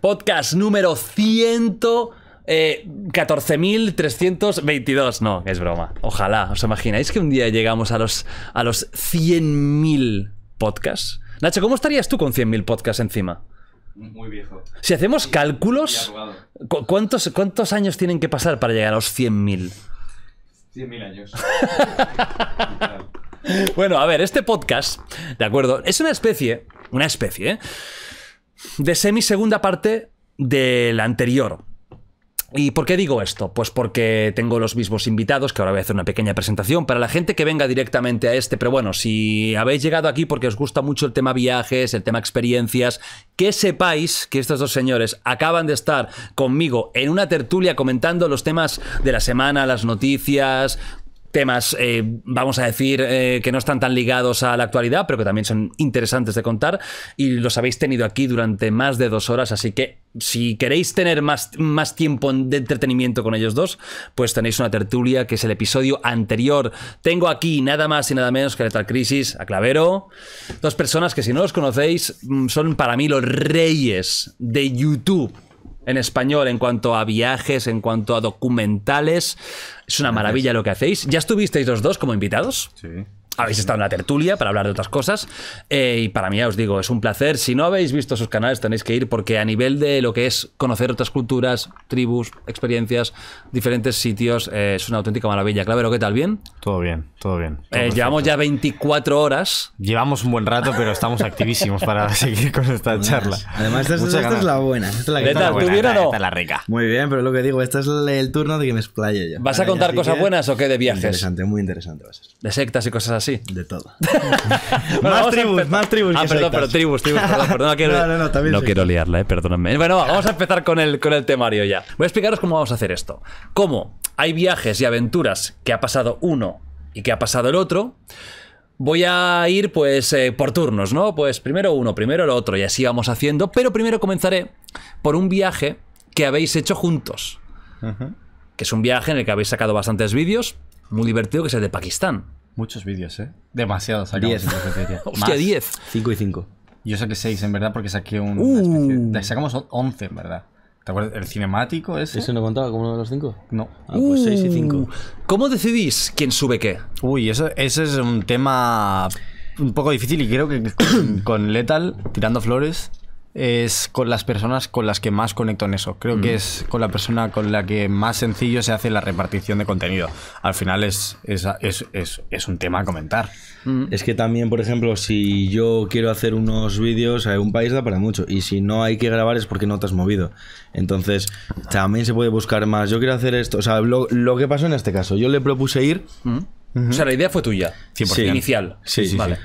Podcast número 100. Eh, no, es broma. Ojalá, ¿os imagináis que un día llegamos a los, a los 100.000 podcasts? Nacho, ¿cómo estarías tú con 100.000 podcasts encima? Muy viejo. Si hacemos cálculos, cuántos, ¿cuántos años tienen que pasar para llegar a los 100.000? 100.000 años. bueno, a ver, este podcast, ¿de acuerdo? Es una especie, una especie, ¿eh? De semi-segunda parte del anterior. ¿Y por qué digo esto? Pues porque tengo los mismos invitados, que ahora voy a hacer una pequeña presentación para la gente que venga directamente a este, pero bueno, si habéis llegado aquí porque os gusta mucho el tema viajes, el tema experiencias, que sepáis que estos dos señores acaban de estar conmigo en una tertulia comentando los temas de la semana, las noticias, temas, eh, vamos a decir, eh, que no están tan ligados a la actualidad, pero que también son interesantes de contar y los habéis tenido aquí durante más de dos horas, así que si queréis tener más, más tiempo de entretenimiento con ellos dos, pues tenéis una tertulia que es el episodio anterior. Tengo aquí nada más y nada menos que Letal Crisis, a Clavero, dos personas que si no los conocéis mm, son para mí los reyes de YouTube en español en cuanto a viajes, en cuanto a documentales. Es una maravilla lo que hacéis. ¿Ya estuvisteis los dos como invitados? Sí habéis estado en la tertulia para hablar de otras cosas. Eh, y para mí, ya os digo, es un placer. Si no habéis visto sus canales, tenéis que ir porque a nivel de lo que es conocer otras culturas, tribus, experiencias, diferentes sitios, eh, es una auténtica maravilla. Clavero, ¿qué tal? ¿Bien? Todo bien, todo bien. Eh, llevamos ya 24 horas. Llevamos un buen rato, pero estamos activísimos para seguir con esta charla. Además, esta, es la buena. Esta es la que está la rica. Muy bien, pero lo que digo, este es el turno de que me explaye yo. ¿Vas a contar cosas buenas o qué de viajes? Interesante, muy interesante De sectas y cosas así. De todo. más tribus, Ah, perdón, pero tribus, tribus, perdón, no, quiero liarla, eh, perdóname. Bueno, vamos a empezar con el, con el temario ya. Voy a explicaros cómo vamos a hacer esto. Cómo hay viajes y aventuras que ha pasado uno y que ha pasado el otro. Voy a ir pues eh, por turnos, ¿no? Pues primero uno, primero el otro y así vamos haciendo. Pero primero comenzaré por un viaje que habéis hecho juntos. Que es un viaje en el que habéis sacado bastantes vídeos. Muy divertido, que es el de Pakistán. Muchos vídeos, ¿eh? Demasiados. 10. Hostia, 10. 5 y 5. Yo saqué 6, en verdad, porque saqué un. Uh. De... Sacamos 11, en verdad. ¿Te acuerdas? ¿El cinemático ese? ¿Ese no contaba como uno de los 5? No. Ah, pues 6 y 5 uh. ¿Cómo decidís quién sube qué? Uy, eso, ese es un tema un poco difícil y creo que con Lethal, tirando flores, es con las personas con las que más conecto en eso. Creo que mm. es con la persona con la que más sencillo se hace la repartición de contenido. Al final es, es, un tema a comentar. Mm. Es que también, por ejemplo, si yo quiero hacer unos vídeos, eh, un país da para mucho. Y si no hay que grabar es porque no te has movido. Entonces, también se puede buscar más. Yo quiero hacer esto. O sea, lo, que pasó en este caso, yo le propuse ir. Mm. O sea, la idea fue tuya, 100%. inicial. Sí, vale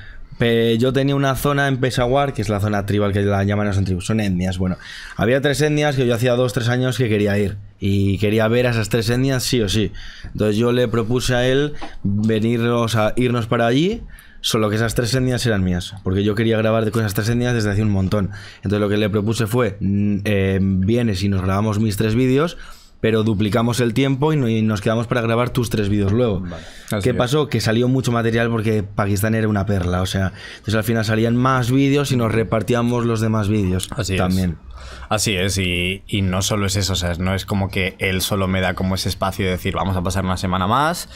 yo tenía una zona en Peshawar, que es la zona tribal que la llaman, no son tribus, son etnias. Bueno, había tres etnias que yo hacía dos, tres años que quería ir. Y quería ver a esas tres etnias sí o sí. Entonces yo le propuse a él venirnos a irnos para allí. Solo que esas tres etnias eran mías, porque yo quería grabar con esas tres etnias desde hace un montón. Entonces lo que le propuse fue, mm, eh, vienes y nos grabamos mis tres vídeos, pero duplicamos el tiempo y, nos quedamos para grabar tus tres vídeos luego. ¿Qué pasó? Que salió mucho material porque Pakistán era una perla, o sea, entonces al final salían más vídeos y nos repartíamos los demás vídeos así también. Así es, y, no solo es eso, o sea, no es como que él solo me da como ese espacio de decir, vamos a pasar una semana más,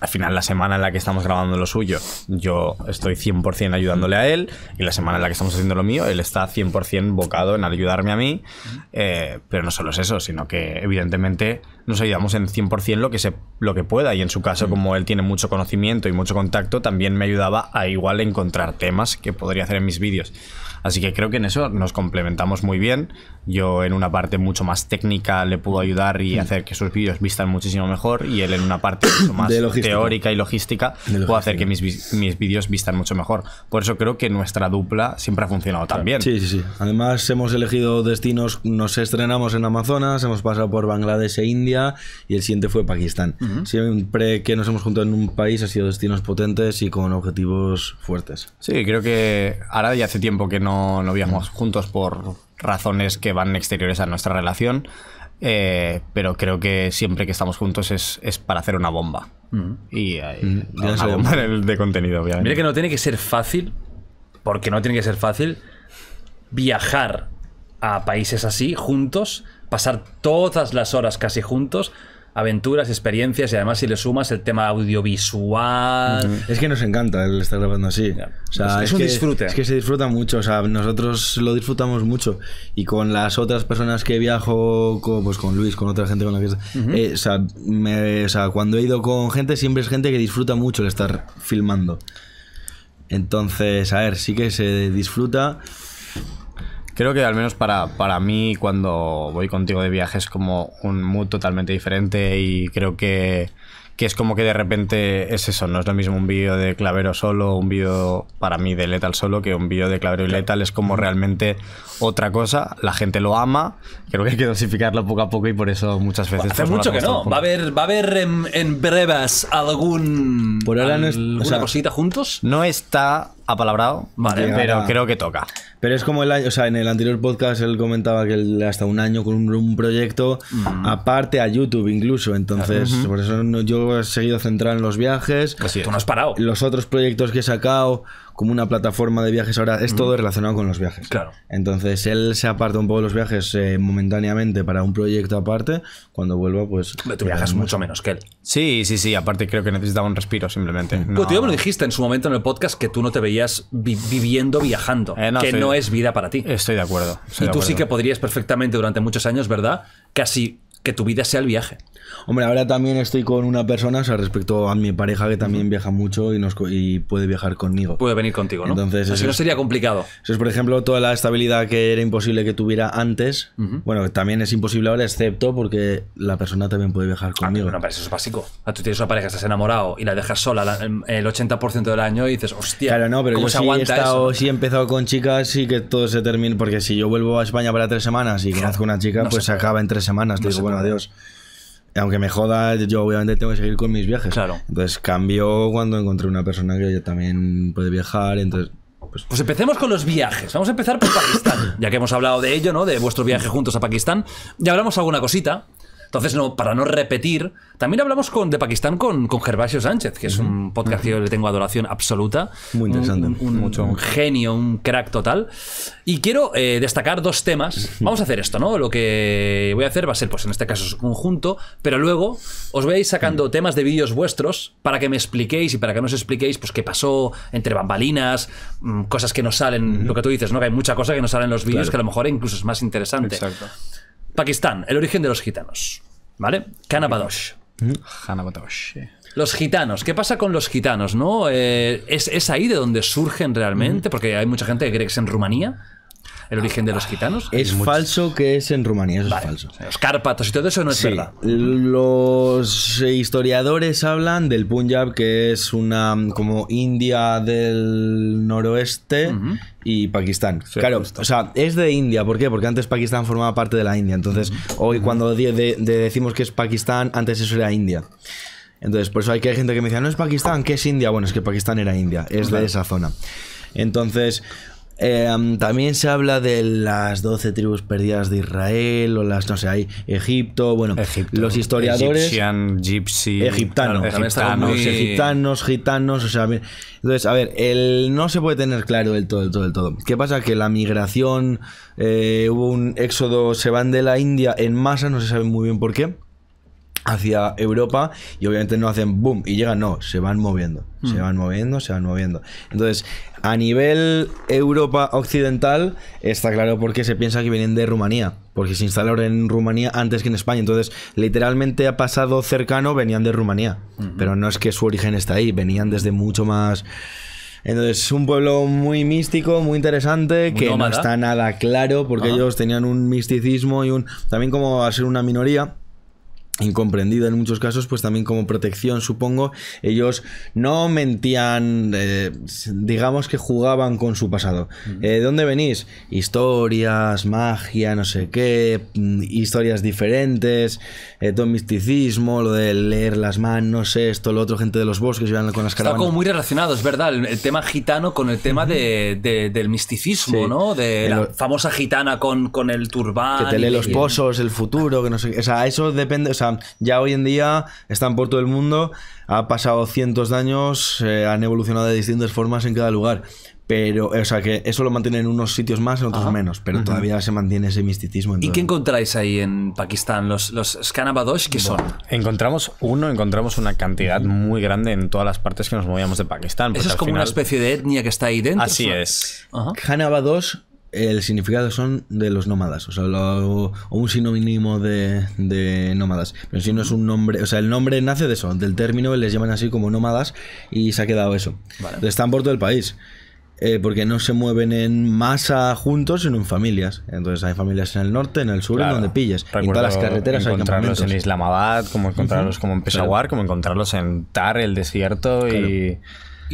al final la semana en la que estamos grabando lo suyo, yo estoy 100% ayudándole a él, y la semana en la que estamos haciendo lo mío, él está 100% bocado en ayudarme a mí, eh, pero no solo es eso, sino que evidentemente nos ayudamos en 100% lo que, se, lo que pueda, y en su caso, como él tiene mucho conocimiento y mucho contacto, también me ayudaba a igual encontrar temas que podría hacer en mis vídeos. Así que creo que en eso nos complementamos muy bien. Yo en una parte mucho más técnica le puedo ayudar y hmm. hacer que sus vídeos vistan muchísimo mejor y él en una parte mucho más teórica y logística, puedo hacer que mis, vídeos vistan mucho mejor. Por eso creo que nuestra dupla siempre ha funcionado tan bien. Sí, sí, sí. Además hemos elegido destinos, nos estrenamos en Amazonas, hemos pasado por Bangladesh e India y el siguiente fue Pakistán. Siempre que nos hemos juntado en un país ha sido destinos potentes y con objetivos fuertes. Sí, creo que ahora ya hace tiempo que no no, no mm. juntos por razones que van exteriores a nuestra relación, eh, pero creo que siempre que estamos juntos es, para hacer una bomba. Mm. Y hay eh, mm. de, contenido, obviamente. Mira que no tiene que ser fácil, porque no tiene que ser fácil, viajar a países así juntos, pasar todas las horas casi juntos, aventuras, experiencias y además si le sumas el tema audiovisual. Es que nos encanta el estar grabando así. es, un que, disfrute. Es que se disfruta mucho, o sea, nosotros lo disfrutamos mucho y con las otras personas que viajo, con, pues con Luis, con otra gente con la que... Eh, o sea, cuando he ido con gente siempre es gente que disfruta mucho el estar filmando. Entonces, a ver, sí que se disfruta Creo que al menos para, mí cuando voy contigo de viaje es como un mood totalmente diferente y creo que, es como que de repente es eso, no es lo mismo un vídeo de Clavero solo, un vídeo para mí de Letal solo que un vídeo de Clavero y Letal es como realmente otra cosa, la gente lo ama, creo que hay que dosificarlo poco a poco y por eso muchas veces... Hace pues mucho que no, va a haber, va a haber en, Brevas algún... Por ahora alguna cosita juntos. No está apalabrado, vale, pero creo que toca. Pero es como el año, o sea, en el anterior podcast él comentaba que hasta un año con un, proyecto, mm. aparte a YouTube incluso. Entonces, por eso yo he seguido centrado en los viajes. Pues Tú no has parado. Los otros proyectos que he sacado, como una plataforma de viajes ahora, es todo relacionado con los viajes. Claro. Entonces él se aparta un poco de los viajes eh, momentáneamente para un proyecto aparte. Cuando vuelva, pues. viajas mucho menos que él. Sí, sí, sí. Aparte, creo que necesitaba un respiro simplemente. Tú me dijiste en su momento en el podcast que tú no te veías viviendo viajando, eh, que no es vida para ti. Estoy de acuerdo. y tú sí que podrías perfectamente durante muchos años, ¿verdad? Casi que tu vida sea el viaje. Hombre, ahora también estoy con una persona, o sea, respecto a mi pareja que también viaja mucho y, nos, puede viajar conmigo. Puede venir contigo, ¿no? Entonces, Así no sería complicado. Eso es, por ejemplo, toda la estabilidad que era imposible que tuviera antes. Bueno, también es imposible ahora, excepto porque la persona también puede viajar ah, conmigo. Bueno, pero eso es básico. tú tienes una pareja, estás enamorado y la dejas sola el 80% del año y dices, hostia. Claro, no, pero ¿cómo sí he, empezado con chicas y que todo se termine Porque si yo vuelvo a España para tres semanas y conozco una chica, pues se acaba en tres semanas. digo, bueno, adiós aunque me joda, yo obviamente tengo que seguir con mis viajes. Claro. Entonces cambió cuando encontré una persona que también puede viajar, entonces pues, pues, empecemos con los viajes. Vamos a empezar por Pakistán, ya que hemos hablado de ello, ¿no? De vuestro viaje juntos a Pakistán. Ya hablamos alguna cosita, entonces, no, para no repetir, también hablamos con, de Pakistán con, con Gervasio Sánchez, que es un podcast que yo le tengo adoración absoluta. Muy interesante. Un, genio, un crack total. Y quiero eh, destacar dos temas. Vamos a hacer esto, ¿no? Lo que voy a hacer va a ser, pues en este caso, su conjunto, pero luego os voy a ir sacando temas de vídeos vuestros para que me expliquéis y para que nos expliquéis, pues, qué pasó entre bambalinas, mm, cosas que no salen, lo que tú dices, ¿no? Que hay mucha cosa que nos sale en los vídeos que a lo mejor incluso es más interesante. Exacto. Pakistán, el origen de los gitanos. ¿Vale? Kanabadosh. Mm, Kanabadosh. Los gitanos, ¿qué pasa con los gitanos? ¿no? Eh, ¿es, ¿es, ahí de donde surgen realmente? Mm. Porque hay mucha gente que cree que es en Rumanía el origen de los gitanos. Es falso que es en Rumanía, eso es falso. Los cárpatos y todo eso no es verdad. Los historiadores hablan del Punjab, que es una como India del noroeste. y Pakistán. claro, o sea, es de India. ¿Por qué? Porque antes Pakistán formaba parte de la India. Entonces, hoy cuando decimos que es Pakistán, antes eso era India. Entonces, por eso hay que hay gente que me dice, no es Pakistán, ¿qué es India? Bueno, es que Pakistán era India, es de esa zona. Entonces, eh, también se habla de las 12 tribus perdidas de Israel, o las, no sé, hay Egipto, bueno, los historiadores... Egyptian, egiptanos, gitanos, o sea, entonces, a ver, el, no se puede tener claro del todo, del todo, del todo. ¿Qué pasa? Que la migración, eh, hubo un éxodo, se van de la India en masa, no se sabe muy bien por qué hacia Europa y obviamente no hacen boom y llegan, no, se van moviendo, se hmm. van moviendo, se van moviendo. Entonces, a nivel Europa Occidental, está claro porque se piensa que vienen de Rumanía, porque se instalaron en Rumanía antes que en España. Entonces, literalmente ha pasado cercano, venían de Rumanía, hmm. pero no es que su origen está ahí, venían desde mucho más... Entonces, un pueblo muy místico, muy interesante, que no está nada claro, porque ah. ellos tenían un misticismo y un. También, como a ser una minoría, incomprendida en muchos casos, pues también como protección, supongo, ellos no mentían, eh, digamos que jugaban con su pasado. Eh, ¿De dónde venís? Historias, magia, no sé qué, mm, historias diferentes, eh, todo misticismo, lo de leer las manos, esto, lo otro, gente de los bosques, iban con las caravanas. Está como muy relacionado, es verdad, el, tema gitano con el tema del misticismo, ¿no? De la famosa gitana con, con el turbán. Que te lee los pozos, el futuro, que no sé O sea, eso depende, o sea, ya hoy en día están por todo el mundo, ha pasado cientos de años, eh, han evolucionado de distintas formas en cada lugar. Pero, eh, o sea, que eso lo mantienen en unos sitios más, en otros menos, pero todavía se mantiene ese misticismo. ¿Y qué encontráis ahí en Pakistán? ¿Los, los Skanabadosh qué son? encontramos uno, encontramos una cantidad muy grande en todas las partes que nos movíamos de Pakistán. Eso es como una especie de etnia que está ahí dentro. Así es. Skanabadosh el significado son de los nómadas, o sea, un sinónimo de, de, nómadas. Pero si no es un nombre, o sea, el nombre nace de eso, del término, les llaman así como nómadas y se ha quedado eso. Están por todo el país. Eh, porque no se mueven en masa juntos, sino en familias. Entonces hay familias en el norte, en el sur, en donde pillas. en todas las carreteras hay Encontrarlos en Islamabad, como encontrarlos como en Peshawar, como encontrarlos en Tar, el desierto y...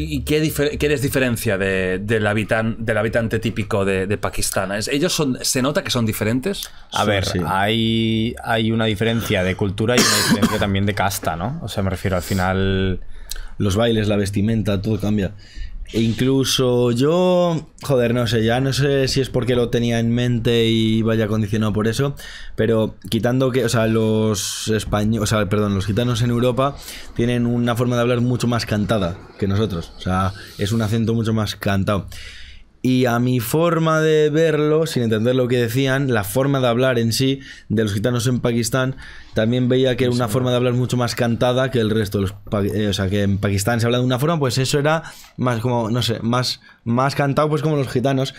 ¿Y qué, es diferencia del, del habitante típico de, de Pakistán? ¿Ellos son, se nota que son diferentes? A ver, Hay, hay una diferencia de cultura y una diferencia también de casta, ¿no? O sea, me refiero al final... Los bailes, la vestimenta, todo cambia. E incluso yo, joder, no sé, ya no sé si es porque lo tenía en mente y vaya condicionado por eso, pero quitando que, o sea, los españoles, o sea, perdón, los gitanos en Europa tienen una forma de hablar mucho más cantada que nosotros, o sea, es un acento mucho más cantado. Y a mi forma de verlo, sin entender lo que decían, la forma de hablar en sí de los gitanos en Pakistán, también veía que era una forma de hablar mucho más cantada que el resto de los... Eh, o sea, que en Pakistán se habla de una forma, pues eso era más como, no sé, más, más cantado pues como los gitanos.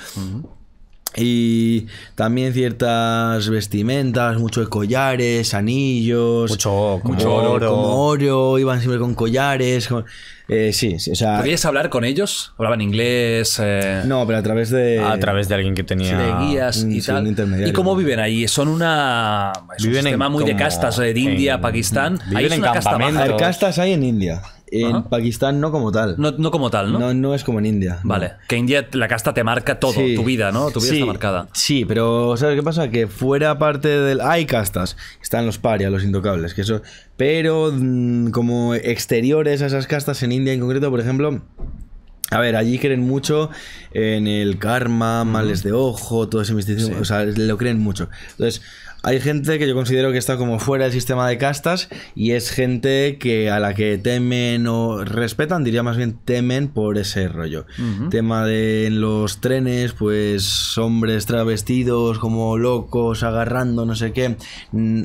Y también ciertas vestimentas, muchos collares, anillos. Mucho, oro. oro, iban siempre con collares. Eh, sí, o sea. ¿Podías hablar con ellos? ¿Hablaban inglés? Eh, no, pero a través de. A través de alguien que tenía. De guías y mm, ¿Y cómo viven ahí? Son una. Es viven un sistema en, muy de castas, eh, de India, Pakistán. Hay ahí castas hay en India. En Pakistán no como tal. No, como tal, ¿no? ¿no? es como en India. Vale. Que Que India la casta te marca todo, tu vida, ¿no? Tu vida está marcada. Sí, pero ¿sabes qué pasa? Que fuera parte del... Hay castas. Están los parias, los intocables, que eso... Pero mm, como exteriores a esas castas en India en concreto, por ejemplo... A ver, allí creen mucho en el karma, males de ojo, todo ese misticismo. O sea, lo creen mucho. Entonces, hay gente que yo considero que está como fuera del sistema de castas y es gente que a la que temen o respetan, diría más bien temen por ese rollo. Tema de en los trenes, pues hombres travestidos como locos, agarrando no sé qué, mm,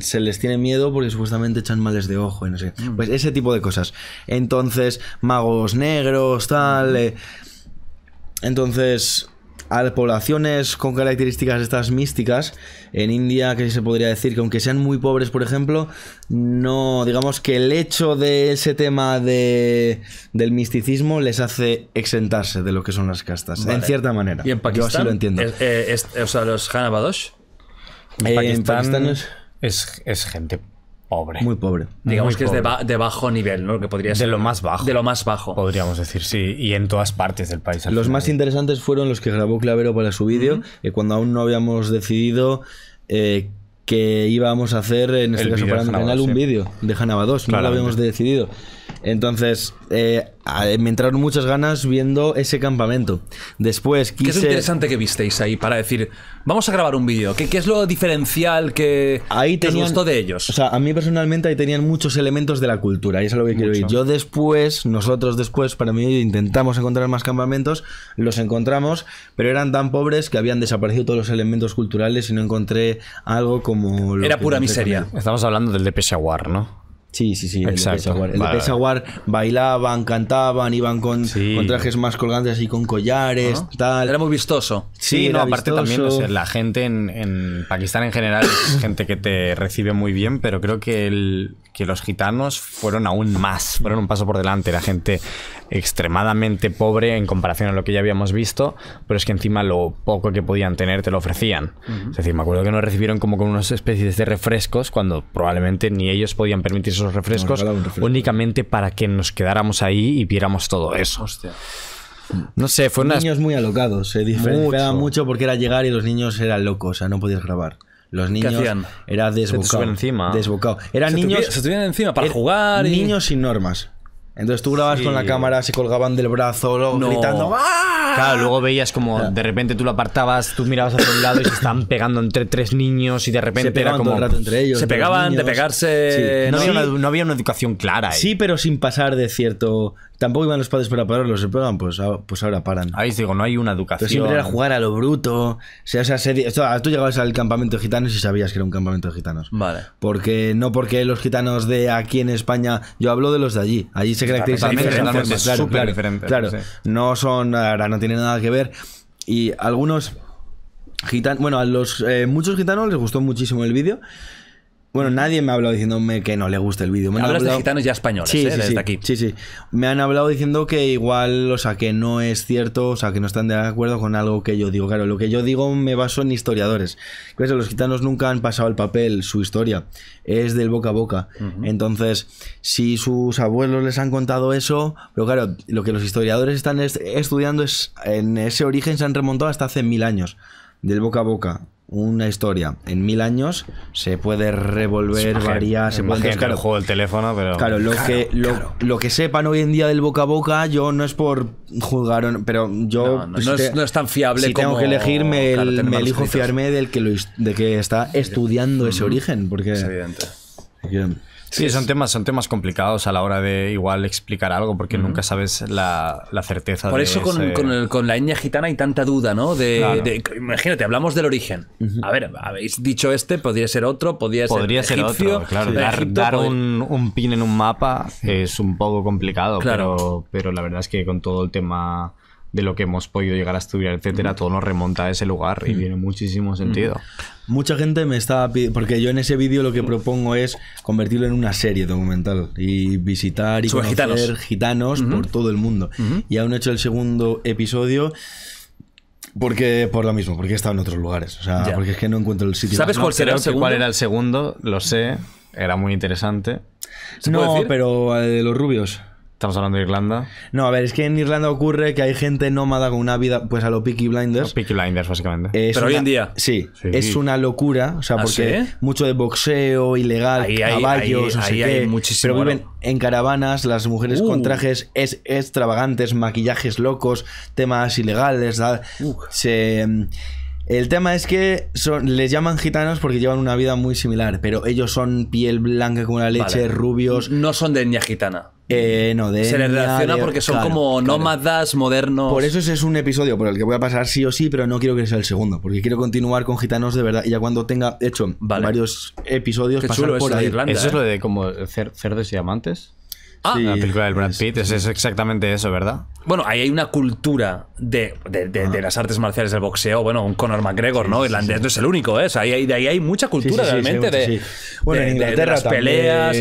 se les tiene miedo porque supuestamente echan males de ojo y no sé. Mm. Pues ese tipo de cosas. Entonces, magos negros, tal... Eh, entonces, a poblaciones con características estas místicas, en India, que se podría decir que aunque sean muy pobres, por ejemplo, no, digamos que el hecho de ese tema de, del misticismo les hace exentarse de lo que son las castas, en cierta manera. Yo así lo entiendo. Eh, o sea, los Hanabadosh. Eh, es, es gente pobre. Muy pobre. Digamos que es de, bajo nivel, ¿no? Que podría De lo más bajo. De lo más bajo. Podríamos decir, sí. Y en todas partes del país. Los más interesantes fueron los que grabó Clavero para su vídeo, que eh, cuando aún no habíamos decidido. Eh, que íbamos a hacer, en este caso para mi canal, un vídeo de Hanaba 2. No lo habíamos decidido. Entonces, eh, me entraron muchas ganas viendo ese campamento. Después quise... ¿Qué es lo interesante que visteis ahí para decir, vamos a grabar un vídeo? ¿Qué, ¿Qué, es lo diferencial que, ahí tenían, esto de ellos? O sea, a mí personalmente ahí tenían muchos elementos de la cultura, y eso es lo que quiero decir. Yo después, nosotros después, para mí, intentamos encontrar más campamentos, los encontramos, pero eran tan pobres que habían desaparecido todos los elementos culturales y no encontré algo como... Era pura miseria. Estamos hablando del de Peshawar, ¿no? Sí, sí, sí. Exacto. El de bailaban, cantaban, iban con, trajes más colgantes y con collares, tal. Era muy vistoso. Sí, no, aparte también, la gente en, en, Pakistán en general es gente que te recibe muy bien, pero creo que el, que los gitanos fueron aún más, fueron un paso por delante. Era gente extremadamente pobre en comparación a lo que ya habíamos visto, pero es que encima lo poco que podían tener te lo ofrecían. Es decir, me acuerdo que nos recibieron como con unas especies de refrescos cuando probablemente ni ellos podían permitir esos refrescos únicamente para que nos quedáramos ahí y viéramos todo eso. No sé, fueron Niños muy alocados, se diferenciaban mucho. mucho porque era llegar y los niños eran locos, o sea, no podías grabar. Los niños era desbocado. encima. Desbocado. Eran niños. Se estuvieron encima para er, jugar. Niños sin normas. Entonces tú grababas con la cámara, se colgaban del brazo, luego gritando. ¡Ah!". Claro, luego veías como de repente tú lo apartabas, tú mirabas a un lado y se estaban pegando entre tres niños y de repente era como. Entre ellos, se pegaban de pegarse. No, Había una, educación clara. Sí, pero sin pasar de cierto tampoco iban los padres para pararlos, se pegan, pues, pues ahora paran. Ahí digo, no hay una educación. siempre era jugar a lo bruto. O sea, Esto, tú llegabas al campamento de gitanos y sabías que era un campamento de gitanos. Vale. Porque no porque los gitanos de aquí en España. Yo hablo de los de allí. Allí se caracterizan diferentes. una claro, pues, claro, claro. No son. Ahora no tienen nada que ver. Y algunos. gitanos, bueno, a los eh, muchos gitanos les gustó muchísimo el vídeo bueno, nadie me ha hablado diciéndome que no le gusta el vídeo. Hablas de gitanos ya españoles, sí, ¿eh? sí, desde aquí. Sí, sí. Me han hablado diciendo que igual, o sea, que no es cierto, o sea, que no están de acuerdo con algo que yo digo. Claro, lo que yo digo me baso en historiadores. Pues los gitanos nunca han pasado el papel, su historia. Es del boca a boca. Entonces, si sus abuelos les han contado eso, pero claro, lo que los historiadores están estudiando es en ese origen se han remontado hasta hace mil años del boca a boca una historia en mil años se puede revolver, varias se claro, el juego del teléfono, pero claro, lo que lo, que sepan hoy en día del boca a boca, yo no es por juzgar, pero yo no, es, tan fiable. Si tengo que elegir, me, el, elijo fiarme del que lo, de que está estudiando ese origen, porque es evidente. Sí, son temas, son temas complicados a la hora de igual explicar algo, porque nunca sabes la, certeza. Por eso con, con, la etnia gitana hay tanta duda, ¿no? De, imagínate, hablamos del origen. A ver, habéis dicho este, podría ser otro, podría, ser, egipcio, otro, claro. Dar, dar pues- un, pin en un mapa es un poco complicado, claro. pero, pero la verdad es que con todo el tema de lo que hemos podido llegar a estudiar, etcétera, todo nos remonta a ese lugar y tiene muchísimo sentido. Mucha gente me estaba pidiendo, porque yo en ese vídeo lo que propongo es convertirlo en una serie documental y visitar y conocer gitanos, por todo el mundo. Y aún he hecho el segundo episodio. Porque por lo mismo, porque he estado en otros lugares. O sea, porque es que no encuentro el sitio. ¿Sabes cuál, era el segundo? Lo sé. Era muy interesante. No, pero eh, de los rubios. Estamos hablando de Irlanda. No, a ver, es que en Irlanda ocurre que hay gente nómada con una vida, pues a lo Peaky Blinders. Los Peaky Blinders, básicamente. Pero hoy en día. Sí, es una locura. O sea, ¿Ah, porque mucho de boxeo, ilegal, caballos, ahí, hay muchísimo. Pero viven en caravanas, las mujeres con uh. trajes es, extravagantes, maquillajes locos, temas ilegales. Mm, el tema es que les llaman gitanos porque llevan una vida muy similar, pero ellos son piel blanca con la leche, rubios. No son de etnia gitana. Eh, eh, no, de se les relaciona porque son como nómadas modernos. Por eso ese es un episodio por el que voy a pasar sí o sí, pero no quiero que sea el segundo, porque quiero continuar con gitanos de verdad. Y ya cuando tenga hecho varios episodios, que por Irlanda, ¿Eso es lo ¿eh? de como cerdos y amantes? Ah, la película del Brad Pitt es, exactamente eso, ¿verdad? Bueno, ahí hay una cultura de, ah. las artes marciales del boxeo. Bueno, un Conor McGregor, ¿no? Irlandés no es el único, ¿eh? ahí, de ahí hay mucha cultura realmente de, bueno, en Inglaterra las peleas.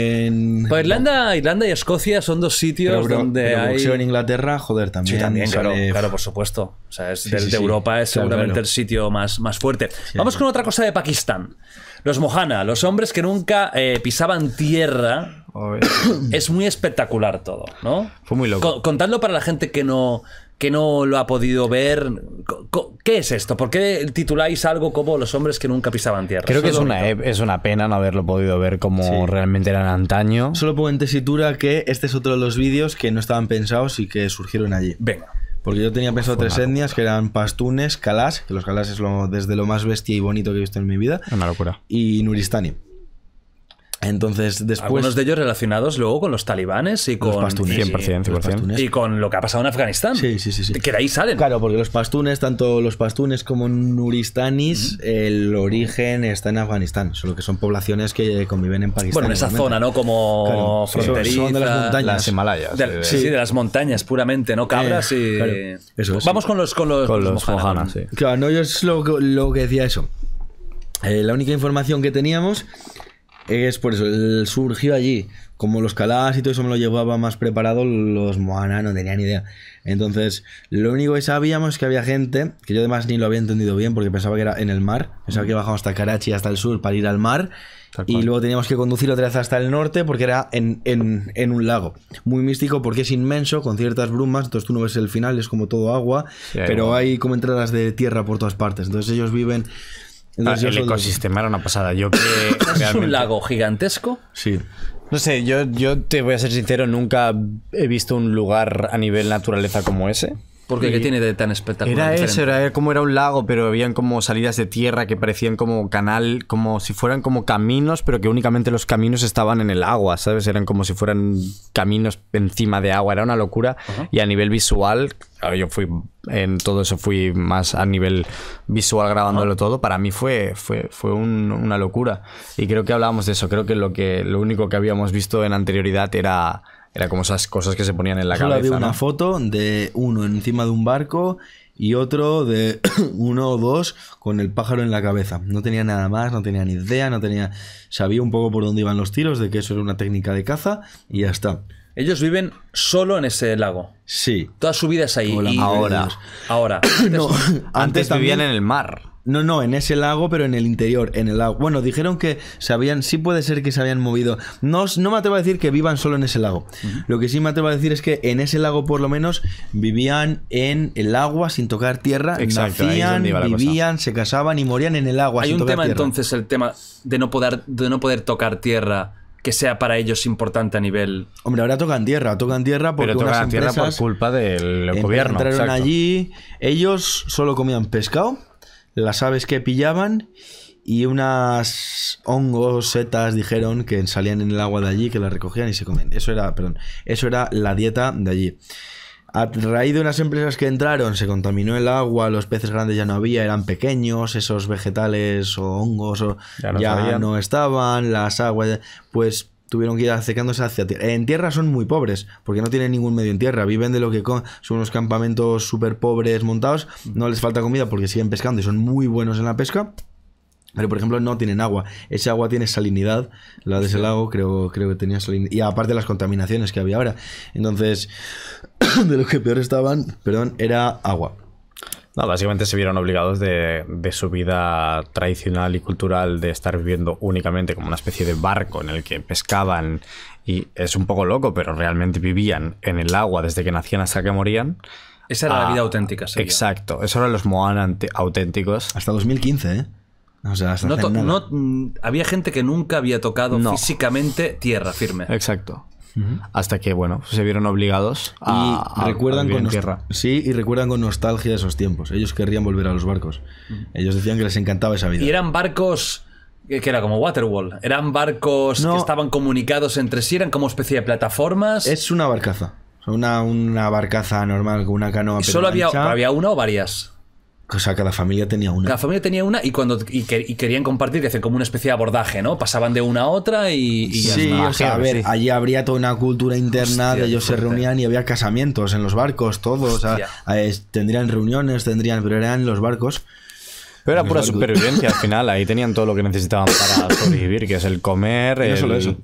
Pues Irlanda, Irlanda y Escocia son dos sitios donde hay. boxeo en Inglaterra, joder, también. Sí, también, claro, claro, por supuesto. O sea, es, de Europa es seguramente el sitio más, más fuerte. Vamos con otra cosa de Pakistán. Los Mohana, los hombres que nunca eh, pisaban tierra. es muy espectacular todo, ¿no? Fue muy loco. contadlo para la gente que no, que no lo ha podido ver. ¿Qué es esto? ¿Por qué tituláis algo como Los hombres que nunca pisaban tierra? Creo que es una, e-, es una, pena no haberlo podido ver como realmente eran antaño. Solo pongo en tesitura que este es otro de los vídeos que no estaban pensados y que surgieron allí. Venga. Porque yo tenía pensado tres etnias que eran pastunes, calas, que los calas es lo, desde lo más bestia y bonito que he visto en mi vida. Una locura. Y nuristani. Entonces, después. Algunos de ellos relacionados luego con los talibanes y con. Y con lo que ha pasado en Afganistán. Sí, sí, sí, Que de ahí salen. Claro, porque los pastunes, tanto los pastunes como nuristanis, el origen está en Afganistán. Solo que son poblaciones que conviven en Pakistán. Bueno, en esa zona, ¿no? Como fronteriza. de las montañas. Eh, sí, de las montañas puramente, ¿no? Cabras eh, y. Vamos con los. Con los, Claro, no, yo es lo, lo que decía eso. Eh, la única información que teníamos es por eso, él surgió allí. Como los calás y todo eso me lo llevaba más preparado, los moana no tenían ni idea. Entonces, lo único que sabíamos es que había gente, que yo además ni lo había entendido bien porque pensaba que era en el mar, pensaba que bajamos hasta Karachi, hasta el sur, para ir al mar, y luego teníamos que conducir otra vez hasta el norte porque era en, en, en, un lago. Muy místico porque es inmenso, con ciertas brumas, entonces tú no ves el final, es como todo agua, pero hay como entradas de tierra por todas partes. Entonces ellos viven Ah, el ecosistema era una pasada. Es un lago gigantesco. Sí. No sé, yo, yo te voy a ser sincero, nunca he visto un lugar a nivel naturaleza como ese. Porque ¿qué tiene de tan espectacular? Era eso, era como era un lago, pero habían como salidas de tierra que parecían como canal, como si fueran como caminos, pero que únicamente los caminos estaban en el agua, ¿sabes? Eran como si fueran caminos encima de agua, era una locura. Y a nivel visual, ah, yo fui en todo eso, fui más a nivel visual grabándolo todo, para mí fue, fue, fue una locura. Y creo que hablábamos de eso, creo que lo, que lo único que habíamos visto en anterioridad era era como esas cosas que se ponían en la cabeza. cabeza. Había una foto de uno encima de un barco y otro de uno o dos con el pájaro en la cabeza. No tenía nada más, no tenía ni idea, no tenía. Sabía un poco por dónde iban los tiros, de que eso era una técnica de caza y ya está. Ellos viven solo en ese lago. Sí. Toda su vida es ahí. ahora. Ahora. Antes, vivían en el mar. No, no, en ese lago, pero en el interior, en el lago. Bueno, dijeron que habían, sí puede ser que se habían movido. No, no me atrevo a decir que vivan solo en ese lago. Lo que sí me atrevo a decir es que en ese lago, por lo menos, vivían en el agua sin tocar tierra. Exacto, nacían, vivían, se casaban y morían en el agua. Hay un tema entonces, el tema de no poder, de no poder tocar tierra que sea para ellos importante a nivel. Hombre, ahora tocan tierra, tocan tierra porque Pero tocan tierra por culpa del gobierno. Entraron allí, ellos solo comían pescado las aves que pillaban y unas hongos, setas, dijeron que salían en el agua de allí, que las recogían y se comían. Eso era, perdón, eso era la dieta de allí. A raíz de unas empresas que entraron, se contaminó el agua, los peces grandes ya no había, eran pequeños, esos vegetales o hongos o ya, no, ya no, estaban, las aguas, pues tuvieron que ir acercándose hacia tierra. En tierra son muy pobres, porque no tienen ningún medio en tierra. Viven de lo que son unos campamentos súper pobres montados. No les falta comida porque siguen pescando y son muy buenos en la pesca. Pero, por ejemplo, no tienen agua. Ese agua tiene salinidad. La de ese lago creo, creo que tenía salinidad. Y aparte las contaminaciones que había ahora. Entonces, de lo que peor estaban, perdón, era agua. No, básicamente se vieron obligados de, su vida tradicional y cultural de estar viviendo únicamente como una especie de barco en el que pescaban y es un poco loco, pero realmente vivían en el agua desde que nacían hasta que morían. Esa era la ah, vida auténtica, sí. Exacto, Esos eran los moan auténticos. Hasta 2015, ¿eh? O sea, hasta mm, había gente que nunca había tocado físicamente tierra firme. Exacto hasta que, bueno, se vieron obligados a, recuerdan con tierra. Sí, y recuerdan con nostalgia esos tiempos. Ellos querrían volver a los barcos. Ellos decían que les encantaba esa vida. Y eran barcos que, era como Waterwall. Eran barcos que estaban comunicados entre sí, eran como especie de plataformas. Es una barcaza. Una, barcaza normal con una canoa. ¿Y solo había, había una o varias? O sea, cada familia tenía una. Cada familia tenía una y cuando querían compartir como una especie de abordaje, ¿no? Pasaban de una a otra y. sí, o sea, a ver, allí habría toda una cultura interna ellos se reunían y había casamientos en los barcos, todos. O sea, eh, tendrían reuniones, tendrían, pero eran los barcos. Pero era pura supervivencia al final, ahí tenían todo lo que necesitaban para sobrevivir, que es el comer. El... eso.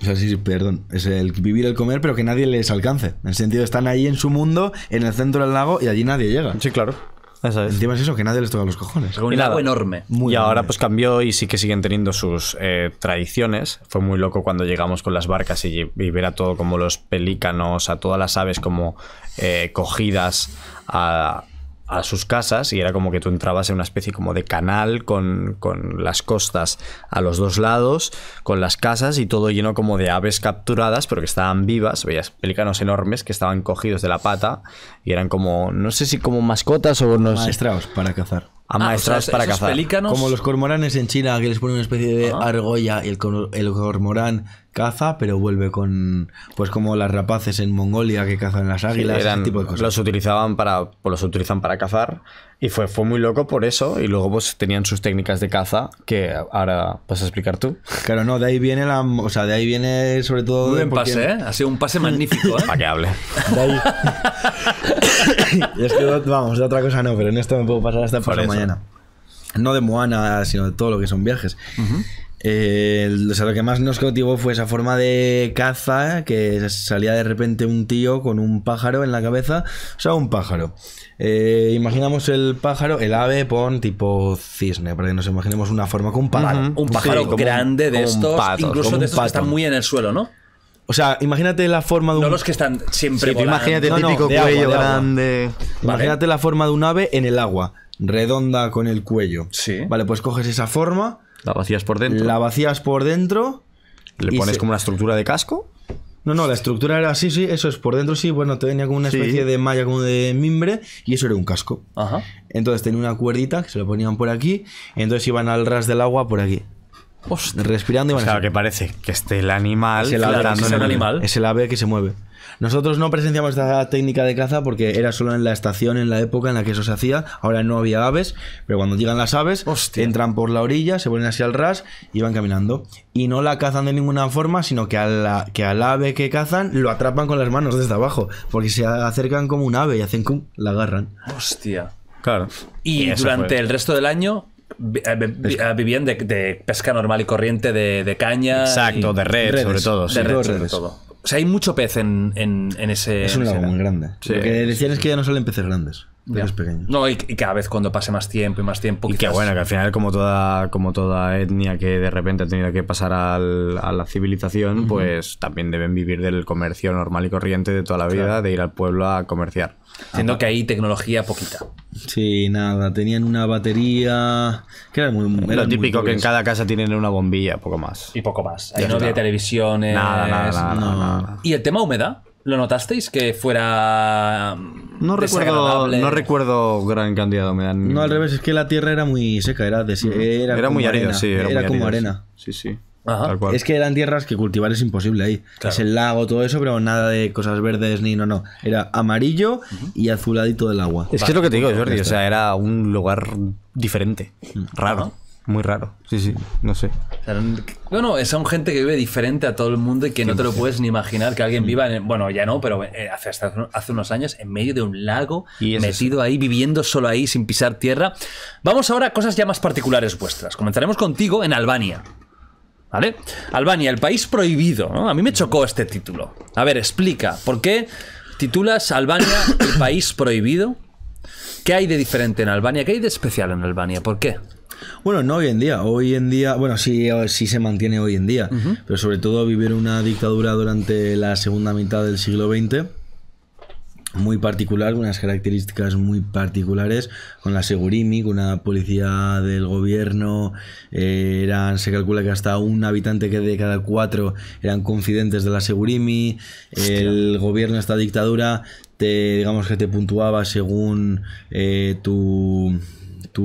O sea, sí, perdón. Es el vivir el comer, pero que nadie les alcance. En el sentido, están ahí en su mundo, en el centro del lago, y allí nadie llega. Sí, claro. Eso es eso, que nadie les toca los cojones. enorme. y ahora pues cambió y sí que siguen teniendo sus eh, tradiciones. Fue muy loco cuando llegamos con las barcas y, ver a todo como los pelícanos, a todas las aves como eh, cogidas a, a sus casas y era como que tú entrabas en una especie como de canal con, las costas a los dos lados, con las casas y todo lleno como de aves capturadas pero que estaban vivas, veías pelícanos enormes que estaban cogidos de la pata y eran como, no sé si como mascotas o unos. Maestraos para cazar. a ah, para cazar. Como los cormoranes en China que les ponen una especie de argolla y el, el cormorán caza, pero vuelve con. Pues como las rapaces en Mongolia que cazan las águilas, de cosas. Los utilizaban para. Pues los utilizan para cazar. Y fue, fue muy loco por eso. Y luego pues tenían sus técnicas de caza que ahora vas a explicar tú. Claro, no, de ahí viene la. O sea, de ahí viene sobre todo. un pase, ¿eh? Ha sido un pase magnífico, ¿eh? Para que hable. De ahí... vamos, de otra cosa no, pero en esto me puedo pasar hasta por mañana. No de Moana, sino de todo lo que son viajes o sea, lo que más nos cautivó fue esa forma de caza que salía de repente un tío con un pájaro en la cabeza. O sea, un pájaro. Eh, imaginamos el pájaro, el ave, pon tipo cisne, para que nos imaginemos una forma con un pájaro. Un pájaro grande de estos, incluso de estos que están muy en el suelo, ¿no? O sea, imagínate la forma de un. No los que están siempre. imagínate el típico cuello grande. Imagínate la forma de un ave en el agua, redonda con el cuello. Sí. Vale, pues coges esa forma la vacías por dentro. La vacías por dentro. ¿Le pones como una estructura de casco? No, no, la estructura era así, sí, eso es. Por dentro sí, bueno, tenía como una especie de malla como de mimbre y eso era un casco. Ajá. Entonces tenía una cuerdita que se lo ponían por aquí, entonces iban al ras del agua por aquí. pues Respirando y van O así. que parece que esté el animal. el, el animal. es el ave que se mueve. Nosotros no presenciamos esta técnica de caza porque era solo en la estación, en la época en la que eso se hacía. Ahora no había aves, pero cuando llegan las aves, entran por la orilla, se vuelven hacia el ras y van caminando. Y no la cazan de ninguna forma, sino que, a la, que al ave que cazan lo atrapan con las manos desde abajo, porque se acercan como un ave y hacen cum, la agarran. Hostia. Claro. Y, durante el resto del año eh, ah, vivían de, pesca normal y corriente, de, caña. Exacto, de red, sobre todo. De red, sobre todo. O sea, hay mucho pez en, en, ese. Es un lago muy grande. Lo que decían es que ya no salen peces grandes. No, y, cada vez cuando pase más tiempo y más tiempo. Y que bueno, que al final, como toda, como toda etnia que de repente ha tenido que pasar al, a la civilización, pues también deben vivir del comercio normal y corriente de toda la vida, de ir al pueblo a comerciar. Siendo que hay tecnología poquita. Sí, nada. Tenían una batería. Que era muy. Lo típico que en cada casa tienen una bombilla, poco más. Y poco más. no había televisiones. Nada, nada, nada, nada. ¿Y el tema humedad? ¿Lo notasteis que fuera um, no recuerdo no recuerdo gran cantidad de humedad? No, al revés, es que la tierra era muy seca, era de, mm. era, era muy arena, era, como arena. Sí, sí. Es que eran tierras que cultivar es imposible ahí. Es el lago, todo eso, pero nada de cosas verdes ni no, no. Era amarillo y azuladito del agua. Es que es lo que te digo, Jordi. O sea, era un lugar diferente, mm. raro muy raro. Sí, sí, no sé. Bueno, es un gente que vive diferente a todo el mundo y que no te lo puedes ni imaginar que alguien viva, en, bueno, ya no, pero eh, hace, hace unos años en medio de un lago, ¿Y metido ahí, viviendo solo ahí, sin pisar tierra. Vamos ahora a cosas ya más particulares vuestras. Comenzaremos contigo en Albania. ¿Vale? Albania, el país prohibido, A mí me chocó este título. A ver, explica, ¿por qué titulas Albania el país prohibido? ¿Qué hay de diferente en Albania? ¿Qué hay de especial en Albania? ¿Por qué? Bueno, no hoy en día. Hoy en día, bueno, sí, sí se mantiene hoy en día. Pero sobre todo vivir una dictadura durante la segunda mitad del siglo XX muy particular, con unas características muy particulares, con la Segurimi, con una policía del gobierno, eh, eran, se calcula que hasta un habitante que de cada cuatro eran confidentes de la Segurimi, el gobierno, esta dictadura, te, digamos que te puntuaba según eh, tu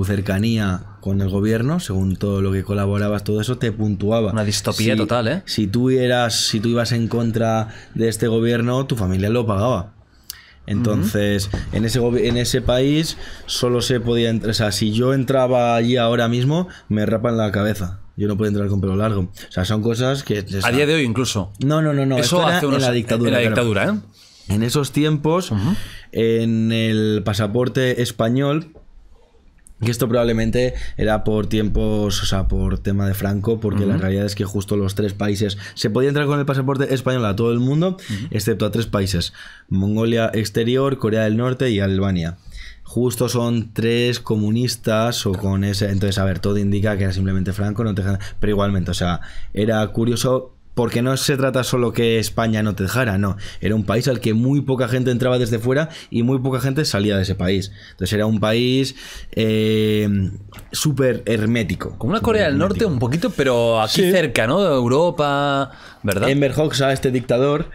cercanía con el gobierno, según todo lo que colaborabas, todo eso te puntuaba. Una distopía total, ¿eh? Si tú eras, si tú ibas en contra de este gobierno, tu familia lo pagaba. Entonces, en, ese, en ese país solo se podía entrar. O sea, si yo entraba allí ahora mismo, me rapan la cabeza. Yo no puedo entrar con pelo largo. O sea, son cosas que. A día de hoy, incluso. No, no, no, no. Eso hace era en dictadura. En dictadura, ¿eh? En esos tiempos, en el pasaporte español, que esto probablemente era por tiempos, o sea, por tema de Franco, porque la realidad es que justo los tres países se podía entrar con el pasaporte español a todo el mundo, excepto a tres países: Mongolia exterior, Corea del Norte y Albania. Justo son tres comunistas o con ese. Entonces, a ver, todo indica que era simplemente Franco, no pero igualmente, o sea, era curioso porque no se trata solo que España no te dejara, no, era un país al que muy poca gente entraba desde fuera y muy poca gente salía de ese país. Entonces era un país eh, súper hermético. Como la Corea del Norte un poquito, pero aquí cerca, ¿no? De Europa, ¿verdad? Enver Hoxha, este dictador,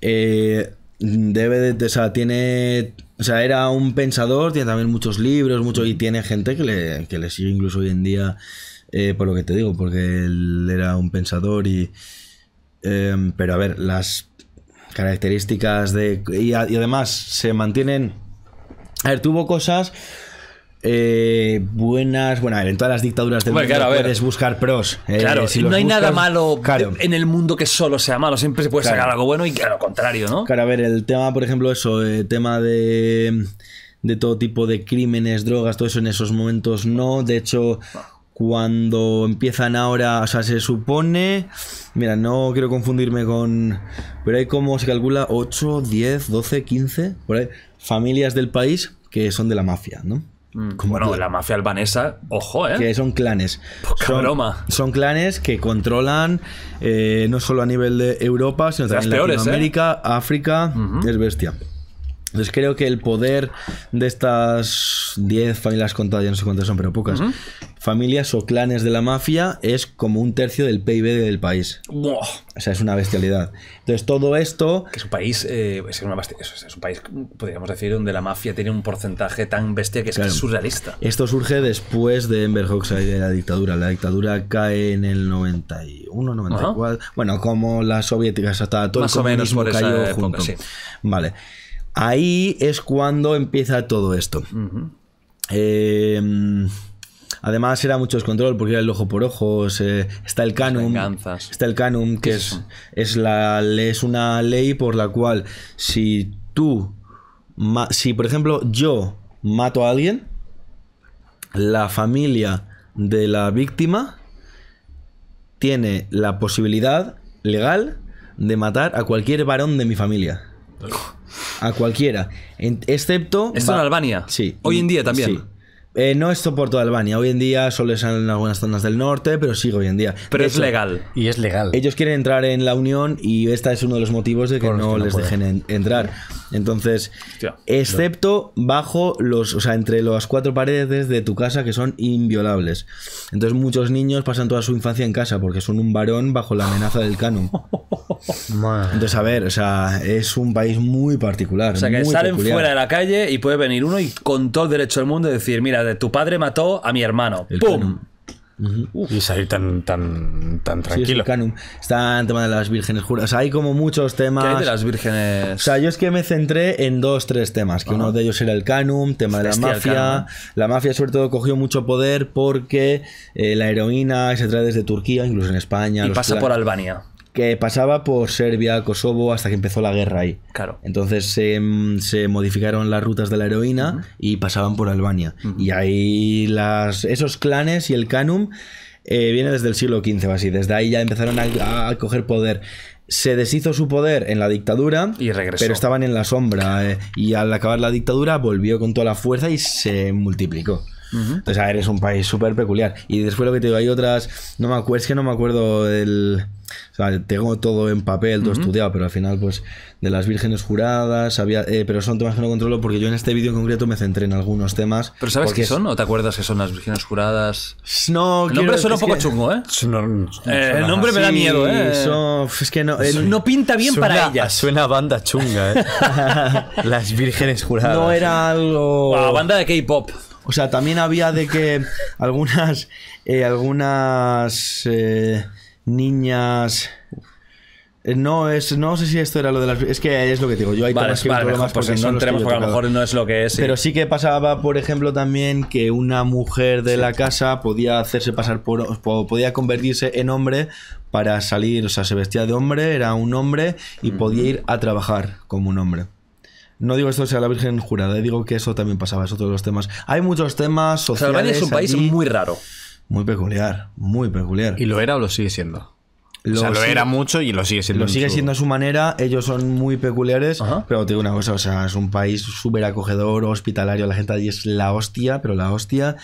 eh, debe de, o tiene... O sea, era un pensador, tiene también muchos libros, mucho, y tiene gente que le, que le sigue incluso hoy en día, eh, por lo que te digo, porque él era un pensador y, Em, pero a ver, las características de... Y, además se mantienen... A ver, tuvo cosas... Eh, buenas, bueno, a ver, en todas las dictaduras del mundo puedes buscar pros. Eh, claro, si no hay nada malo en el mundo que solo sea malo, siempre se puede sacar algo bueno y que a lo contrario, ¿no? Claro, a ver, el tema, por ejemplo, eso, el eh, tema de de todo tipo de crímenes, drogas, todo eso en esos momentos no. De hecho, cuando empiezan ahora, o sea, se supone, mira, no quiero confundirme con, pero hay como se calcula 8, 10, 12, 15, familias del país que son de la mafia, ¿no? Mm, como bueno, de la mafia albanesa, ojo, ¿eh? Que son clanes. son, Son clanes que controlan eh, no solo a nivel de Europa, sino también peores, ¿eh? Latinoamérica, África, es bestia. Entonces creo que el poder de estas 10 familias contadas, ya no sé cuántas son, pero pocas, familias o clanes de la mafia es como un tercio del PIB del país. O sea, es una bestialidad. Entonces todo esto... es un país, eh, un país, podríamos decir, donde la mafia tiene un porcentaje tan bestia que es, surrealista. Esto surge después de Enver y de la dictadura. La dictadura cae en el 91, 94. Bueno, como las soviéticas hasta todo el o menos cayó junto. Vale. Ahí es cuando empieza todo esto. Em, además era mucho descontrol porque era el ojo por ojos. está el canum. Está el canum, que es, es, la, es una ley por la cual si tú, si por ejemplo yo mato a alguien, la familia de la víctima tiene la posibilidad legal de matar a cualquier varón de mi familia. A cualquiera. excepto. Esto en Albania. Sí. Hoy en día también. Eh, no esto por toda Albania. Hoy en día solo es en algunas zonas del norte, pero sigue hoy en día. Pero es legal. Y es legal. Ellos quieren entrar en la Unión y este es uno de los motivos de que no, les dejen entrar. Entonces, excepto bajo los, o sea, entre las cuatro paredes de tu casa que son inviolables. Entonces, muchos niños pasan toda su infancia en casa porque son un varón bajo la amenaza del canon. Entonces, a ver, o sea, es un país muy particular. O sea, que salen fuera de la calle y puede venir uno y con todo el derecho del mundo decir, mira, tu padre mató a mi hermano. ¡Pum! Y salir tan, tan, tan tranquilo. Sí, Está el tema de las vírgenes juras. hay como muchos temas. ¿Qué hay de las vírgenes? O sea, yo es que me centré en dos, tres temas. Que uno de ellos era el canum, tema de la mafia. La mafia, sobre todo, cogió mucho poder porque eh, la heroína se trae desde Turquía, incluso en España. Y pasa por Albania que pasaba por Serbia, Kosovo, hasta que empezó la guerra ahí. Claro. Entonces se, modificaron las rutas de la heroína y pasaban por Albania. Y ahí las, esos clanes y el canum eh, viene desde el siglo XV así. Desde ahí ya empezaron a, coger poder se deshizo su poder en la dictadura, y pero estaban en la sombra. Eh, y al acabar la dictadura volvió con toda la fuerza y se multiplicó. O sea, eres un país súper peculiar. Y después lo que te digo, hay otras. No me acuerdo, es que no me acuerdo el O sea, tengo todo en papel, todo estudiado, pero al final, pues, de las vírgenes juradas, había. Eh, pero son temas que no controlo porque yo en este vídeo concreto me centré en algunos temas. ¿Pero sabes qué son? ¿O te acuerdas que son las vírgenes juradas? No, El nombre suena un poco chungo, ¿eh? eh el nombre me da miedo, ¿eh? es que no. Eh, no pinta bien para ellas. Suena banda chunga, ¿eh? las vírgenes juradas. No era algo. banda de K-pop. O sea, también había de que algunas, eh, algunas eh, niñas... Eh, no, es, no sé si esto era lo de las. Es que es lo que digo. Yo hay que porque, no entremos, porque a lo mejor no es lo que es. Pero sí que pasaba, por ejemplo, también que una mujer de la casa podía hacerse pasar por. podía convertirse en hombre para salir. O sea, se vestía de hombre, era un hombre y podía ir a trabajar como un hombre. No digo esto sea la Virgen jurada, digo que eso también pasaba, es otro de los temas. Hay muchos temas sociales. O es un país muy raro. Muy peculiar, muy peculiar. Y lo era o lo sigue siendo. Lo o sea, lo era mucho y lo sigue siendo. Lo sigue siendo a su manera, ellos son muy peculiares, pero te digo una cosa, o sea, es un país súper acogedor, hospitalario, la gente allí es la hostia, pero la hostia,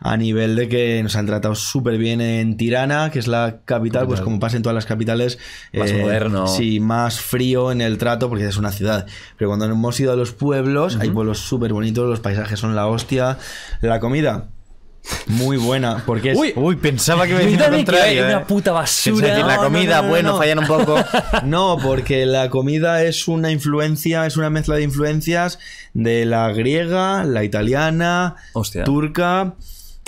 a nivel de que nos han tratado súper bien en Tirana, que es la capital, pues como pasa en todas las capitales. Más eh, moderno. Sí, más frío en el trato, porque es una ciudad. Pero cuando hemos ido a los pueblos, hay pueblos súper bonitos, los paisajes son la hostia, la comida muy buena, porque Uy, pensaba que me decían lo contrario. una puta basura. la comida, bueno, fallan un poco. No, porque la comida es una influencia, es una mezcla de influencias de la griega, la italiana, turca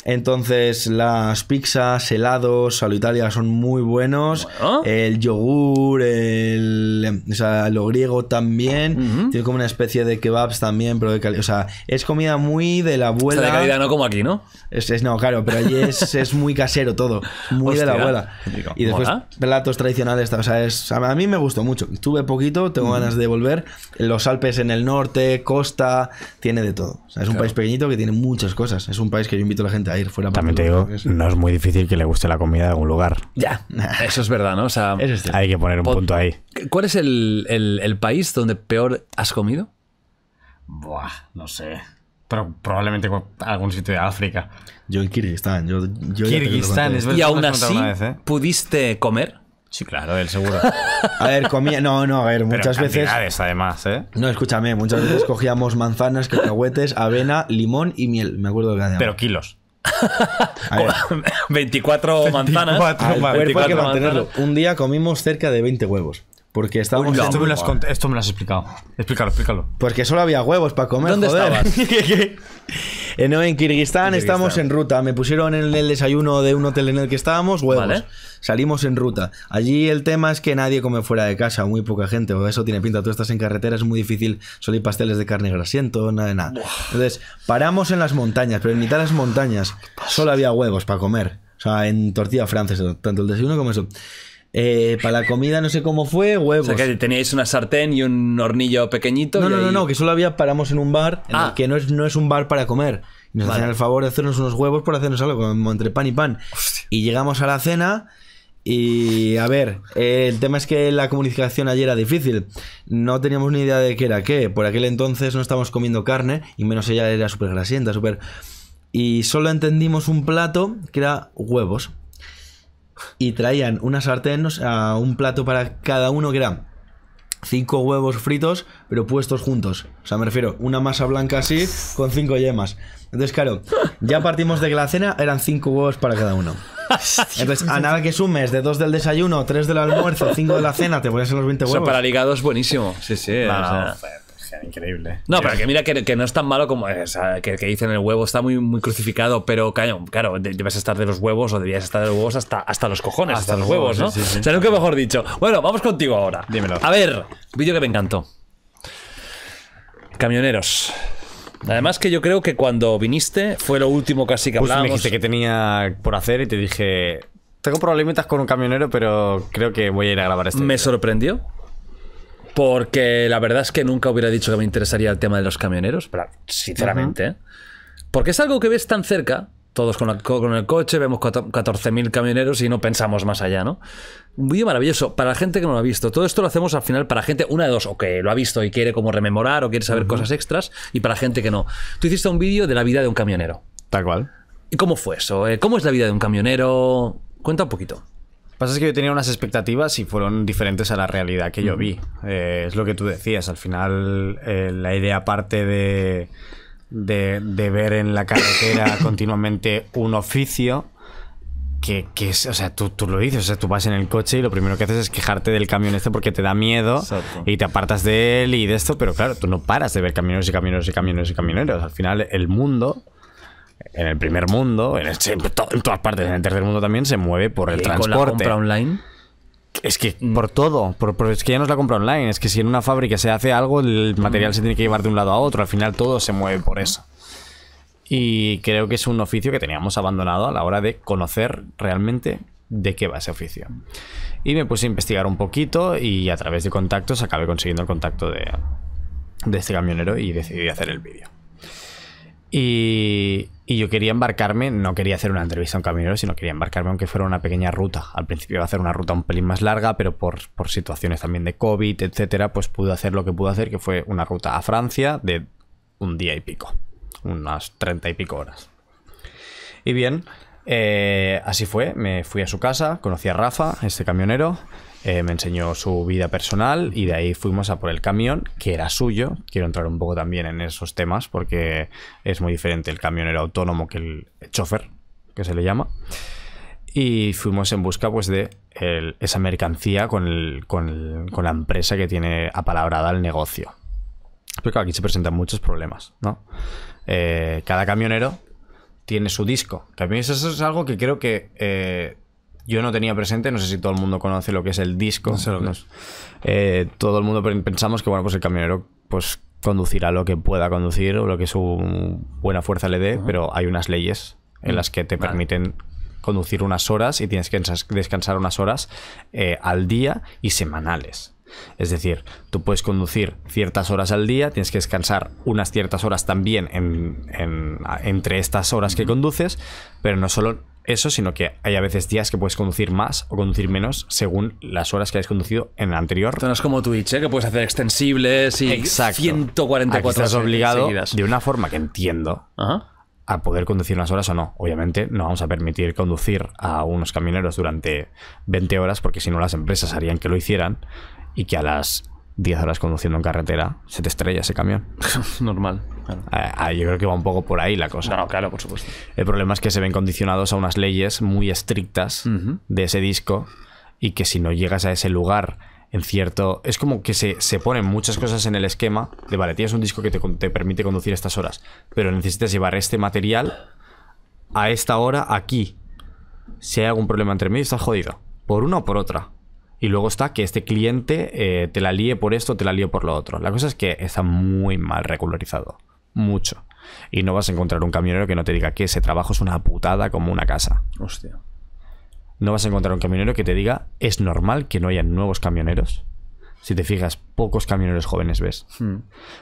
entonces, las pizzas, helados, salud son muy buenos. El yogur, el, lo griego también. Tiene como una especie de kebabs también, pero de calidad. O sea, es comida muy de la abuela. O sea, de calidad, no como aquí, ¿no? Es, no, claro, pero allí es, muy casero todo. Muy de la abuela. y después, platos tradicionales. O sea, a mí me gustó mucho. Tuve poquito, tengo ganas de volver. Los Alpes en el norte, costa, tiene de todo. es un país pequeñito que tiene muchas cosas. Es un país que yo invito a la gente a también te digo, no es muy difícil que le guste la comida de algún lugar. Ya, eso es verdad, ¿no? O sea, hay que poner un punto ahí. ¿Cuál es el, país donde peor has comido? Buah, no sé pero probablemente algún sitio de África. Yo en Kirguistán. Yo, Kirguistán, es ¿Y aún así ¿eh? pudiste comer? Sí, claro, él seguro. a ver, comía. No, no, a ver, muchas pero veces. además, ¿eh? No, escúchame, muchas veces cogíamos manzanas, cacahuetes, avena, limón y miel. Me acuerdo que Pero kilos. 24 manzanas. mantenerlo. Un día comimos cerca de 20 huevos. Porque estábamos. Uy, esto, me lo has explicado. Explícalo, explícalo. Porque solo había huevos para comer. ¿Dónde estabas? Eh, en Kirguistán estamos en ruta. Me pusieron en el desayuno de un hotel en el que estábamos huevos. Salimos en ruta. Allí el tema es que nadie come fuera de casa, muy poca gente. O eso tiene pinta. Tú estás en carretera, es muy difícil. Solo hay pasteles de carne grasiento, nada de nada. Entonces, paramos en las montañas, pero en mitad de las montañas solo había huevos para comer. O sea, en tortilla francesa, tanto el desayuno como eso. Eh, para la comida no sé cómo fue, huevos. O sea que teníais una sartén y un hornillo pequeñito. No, no, no, no, que solo había, paramos en un bar, ah. que no es, no es un bar para comer. Nos hacían el favor de hacernos unos huevos por hacernos algo, como entre pan y pan. Y llegamos a la cena. Y a ver, eh, el tema es que la comunicación ayer era difícil. No teníamos ni idea de qué era qué. Por aquel entonces no estábamos comiendo carne, y menos ella era súper grasienta, súper. Y solo entendimos un plato que era huevos y traían una sartén, o un plato para cada uno que era cinco huevos fritos, pero puestos juntos. O sea, me refiero, una masa blanca así con cinco yemas. Entonces, claro, ya partimos de que la cena eran cinco huevos para cada uno. Entonces, a nada que sumes de dos del desayuno, tres del almuerzo, cinco de la cena, te a en los 20 huevos. O sea, para ligados buenísimo. Sí, sí increíble. No, pero que mira que, no es tan malo como es, eh, que, dicen el huevo está muy, muy crucificado, pero caño, claro, debes estar de los huevos o debías estar de los huevos hasta, hasta los cojones, hasta, los huevos, ¿no? O sea, nunca mejor dicho. Bueno, vamos contigo ahora. Dímelo. A ver, vídeo que me encantó. Camioneros. Además que yo creo que cuando viniste fue lo último casi que hablamos me dijiste que tenía por hacer y te dije, tengo problemitas con un camionero, pero creo que voy a ir a grabar este. Me sorprendió porque la verdad es que nunca hubiera dicho que me interesaría el tema de los camioneros, sinceramente. Porque es algo que ves tan cerca, todos con, el coche, vemos 14.000 camioneros y no pensamos más allá, ¿no? Un vídeo maravilloso para la gente que no lo ha visto. Todo esto lo hacemos al final para gente, una de dos, o que lo ha visto y quiere como rememorar o quiere saber cosas extras, y para gente que no. Tú hiciste un vídeo de la vida de un camionero. Tal cual. ¿Y cómo fue eso? Eh, ¿Cómo es la vida de un camionero? Cuenta un poquito. Pasa es que yo tenía unas expectativas y fueron diferentes a la realidad que yo vi. Eh, es lo que tú decías. Al final, eh, la idea aparte de, de, ver en la carretera continuamente un oficio. Que, es, o sea, tú, tú, lo dices, o sea, tú vas en el coche y lo primero que haces es quejarte del camión este porque te da miedo y te apartas de él y de esto, pero claro, tú no paras de ver camioneros y camioneros y camioneros y camioneros. Al final, el mundo en el primer mundo, en, todas partes, en el tercer mundo también, se mueve por el ¿Y transporte. Con la compra online? Es que mm. por todo, es que ya no es la compra online, es que si en una fábrica se hace algo, el material mm. se tiene que llevar de un lado a otro, al final todo se mueve por eso. Y creo que es un oficio que teníamos abandonado a la hora de conocer realmente de qué va ese oficio. Y me puse a investigar un poquito y a través de contactos acabé consiguiendo el contacto de este camionero y decidí hacer el vídeo. Y y yo quería embarcarme, no quería hacer una entrevista a un camionero, sino quería embarcarme aunque fuera una pequeña ruta. Al principio iba a hacer una ruta un pelín más larga, pero por, situaciones también de COVID, etcétera, pues pude hacer lo que pude hacer, que fue una ruta a Francia de un día y pico, unas treinta y pico horas. Y bien, eh, así fue, me fui a su casa, conocí a Rafa, este camionero, eh, me enseñó su vida personal y de ahí fuimos a por el camión, que era suyo. Quiero entrar un poco también en esos temas porque es muy diferente el camionero autónomo que el chofer, que se le llama. Y fuimos en busca pues, de esa mercancía con, la empresa que tiene apalabrada el negocio. Pero claro, aquí se presentan muchos problemas, ¿no? Eh, cada camionero tiene su disco. también eso es algo que creo que eh, yo no tenía presente, no sé si todo el mundo conoce lo que es el disco. Eh, todo el mundo pensamos que bueno, pues el camionero pues conducirá lo que pueda conducir o lo que su buena fuerza le dé, pero hay unas leyes en las que te permiten conducir unas horas y tienes que descansar unas horas eh, al día y semanales. Es decir, tú puedes conducir ciertas horas al día, tienes que descansar unas ciertas horas también en, entre estas horas que conduces, pero no solo eso, sino que hay a veces días que puedes conducir más o conducir menos según las horas que hayas conducido en el anterior. Esto es como Twitch, ¿eh? que puedes hacer extensibles y 144 horas estás obligado de una forma que entiendo. a poder conducir unas horas o no. Obviamente no vamos a permitir conducir a unos camioneros durante 20 horas porque si no las empresas harían que lo hicieran y que a las 10 horas conduciendo en carretera, se te estrella ese camión. Normal. Ah, ah, yo creo que va un poco por ahí la cosa. No, claro, por supuesto. El problema es que se ven condicionados a unas leyes muy estrictas de ese disco y que si no llegas a ese lugar en cierto... Es como que se, se ponen muchas cosas en el esquema de, vale, tienes un disco que te, permite conducir estas horas, pero necesitas llevar este material a esta hora aquí. Si hay algún problema entre mí, estás jodido. Por una o por otra. Y luego está que este cliente eh, te la líe por esto, te la líe por lo otro. La cosa es que está muy mal regularizado. Mucho. Y no vas a encontrar un camionero que no te diga que ese trabajo es una putada como una casa. Hostia. No vas a encontrar un camionero que te diga es normal que no haya nuevos camioneros. Si te fijas, pocos camioneros jóvenes ves. Hmm.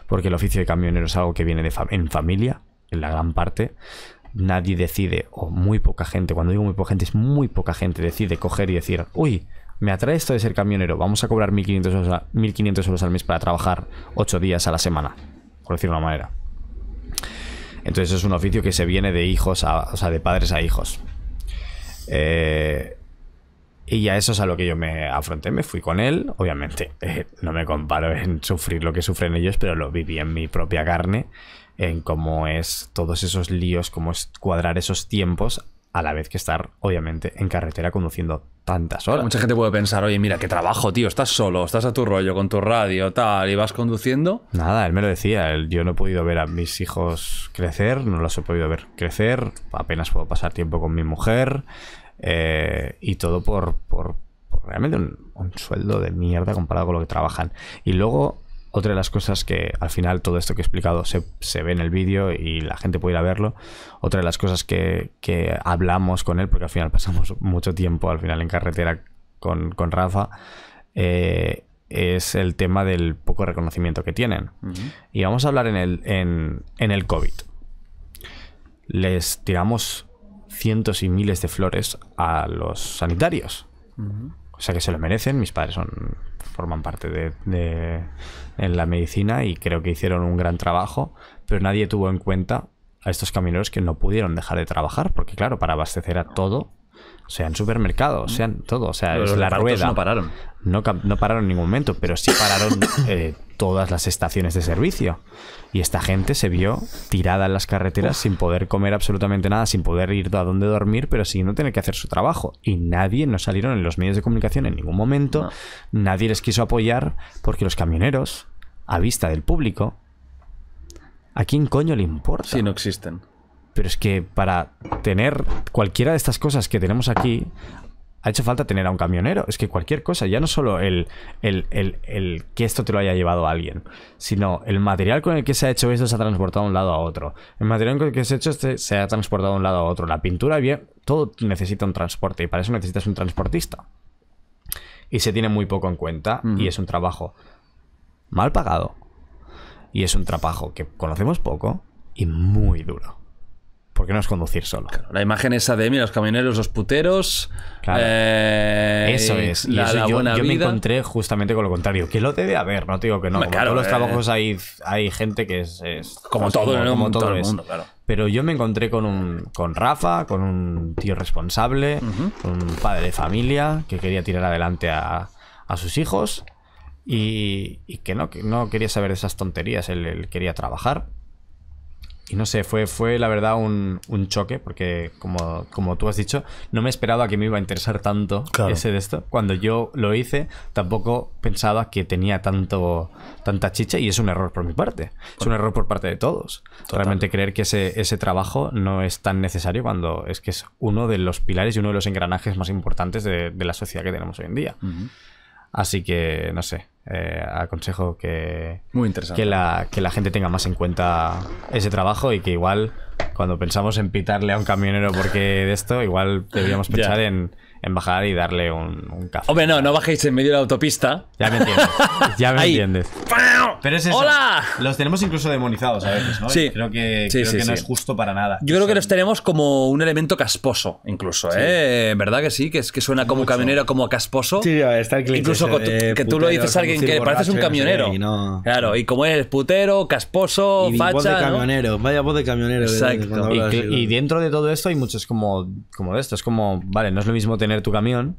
Porque el oficio de camionero es algo que viene de en familia, en la gran parte nadie decide, o muy poca gente, cuando digo muy poca gente, es muy poca gente, decide coger y decir, uy, me atrae esto de ser camionero, vamos a cobrar 1.500 euros, euros al mes para trabajar 8 días a la semana, por decirlo de una manera. Entonces es un oficio que se viene de hijos, o sea, de padres a hijos. Eh, y a eso es a lo que yo me afronté, me fui con él, obviamente, eh, no me comparo en sufrir lo que sufren ellos, pero lo viví en mi propia carne, en cómo es todos esos líos, cómo es cuadrar esos tiempos a la vez que estar, obviamente, en carretera conduciendo tantas horas. Mucha gente puede pensar, oye, mira, qué trabajo, tío, estás solo, estás a tu rollo, con tu radio, tal, y vas conduciendo. Nada, él me lo decía, yo no he podido ver a mis hijos crecer, no los he podido ver crecer, apenas puedo pasar tiempo con mi mujer, eh, y todo por, por, realmente un, un, sueldo de mierda comparado con lo que trabajan. Y luego otra de las cosas que al final todo esto que he explicado se, ve en el vídeo y la gente puede ir a verlo. Otra de las cosas que, hablamos con él, porque al final pasamos mucho tiempo al final en carretera con, Rafa, eh, es el tema del poco reconocimiento que tienen. Y vamos a hablar en el, en, en el COVID. Les tiramos cientos y miles de flores a los sanitarios. O sea que se lo merecen, mis padres son forman parte de, en la medicina y creo que hicieron un gran trabajo, pero nadie tuvo en cuenta a estos camioneros que no pudieron dejar de trabajar, porque claro, para abastecer a todo, sean supermercados, sean todo, o sea, es la rueda. No pararon. No, pararon en ningún momento, pero sí pararon eh, todas las estaciones de servicio. Y esta gente se vio tirada en las carreteras sin poder comer absolutamente nada, sin poder ir a dónde dormir, pero sin no tener que hacer su trabajo. Y nadie, no salieron en los medios de comunicación en ningún momento, nadie les quiso apoyar porque los camioneros, a vista del público, ¿a quién coño le importa? Si no existen. Pero es que para tener cualquiera de estas cosas que tenemos aquí, ha hecho falta tener a un camionero. Es que cualquier cosa, ya no solo el, el, que esto te lo haya llevado a alguien, sino el material con el que se ha hecho esto se ha transportado de un lado a otro. El material con el que se ha hecho este se ha transportado de un lado a otro. La pintura, bien, todo necesita un transporte y para eso necesitas un transportista. Y se tiene muy poco en cuenta y es un trabajo mal pagado. Y es un trabajo que conocemos poco y muy duro. ¿Por qué no es conducir solo? la imagen esa de mí, los camioneros, los puteros. Eh, eso es. yo, me encontré justamente con lo contrario. Que lo debe haber, no te digo que no. Como todos los trabajos eh. hay, hay gente que es. como, todo, todo, el mundo, Pero yo me encontré con un con Rafa, con un tío responsable, un padre de familia que quería tirar adelante a, sus hijos y, que, no, no quería saber de esas tonterías. él quería trabajar y no sé, fue, fue la verdad un, un choque, porque como, como, tú has dicho, no me esperaba que me iba a interesar tanto ese de esto. Cuando yo lo hice, tampoco pensaba que tenía tanto, tanta chicha y es un error por mi parte. Es un error por parte de todos. Realmente creer que ese, ese trabajo no es tan necesario cuando es que es uno de los pilares y uno de los engranajes más importantes de, la sociedad que tenemos hoy en día. Así que, no sé, eh, aconsejo que, Que, la, que la gente tenga más en cuenta ese trabajo y que igual cuando pensamos en pitarle a un camionero porque de esto, igual deberíamos pensar en en bajar y darle un, un café. Hombre, no, no bajéis en medio de la autopista. Ya me entiendes. ya me entiendes. Pero es eso. ¡Hola! Los tenemos incluso demonizados a veces, ¿no? Sí. Creo que, creo que no es justo para nada. Yo creo que los tenemos como un elemento casposo, incluso, ¿eh? ¿Verdad que sí? Que es que suena como camionero, como casposo. Sí, está el Incluso que, tú lo dices a alguien que pareces un camionero. Claro, y como es putero, casposo, y facha. Voz de camionero, vaya voz de camionero. Exacto. y, dentro de todo esto hay muchos como, como de esto. Es como, vale, no es lo mismo tener tu camión.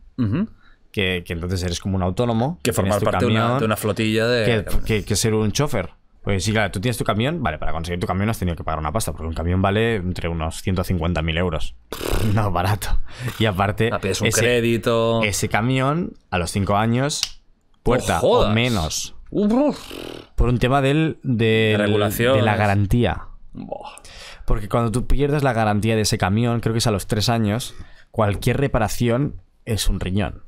que, entonces eres como un autónomo. Que formar parte de, una, flotilla de. Que, ser un chofer. Pues sí, claro, tú tienes tu camión, vale, para conseguir tu camión has tenido que pagar una pasta, porque un camión vale entre unos 150.000 euros. No, barato. Y aparte, ah, es un ese, crédito. Ese camión, a los 5 años, puerta o menos. Por un tema del, de la garantía. Porque cuando tú pierdes la garantía de ese camión, creo que es a los 3 años, cualquier reparación es un riñón.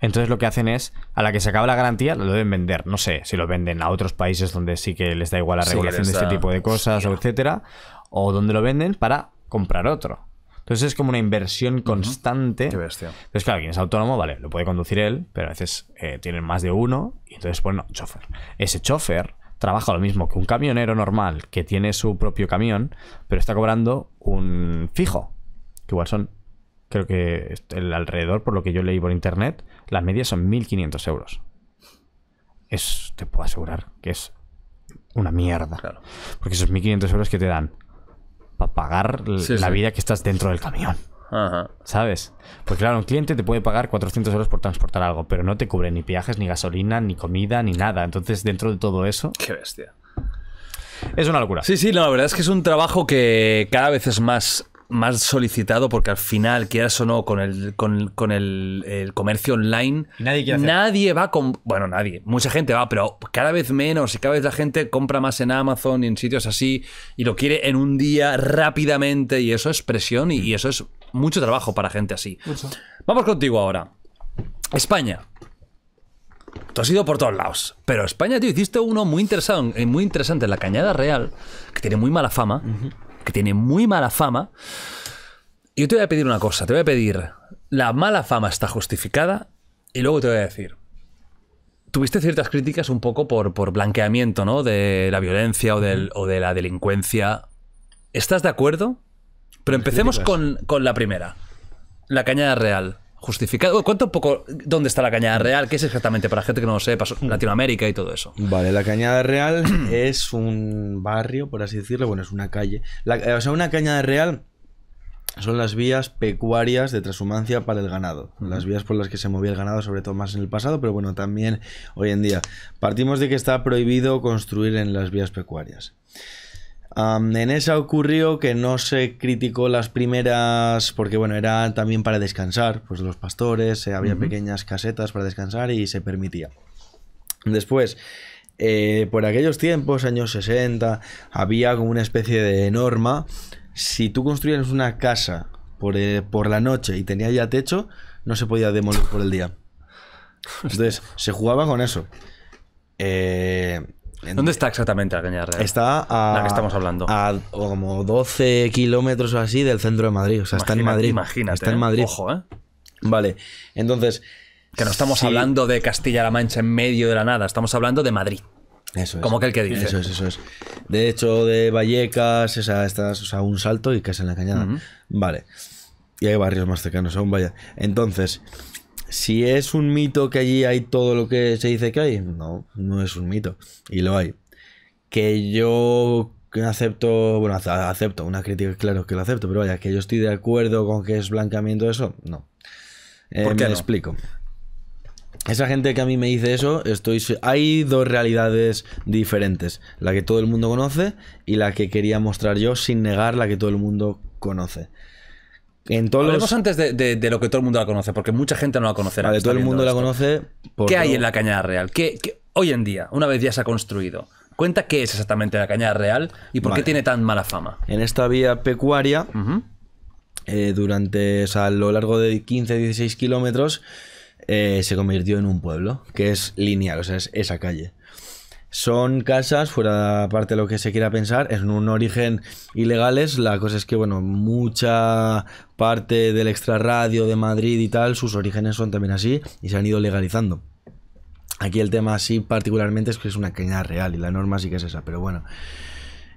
Entonces lo que hacen es, a la que se acaba la garantía, lo deben vender. No sé si lo venden a otros países donde sí que les da igual la regulación de este tipo de cosas, o etcétera, o donde lo venden para comprar otro. Entonces es como una inversión constante. Entonces, claro, quien es autónomo, vale, lo puede conducir él, pero a veces eh, tienen más de uno, y entonces, bueno, chofer. Ese chofer trabaja lo mismo que un camionero normal que tiene su propio camión, pero está cobrando un fijo, que igual son creo que el alrededor, por lo que yo leí por internet, las medias son 1.500 euros. Es, te puedo asegurar que es una mierda. Claro. Porque esos 1.500 euros que te dan para pagar la vida que estás dentro del camión. Ajá. ¿Sabes? Porque claro, un cliente te puede pagar 400 euros por transportar algo, pero no te cubre ni viajes, ni gasolina, ni comida, ni nada. Entonces, dentro de todo eso... Qué bestia. Es una locura. Sí, sí, la verdad es que es un trabajo que cada vez es más más solicitado porque al final, quieras o no, con el, con, el, comercio online, nadie, va con... Bueno, nadie, mucha gente va, pero cada vez menos y cada vez la gente compra más en Amazon y en sitios así y lo quiere en un día rápidamente y eso es presión y, eso es mucho trabajo para gente así. Vamos contigo ahora. España. Tú has ido por todos lados. Pero España, tío, hiciste uno muy interesante, eh, muy interesante en la Cañada Real, que tiene muy mala fama que tiene muy mala fama. Yo te voy a pedir una cosa, te voy a pedir, la mala fama está justificada y luego te voy a decir, tuviste ciertas críticas un poco por, por blanqueamiento, ¿no? De la violencia o, de la delincuencia. ¿Estás de acuerdo? Pero empecemos con, con la primera, la cañada real justificado. Cuenta un poco dónde está la Cañada Real, qué es exactamente para gente que no lo sepa, Latinoamérica y todo eso. Vale, la Cañada Real es un barrio, por así decirlo, bueno, es una calle. Eh, o sea, una Cañada Real son las vías pecuarias de transhumancia para el ganado, las vías por las que se movía el ganado, sobre todo más en el pasado, pero bueno, también hoy en día. Partimos de que está prohibido construir en las vías pecuarias en esa ocurrió que no se criticó las primeras, porque bueno, era también para descansar, pues los pastores, eh, había pequeñas casetas para descansar y se permitía. Después, eh, por aquellos tiempos, años 60, había como una especie de norma, si tú construías una casa por, eh, por la noche y tenía ya techo, no se podía demoler por el día. Entonces, se jugaba con eso. Eh, ¿Dónde está exactamente la Cañada Real? Está a. La que estamos hablando. A como 12 kilómetros o así del centro de Madrid. O sea, está en Madrid. Imagínate. Está en ¿eh? Madrid. Ojo, ¿eh? Vale. Entonces. Que no estamos hablando de Castilla-La Mancha en medio de la nada. Estamos hablando de Madrid. Eso es. Como que el que dice. Eso es, eso es. De hecho, de Vallecas, Esa sea, o un salto y casi en la cañada. Vale. Y hay barrios más cercanos aún, vaya. Entonces, si es un mito que allí hay todo lo que se dice que hay, no, no es un mito. Y lo hay. Que yo acepto, bueno, acepto, una crítica, claro que lo acepto, pero vaya, que yo estoy de acuerdo con que es blancamiento eso, no. Eh, ¿Por qué me explico. Esa gente que a mí me dice eso, estoy. Hay dos realidades diferentes. La que todo el mundo conoce y la que quería mostrar yo sin negar la que todo el mundo conoce. En Hablemos antes de, lo que todo el mundo la conoce, porque mucha gente no la conocerá. Vale, todo el mundo la conoce. porque ¿Qué hay en la Cañada Real? ¿Qué, hoy en día, una vez ya se ha construido, cuenta qué es exactamente la Cañada Real y por qué tiene tan mala fama. En esta vía pecuaria, eh, durante, a lo largo de 15-16 kilómetros, eh, se convirtió en un pueblo, que es lineal, o sea, es esa calle son casas, fuera parte de lo que se quiera pensar, en un origen ilegales. La cosa es que, bueno, mucha parte del extrarradio de Madrid y tal, sus orígenes son también así y se han ido legalizando. Aquí el tema así particularmente es que es una caña real y la norma sí que es esa, pero bueno.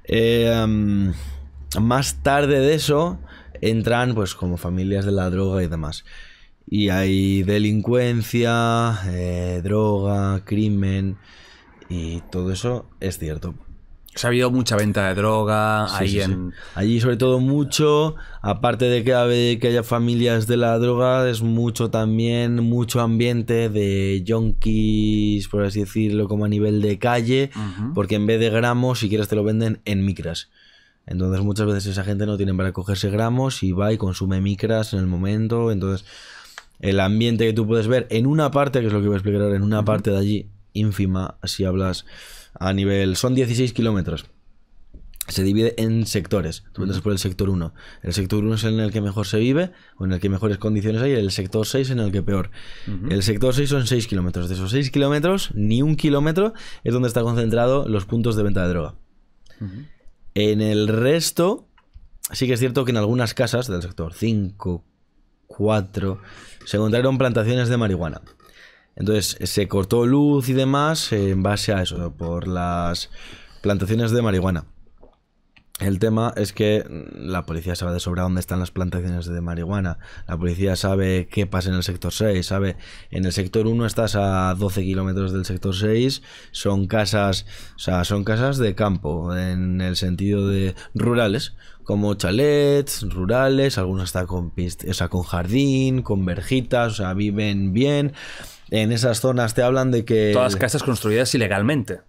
Eh, mm, más tarde de eso entran pues como familias de la droga y demás. Y hay delincuencia, eh, droga, crimen y todo eso es cierto. ha habido mucha venta de droga sí, Allí sobre todo mucho, aparte de que, haya familias de la droga, es mucho también, mucho ambiente de junkies, por así decirlo, como a nivel de calle, porque en vez de gramos, si quieres te lo venden en micras. Entonces muchas veces esa gente no tiene para cogerse gramos y va y consume micras en el momento, entonces el ambiente que tú puedes ver en una parte, que es lo que voy a explicar ahora, en una parte de allí, ínfima si hablas a nivel... Son 16 kilómetros. Se divide en sectores. Tú entras por el sector 1. El sector 1 es en el que mejor se vive o en el que mejores condiciones hay. El sector 6 en el que peor. El sector 6 son 6 kilómetros. De esos 6 kilómetros, ni un kilómetro es donde están concentrados los puntos de venta de droga. En el resto, sí que es cierto que en algunas casas del sector 5, 4, se encontraron plantaciones de marihuana. Entonces se cortó luz y demás en base a eso, por las plantaciones de marihuana. El tema es que la policía sabe de sobra dónde están las plantaciones de marihuana, la policía sabe qué pasa en el sector 6, sabe, en el sector 1 estás a 12 kilómetros del sector 6, son casas, o sea, son casas de campo, en el sentido de rurales, como chalets, rurales, algunos están con, o sea, con jardín, con verjitas, o sea, viven bien, en esas zonas te hablan de que... Todas casas construidas ilegalmente.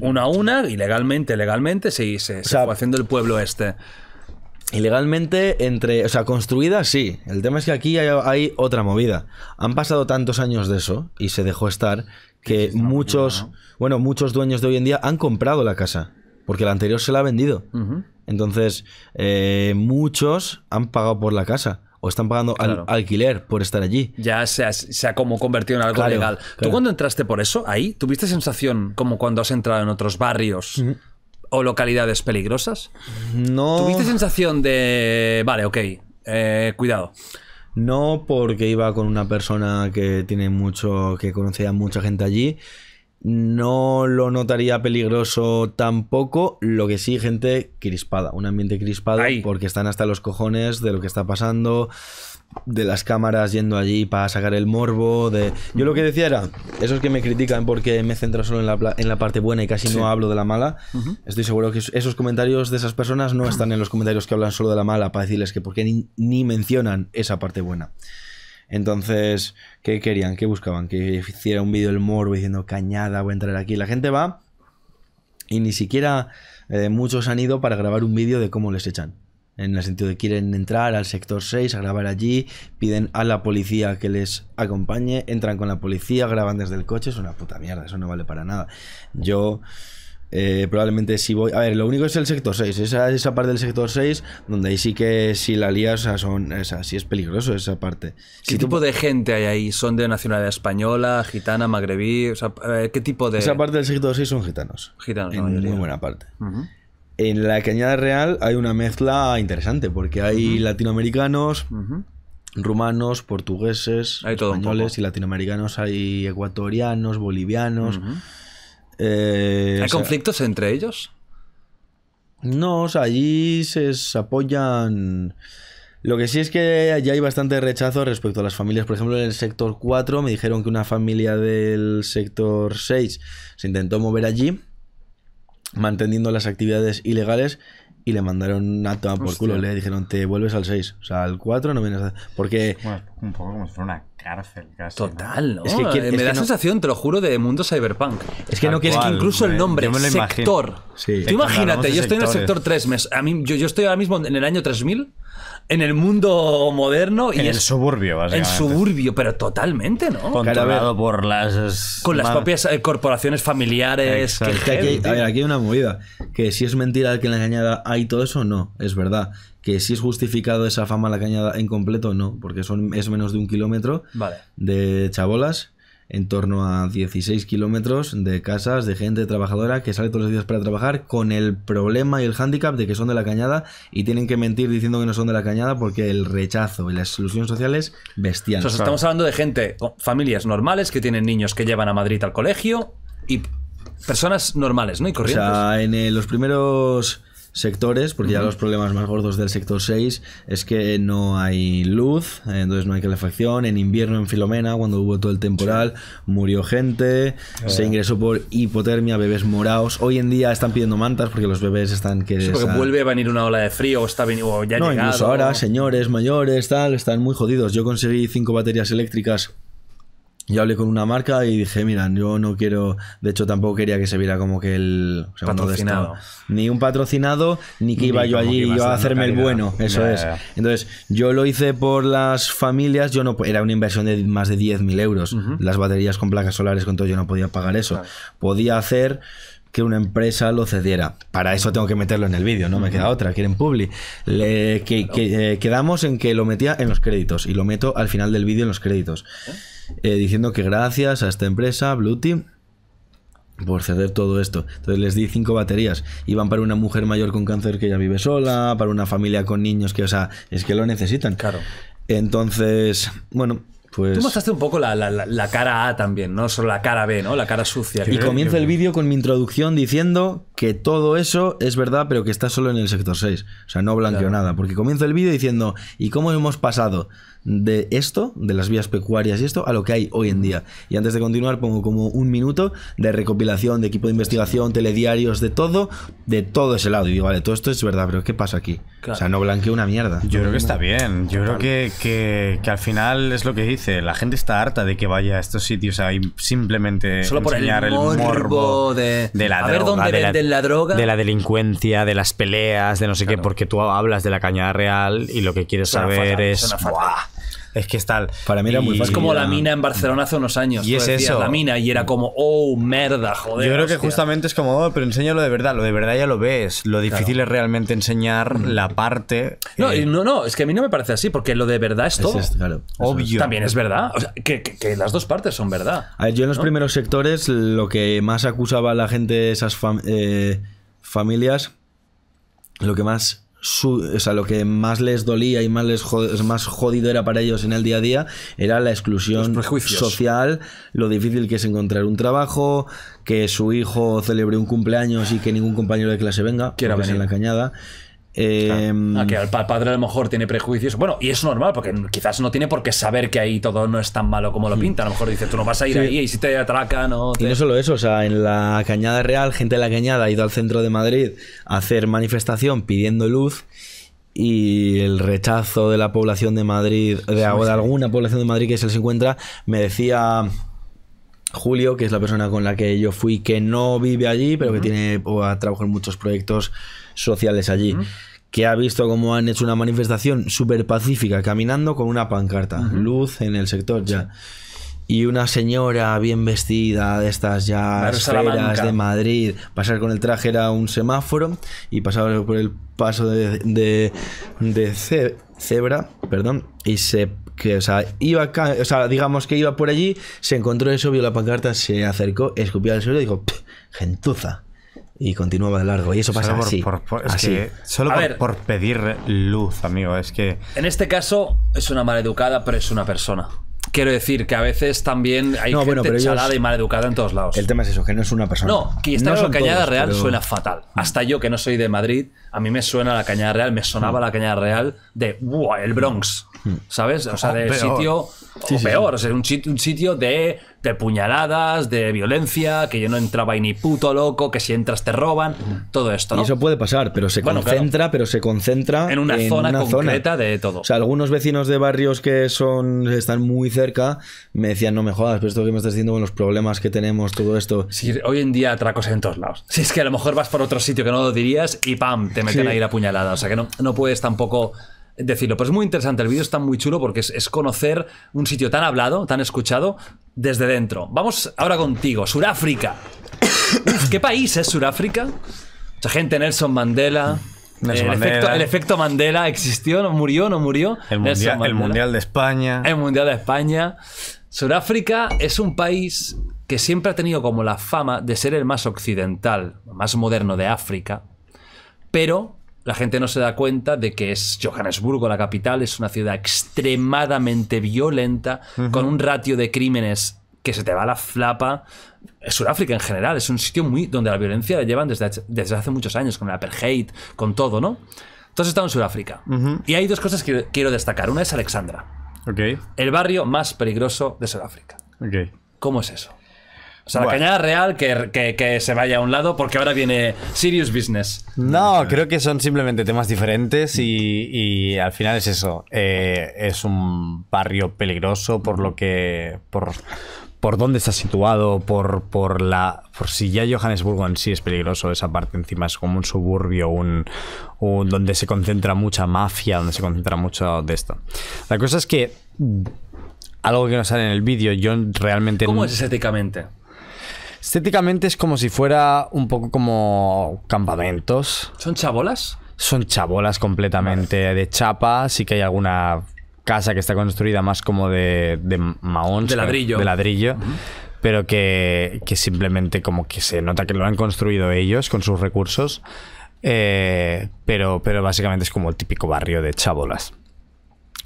Una a una, ilegalmente, legalmente, se, haciendo el pueblo este. Ilegalmente, entre. O sea, construidas, sí. El tema es que aquí hay, otra movida. Han pasado tantos años de eso y se dejó estar que muchos. Bueno, muchos dueños de hoy en día han comprado la casa. Porque la anterior se la ha vendido. Entonces, eh, muchos han pagado por la casa o están pagando al, alquiler por estar allí. Ya se ha, como convertido en algo legal. ¿Tú cuando entraste por eso ahí, tuviste sensación como cuando has entrado en otros barrios? ¿O localidades peligrosas? No. ¿Tuviste sensación de. Vale, ok. Eh, cuidado. No, porque iba con una persona que tiene mucho. que conocía mucha gente allí no lo notaría peligroso tampoco. Lo que sí, gente crispada. Un ambiente crispado porque están hasta los cojones de lo que está pasando. De las cámaras yendo allí para sacar el morbo. De... Yo lo que decía era: esos que me critican porque me centro solo en la, en la parte buena y casi no hablo de la mala. Estoy seguro que esos comentarios de esas personas no están en los comentarios que hablan solo de la mala para decirles que porque ni, ni mencionan esa parte buena. Entonces, ¿qué querían? ¿Qué buscaban? Que hiciera un vídeo el morbo diciendo cañada, voy a entrar aquí. La gente va y ni siquiera eh, muchos han ido para grabar un vídeo de cómo les echan. En el sentido de quieren entrar al sector 6 a grabar allí, piden a la policía que les acompañe, entran con la policía, graban desde el coche, es una puta mierda, eso no vale para nada. Yo eh, probablemente si voy. A ver, lo único es el sector 6. Esa, esa parte del sector 6, donde ahí sí que si la lías, son, o sí es peligroso esa parte. ¿Qué si tipo de gente hay ahí? ¿Son de nacionalidad española, gitana, magrebí? O sea, ¿qué tipo de.? Esa parte del sector 6 son gitanos. Gitanos, en Muy buena parte. En la Cañada Real hay una mezcla interesante, porque hay latinoamericanos. rumanos, portugueses, hay españoles y latinoamericanos, hay ecuatorianos, bolivianos. Eh, ¿Hay conflictos entre ellos? No, o sea, allí se apoyan... Lo que sí es que allí hay bastante rechazo respecto a las familias. Por ejemplo, en el sector 4 me dijeron que una familia del sector 6 se intentó mover allí, manteniendo las actividades ilegales y le mandaron un toma por culo. Le dijeron, te vuelves al 6. O sea, al 4 no vienes a... Porque... un poco como si fuera una cárcel casi. Total, Es que, eh, me da sensación, te lo juro, de mundo cyberpunk. Es que no quieres que incluso el nombre, sector. Tú imagínate, yo estoy en el sector 3. a mí, yo, yo, estoy ahora mismo en el año 3000 en el mundo moderno. Y en el suburbio, básicamente. En suburbio, pero totalmente, ¿no? Controlado por las... Eh, Con las propias eh, corporaciones familiares. aquí hay, una movida. Que si es mentira que en la Cañada hay todo eso, no, es verdad. Que si es justificado esa fama la cañada en completo, no, porque son, es menos de un kilómetro de chabolas en torno a 16 kilómetros de casas de gente trabajadora que sale todos los días para trabajar con el problema y el hándicap de que son de la cañada y tienen que mentir diciendo que no son de la cañada porque el rechazo y la exclusión social es bestial. estamos hablando de gente, familias normales que tienen niños que llevan a Madrid al colegio y personas normales, ¿no? Y corrientes. O sea, en eh, los primeros sectores, porque ya los problemas más gordos del sector 6 es que no hay luz, entonces no hay calefacción, en invierno en Filomena, cuando hubo todo el temporal, murió gente, se eh. ingresó por hipotermia, bebés moraos hoy en día están pidiendo mantas porque los bebés están que... Sí, porque vuelve a venir una ola de frío, o está o ya ha no, llegado. Incluso ahora, señores mayores, tal, están muy jodidos. Yo conseguí cinco baterías eléctricas yo hablé con una marca y dije, mira, yo no quiero, de hecho tampoco quería que se viera como que el patrocinado. ni un patrocinado, ni que iba yo allí y a hacerme el bueno, eso es. Entonces, yo lo hice por las familias, yo no, era una inversión de más de 10.000 euros, las baterías con placas solares, con todo, yo no podía pagar eso. Podía hacer que una empresa lo cediera. Para eso tengo que meterlo en el vídeo, no me queda otra, quieren public Le, que, eh, quedamos en que lo metía en los créditos y lo meto al final del vídeo en los créditos. ¿Eh? Eh, diciendo que gracias a esta empresa, Blue Team, por ceder todo esto. Entonces les di cinco baterías. Iban para una mujer mayor con cáncer que ya vive sola, para una familia con niños que, o sea, es que lo necesitan. Claro. Entonces, bueno, pues... Tú mostraste un poco la, cara A también, no solo la cara B, ¿no? La cara sucia. Y comienza el vídeo con mi introducción diciendo que todo eso es verdad, pero que está solo en el sector 6. O sea, no blanqueo nada. Porque comienzo el vídeo diciendo, ¿y cómo hemos pasado de esto, de las vías pecuarias y esto, a lo que hay hoy en día. Y antes de continuar pongo como un minuto de recopilación, de equipo de investigación, telediarios, de todo, de todo ese lado. Y digo, vale, todo esto es verdad, pero ¿qué pasa aquí? O sea, no blanqueo una mierda. Yo creo que está bien. Yo creo que, que, al final es lo que dice. La gente está harta de que vaya a estos sitios ahí simplemente Solo por enseñar el morbo, de, la droga. Ver dónde de la, droga. De la delincuencia, de las peleas, de no sé qué, porque tú hablas de la cañada real y lo que quieres saber es es que es tal. Para mí era muy fácil. Es como la mina en Barcelona hace unos años. Y es La mina y era como, oh, merda, joder. Yo creo que justamente es como, oh, pero lo de verdad. Lo de verdad ya lo ves. Lo difícil es realmente enseñar la parte. No, eh, no, no, es que a mí no me parece así, porque lo de verdad es todo. claro, Obvio. También es verdad. que, las dos partes son verdad. yo en los primeros sectores lo que más acusaba a la gente de esas eh, familias, lo que más su, o sea, lo que más les dolía y más les más jodido era para ellos en el día a día era la exclusión social, lo difícil que es encontrar un trabajo, que su hijo celebre un cumpleaños y que ningún compañero de clase venga, que era en la cañada. Eh, que el padre a lo mejor tiene prejuicios. Bueno, y es normal, porque quizás no tiene por qué saber que ahí todo no es tan malo como lo hmm. pinta. A lo mejor dice, tú no vas a ir ahí y si te atracan o no solo eso, o sea, en la Cañada Real, gente de la Cañada ha ido al centro de Madrid a hacer manifestación pidiendo luz y el rechazo de la población de Madrid, de, o de alguna población de Madrid que se les encuentra, me decía... Julio, que es la persona con la que yo fui, que no vive allí, pero que tiene o en muchos proyectos sociales allí. que ha visto cómo han hecho una manifestación súper pacífica, caminando con una pancarta, luz en el sector ya. y una señora bien vestida de estas ya de Madrid pasar con el traje era un semáforo y pasaba por el paso de, de, cebra perdón y se que, o sea, iba o sea, digamos que iba por allí, se encontró eso, vio la pancarta, se acercó, escupió al suelo y dijo, gentuza y continúa de largo. Y eso pasa por, así. solo por, pedir luz, amigo. Es que. En este caso, es una maleducada, pero es una persona. Quiero decir que a veces también hay gente chalada y maleducada en todos lados. El tema es eso, que no es una persona. No, que esta en la cañada real suena fatal. Hasta yo, que no soy de Madrid, a mí me suena la cañada real, me sonaba ah. la cañada real de ¡buah! El Bronx. Mm. ¿Sabes? O sea, de sitio. O peor, o sea, un, sitio de, de, puñaladas, de violencia, que yo no entraba ahí ni puto loco, que si entras te roban, mm. todo esto. Y eso puede pasar, pero se concentra, pero se concentra en una zona concreta de todo. O sea, algunos vecinos de barrios que son están muy cerca me decían, no me jodas, pero esto que me estás diciendo con los problemas que tenemos, todo esto. Sí, hoy en día atracos en todos lados. Si es que a lo mejor vas por otro sitio que no lo dirías y pam, te meten ahí la puñalada. O sea, que no, no puedes tampoco decirlo. Pero es muy interesante, el vídeo está muy chulo porque es, conocer un sitio tan hablado, tan escuchado, desde dentro. Vamos ahora contigo, Suráfrica. ¿Qué país es Suráfrica? Mucha gente, Nelson mm. Mandela. el, Efecto, Mandela existió, no murió, no murió. El mundial, el mundial de España. El Mundial de España. Sudáfrica es un país que siempre ha tenido como la fama de ser el más occidental, más moderno de África, pero la gente no se da cuenta de que es Johannesburgo, la capital, es una ciudad extremadamente violenta, con un ratio de crímenes que se te va la flapa. Sudáfrica en general es un sitio muy donde la violencia la llevan desde, hace muchos años, con el apartheid, con todo, ¿no? Entonces estamos en Sudáfrica. Y hay dos cosas que quiero destacar. Una es Alexandra. El barrio más peligroso de Sudáfrica. ¿Cómo es eso? O sea, la cañada real que, se vaya a un lado porque ahora viene Serious Business. No, creo que son simplemente temas diferentes y, al final es eso. Eh, es un barrio peligroso por lo que... Por, por dónde está situado, por, por la. Por si ya Johannesburgo en sí es peligroso, esa parte encima es como un suburbio, un, donde se concentra mucha mafia, donde se concentra mucho de esto. La cosa es que. Algo que no sale en el vídeo, yo realmente. ¿Cómo es estéticamente? Estéticamente es como si fuera un poco como campamentos. ¿Son chabolas? Son chabolas completamente de chapa. Sí que hay alguna casa que está construida más como de, de De ladrillo. De ladrillo. Pero que, simplemente como que se nota que lo han construido ellos con sus recursos. Eh, pero, pero básicamente es como el típico barrio de chabolas.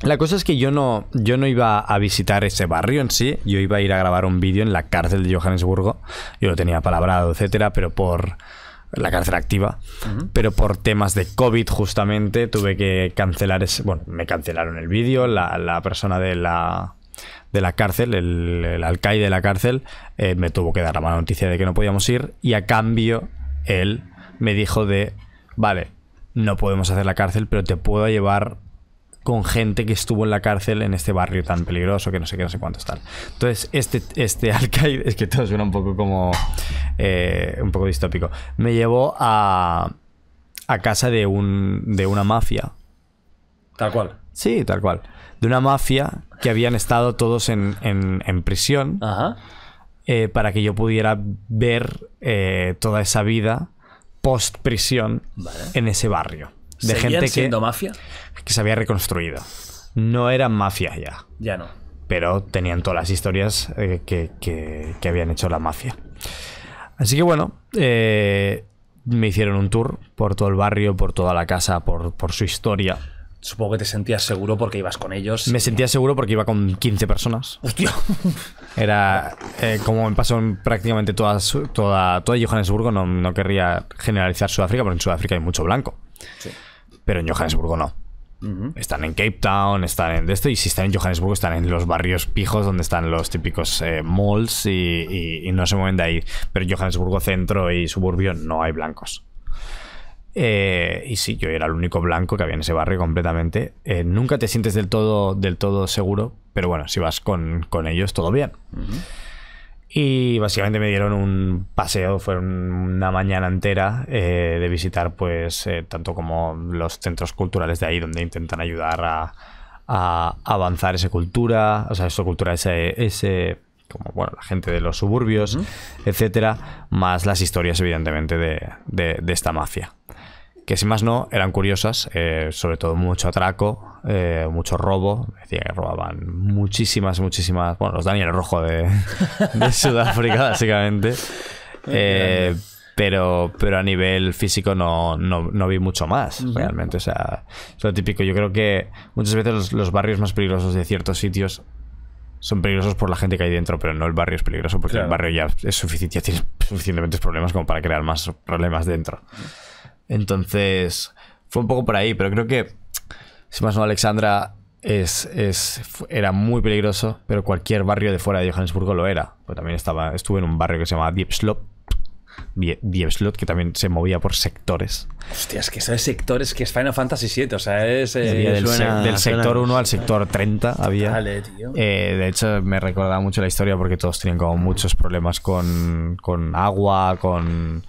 La cosa es que yo no, yo no iba a visitar ese barrio en sí, yo iba a ir a grabar un vídeo en la cárcel de Johannesburgo, yo lo tenía palabrado, etcétera, pero por la cárcel activa, pero por temas de COVID justamente tuve que cancelar ese, bueno, me cancelaron el vídeo, la, la persona de la, de la cárcel, el, el, alcaide de la cárcel, eh, me tuvo que dar la mala noticia de que no podíamos ir y a cambio él me dijo de, vale, no podemos hacer la cárcel, pero te puedo llevar con gente que estuvo en la cárcel en este barrio tan peligroso, que no sé qué, no sé cuánto tal. Entonces, este, este alcaide, es que todo suena un poco como. Eh, un poco distópico. Me llevó a. a casa de, un, de una mafia. Tal cual. Sí, tal cual. De una mafia que habían estado todos en, prisión. Eh, para que yo pudiera ver eh, toda esa vida post prisión en ese barrio. De gente siendo que, mafia? que se había reconstruido. No eran mafias ya. Ya no. Pero tenían todas las historias eh, que, habían hecho la mafia. Así que bueno, eh, me hicieron un tour por todo el barrio, por toda la casa, por, su historia. Supongo que te sentías seguro porque ibas con ellos. Me sentía seguro porque iba con 15 personas. ¡Hostia! Era eh, como me pasó en prácticamente toda, toda, toda Johannesburgo. No, querría generalizar Sudáfrica, porque en Sudáfrica hay mucho blanco. Pero en Johannesburgo no. Están en Cape Town, están en esto y si están en Johannesburgo, están en los barrios pijos donde están los típicos eh, malls y, no se mueven de ahí. Pero en Johannesburgo centro y suburbio no hay blancos. Eh, y si yo era el único blanco que había en ese barrio completamente. Eh, nunca te sientes del todo, del todo seguro, pero bueno, si vas con, ellos, todo bien. Y básicamente me dieron un paseo, fue una mañana entera eh, de visitar, pues, eh, tanto como los centros culturales de ahí, donde intentan ayudar a, avanzar esa cultura, o sea, esa cultura, ese, ese como bueno, la gente de los suburbios, etcétera, más las historias, evidentemente, de, de, de esta mafia que sin más no, eran curiosas, eh, sobre todo mucho atraco, eh, mucho robo, decía que robaban muchísimas, muchísimas, bueno, los Daniel Rojo de, Sudáfrica, básicamente. Eh, pero, pero a nivel físico no, no, vi mucho más, realmente. O sea, es lo típico. Yo creo que muchas veces los, barrios más peligrosos de ciertos sitios son peligrosos por la gente que hay dentro, pero no el barrio es peligroso porque el barrio ya es suficiente, ya tiene suficientemente problemas como para crear más problemas dentro. Entonces, fue un poco por ahí, pero creo que, si más no, Alexandra es, es, era muy peligroso, pero cualquier barrio de fuera de Johannesburgo lo era. Pues también estaba, estuve en un barrio que se llamaba Diepslop. Slot, que también se movía por sectores. Hostia, es que de sectores que es Final Fantasy VII, o sea, es. Eh, del, sector 1 al sector 30 había. tío. Eh, de hecho, me recordaba mucho la historia porque todos tienen como muchos problemas con, con agua, con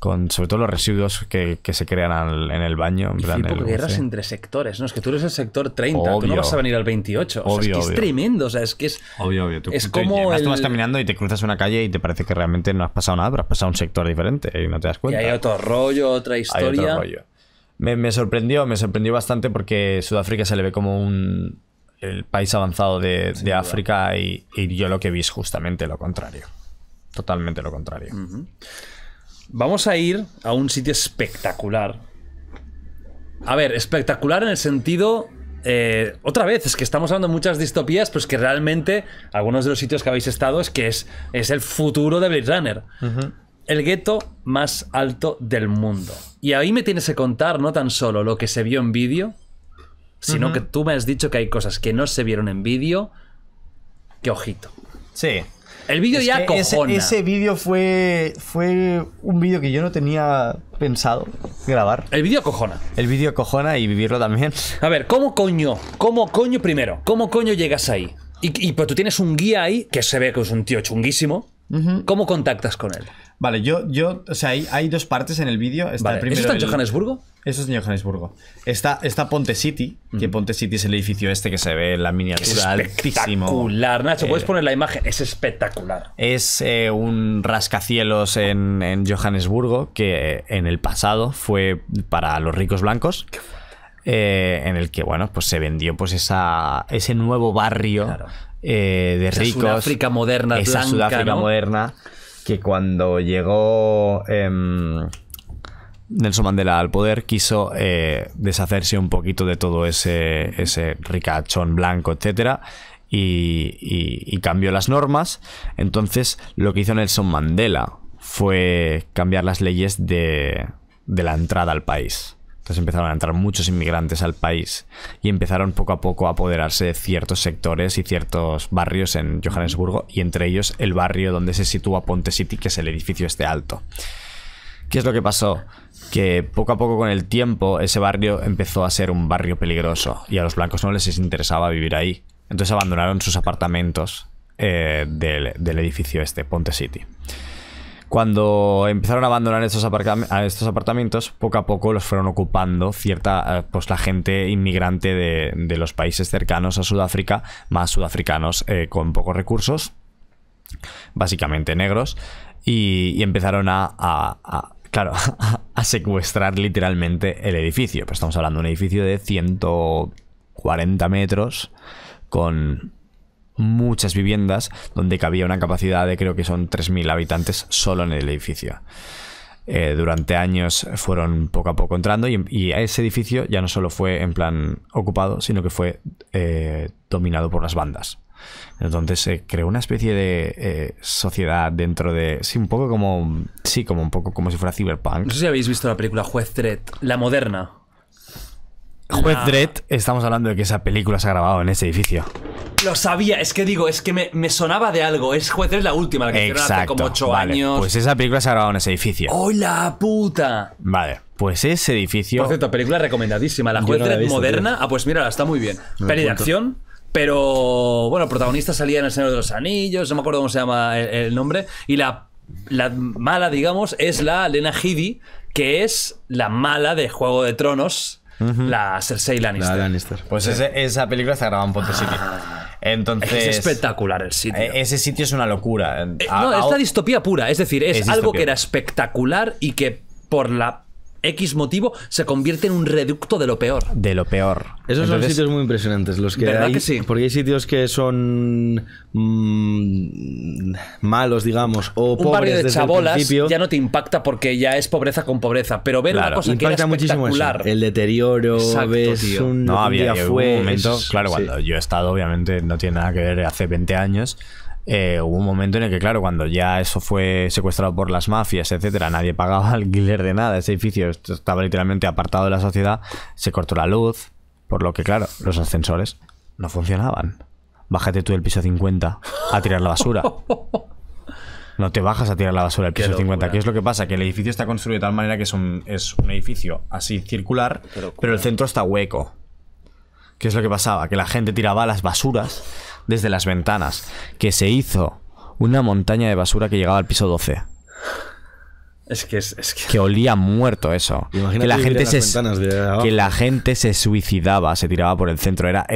con sobre todo los residuos que, se crean en el baño. En guerras entre sectores, ¿no? Es que tú eres el sector 30, tú no vas a venir al 28. es que es tremendo, o sea, es que es... es como... caminando y te cruzas una calle y te parece que realmente no has pasado nada, pero has pasado un sector diferente y no te das cuenta. Y hay otro rollo, otra historia. Me, sorprendió, me sorprendió bastante porque Sudáfrica se le ve como un... el país avanzado de, África y, yo lo que vi es justamente lo contrario. Totalmente lo contrario. Vamos a ir a un sitio espectacular. A ver, espectacular en el sentido... Eh, otra vez, es que estamos hablando de muchas distopías, pero es que realmente algunos de los sitios que habéis estado es que es, es el futuro de Blade Runner. El gueto más alto del mundo. Y ahí me tienes que contar no tan solo lo que se vio en vídeo, sino que tú me has dicho que hay cosas que no se vieron en vídeo, que ojito. Sí, el vídeo ya cojona. Ese, vídeo fue, fue un vídeo que yo no tenía pensado grabar. El vídeo cojona. El vídeo cojona y vivirlo también. A ver, ¿cómo coño? ¿Cómo coño primero? ¿Cómo coño llegas ahí? Y, pues tú tienes un guía ahí que se ve que es un tío chunguísimo. ¿Cómo contactas con él? Vale, yo, yo, o sea, hay, hay dos partes en el vídeo. ¿Eso está en Johannesburgo? Eso es en Johannesburgo. Está, está Ponte City, que mm. Ponte City es el edificio este que se ve en la miniatura. Es espectacular, Nacho, ¿puedes eh, poner la imagen? Es espectacular. Es eh, un rascacielos en, en, Johannesburgo que eh, en el pasado fue para los ricos blancos. en el que, bueno, pues se vendió pues esa, ese nuevo barrio de ricos. Sudáfrica moderna, Sudáfrica moderna que cuando llegó em, Nelson Mandela al poder quiso eh, deshacerse un poquito de todo ese, ese ricachón blanco, etcétera. Y, cambió las normas. Entonces, lo que hizo Nelson Mandela fue cambiar las leyes de la entrada al país empezaron a entrar muchos inmigrantes al país y empezaron poco a poco a apoderarse de ciertos sectores y ciertos barrios en Johannesburgo y entre ellos el barrio donde se sitúa Ponte City, que es el edificio este alto. ¿Qué es lo que pasó? Que poco a poco con el tiempo ese barrio empezó a ser un barrio peligroso y a los blancos no les interesaba vivir ahí. Entonces abandonaron sus apartamentos eh, del, del edificio este, Ponte City. Cuando empezaron a abandonar estos, apartamentos, poco a poco los fueron ocupando cierta, eh, pues la gente inmigrante de, los países cercanos a Sudáfrica, más sudafricanos eh, con pocos recursos, básicamente negros, y, empezaron a, a, claro, a secuestrar literalmente el edificio. Pues estamos hablando de un edificio de 140 metros con muchas viviendas donde cabía una capacidad de creo que son 3.000 habitantes solo en el edificio. Eh, durante años fueron poco a poco entrando y, ese edificio ya no solo fue en plan ocupado, sino que fue eh, dominado por las bandas. Entonces se creó una especie de eh, sociedad dentro de. Sí, un poco como. Sí, como un poco como si fuera Cyberpunk. No sé si habéis visto la película Juez Threat, la moderna. Juez estamos hablando de que esa película se ha grabado en ese edificio. Lo sabía, es que digo, es que me, sonaba de algo. Es Juez Dredd la última, la que grabó hace como 8 años. Pues esa película se ha grabado en ese edificio. ¡Hola puta! Vale, pues ese edificio. Por cierto, película recomendadísima. La Juez moderna. Ah, pues mira, está muy bien. de acción. Pero bueno, protagonista salía en El Señor de los Anillos, no me acuerdo cómo se llama el, nombre. Y la, mala, digamos, es la Lena Headey, que es la mala de Juego de Tronos la Cersei Lannister. Pues esa película se grabado en Ponte ah. Entonces, es espectacular el sitio. E-, ese sitio es una locura. Eh, no, es la distopía pura. Es decir, es, algo que era espectacular y que por la X motivo se convierte en un reducto de lo peor. De lo peor. Esos son sitios muy impresionantes, los que sí? Porque hay sitios que son mm, malos, digamos, o un pobres barrio de chabolas ya no te impacta porque ya es pobreza con pobreza, pero ver una cosa que era el deterioro, ves un, no, había, momento, claro, cuando yo he estado, obviamente, no tiene nada que ver hace 20 años eh, hubo un momento en el que, claro, cuando ya eso fue secuestrado por las mafias, etcétera, nadie pagaba alquiler de nada, ese edificio estaba literalmente apartado de la sociedad, se cortó la luz, por lo que, claro, los ascensores no funcionaban. Bájate tú del piso 50 a tirar la basura. No te bajas a tirar la basura del piso 50. ¿Qué es lo que pasa? Que el edificio está construido de tal manera que es un edificio así circular, pero el centro está hueco. ¿Qué es lo que pasaba? Que la gente tiraba las basuras desde las ventanas, que se hizo una montaña de basura que llegaba al piso 12. Es que es, que... olía muerto eso. que la gente se que la gente se suicidaba, se tiraba por el centro, era,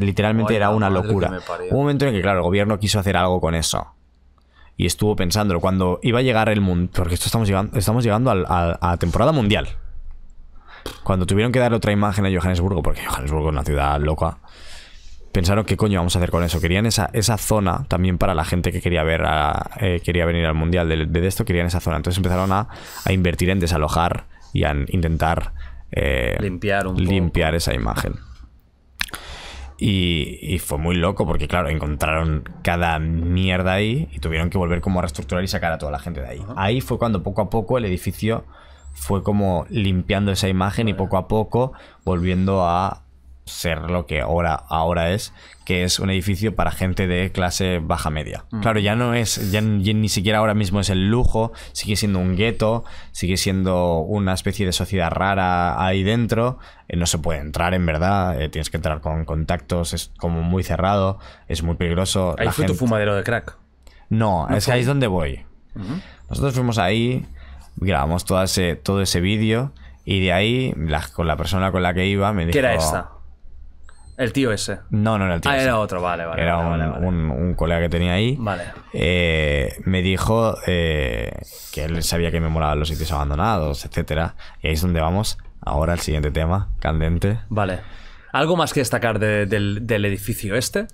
literalmente era una locura. Un momento en que claro, el gobierno quiso hacer algo con eso. Y estuvo pensando cuando iba a llegar el mundo, porque esto estamos llegando estamos llegando a, a temporada mundial. Cuando tuvieron que dar otra imagen a Johannesburgo, porque Johannesburgo es una ciudad loca, pensaron qué coño vamos a hacer con eso. Querían esa, esa zona también para la gente que quería ver a, eh, quería venir al mundial de, de, esto, querían esa zona. Entonces empezaron a, invertir en desalojar y a intentar eh, limpiar, limpiar esa imagen. Y, y, fue muy loco porque, claro, encontraron cada mierda ahí y tuvieron que volver como a reestructurar y sacar a toda la gente de ahí. Ahí fue cuando poco a poco el edificio fue como limpiando esa imagen y poco a poco volviendo a ser lo que ahora, ahora es, que es un edificio para gente de clase baja media. Mm. Claro, ya no es, ya, ni siquiera ahora mismo es el lujo, sigue siendo un gueto, sigue siendo una especie de sociedad rara ahí dentro, eh, no se puede entrar en verdad, eh, tienes que entrar con contactos, es como muy cerrado, es muy peligroso. Ahí fue tu fumadero de crack. No, es que ahí es donde voy. Nosotros fuimos ahí, grabamos todo ese, todo ese vídeo y de ahí la, con la persona con la que iba me dijo... ¿Qué era esta? El tío ese. No, no era el tío. Ah, era otro, vale, vale. Era un, colega que tenía ahí. Vale. Eh, me dijo eh, que él sabía que me molaban los sitios abandonados, etcétera. Y ahí es donde vamos ahora al siguiente tema, candente. Vale. ¿Algo más que destacar del, del edificio este?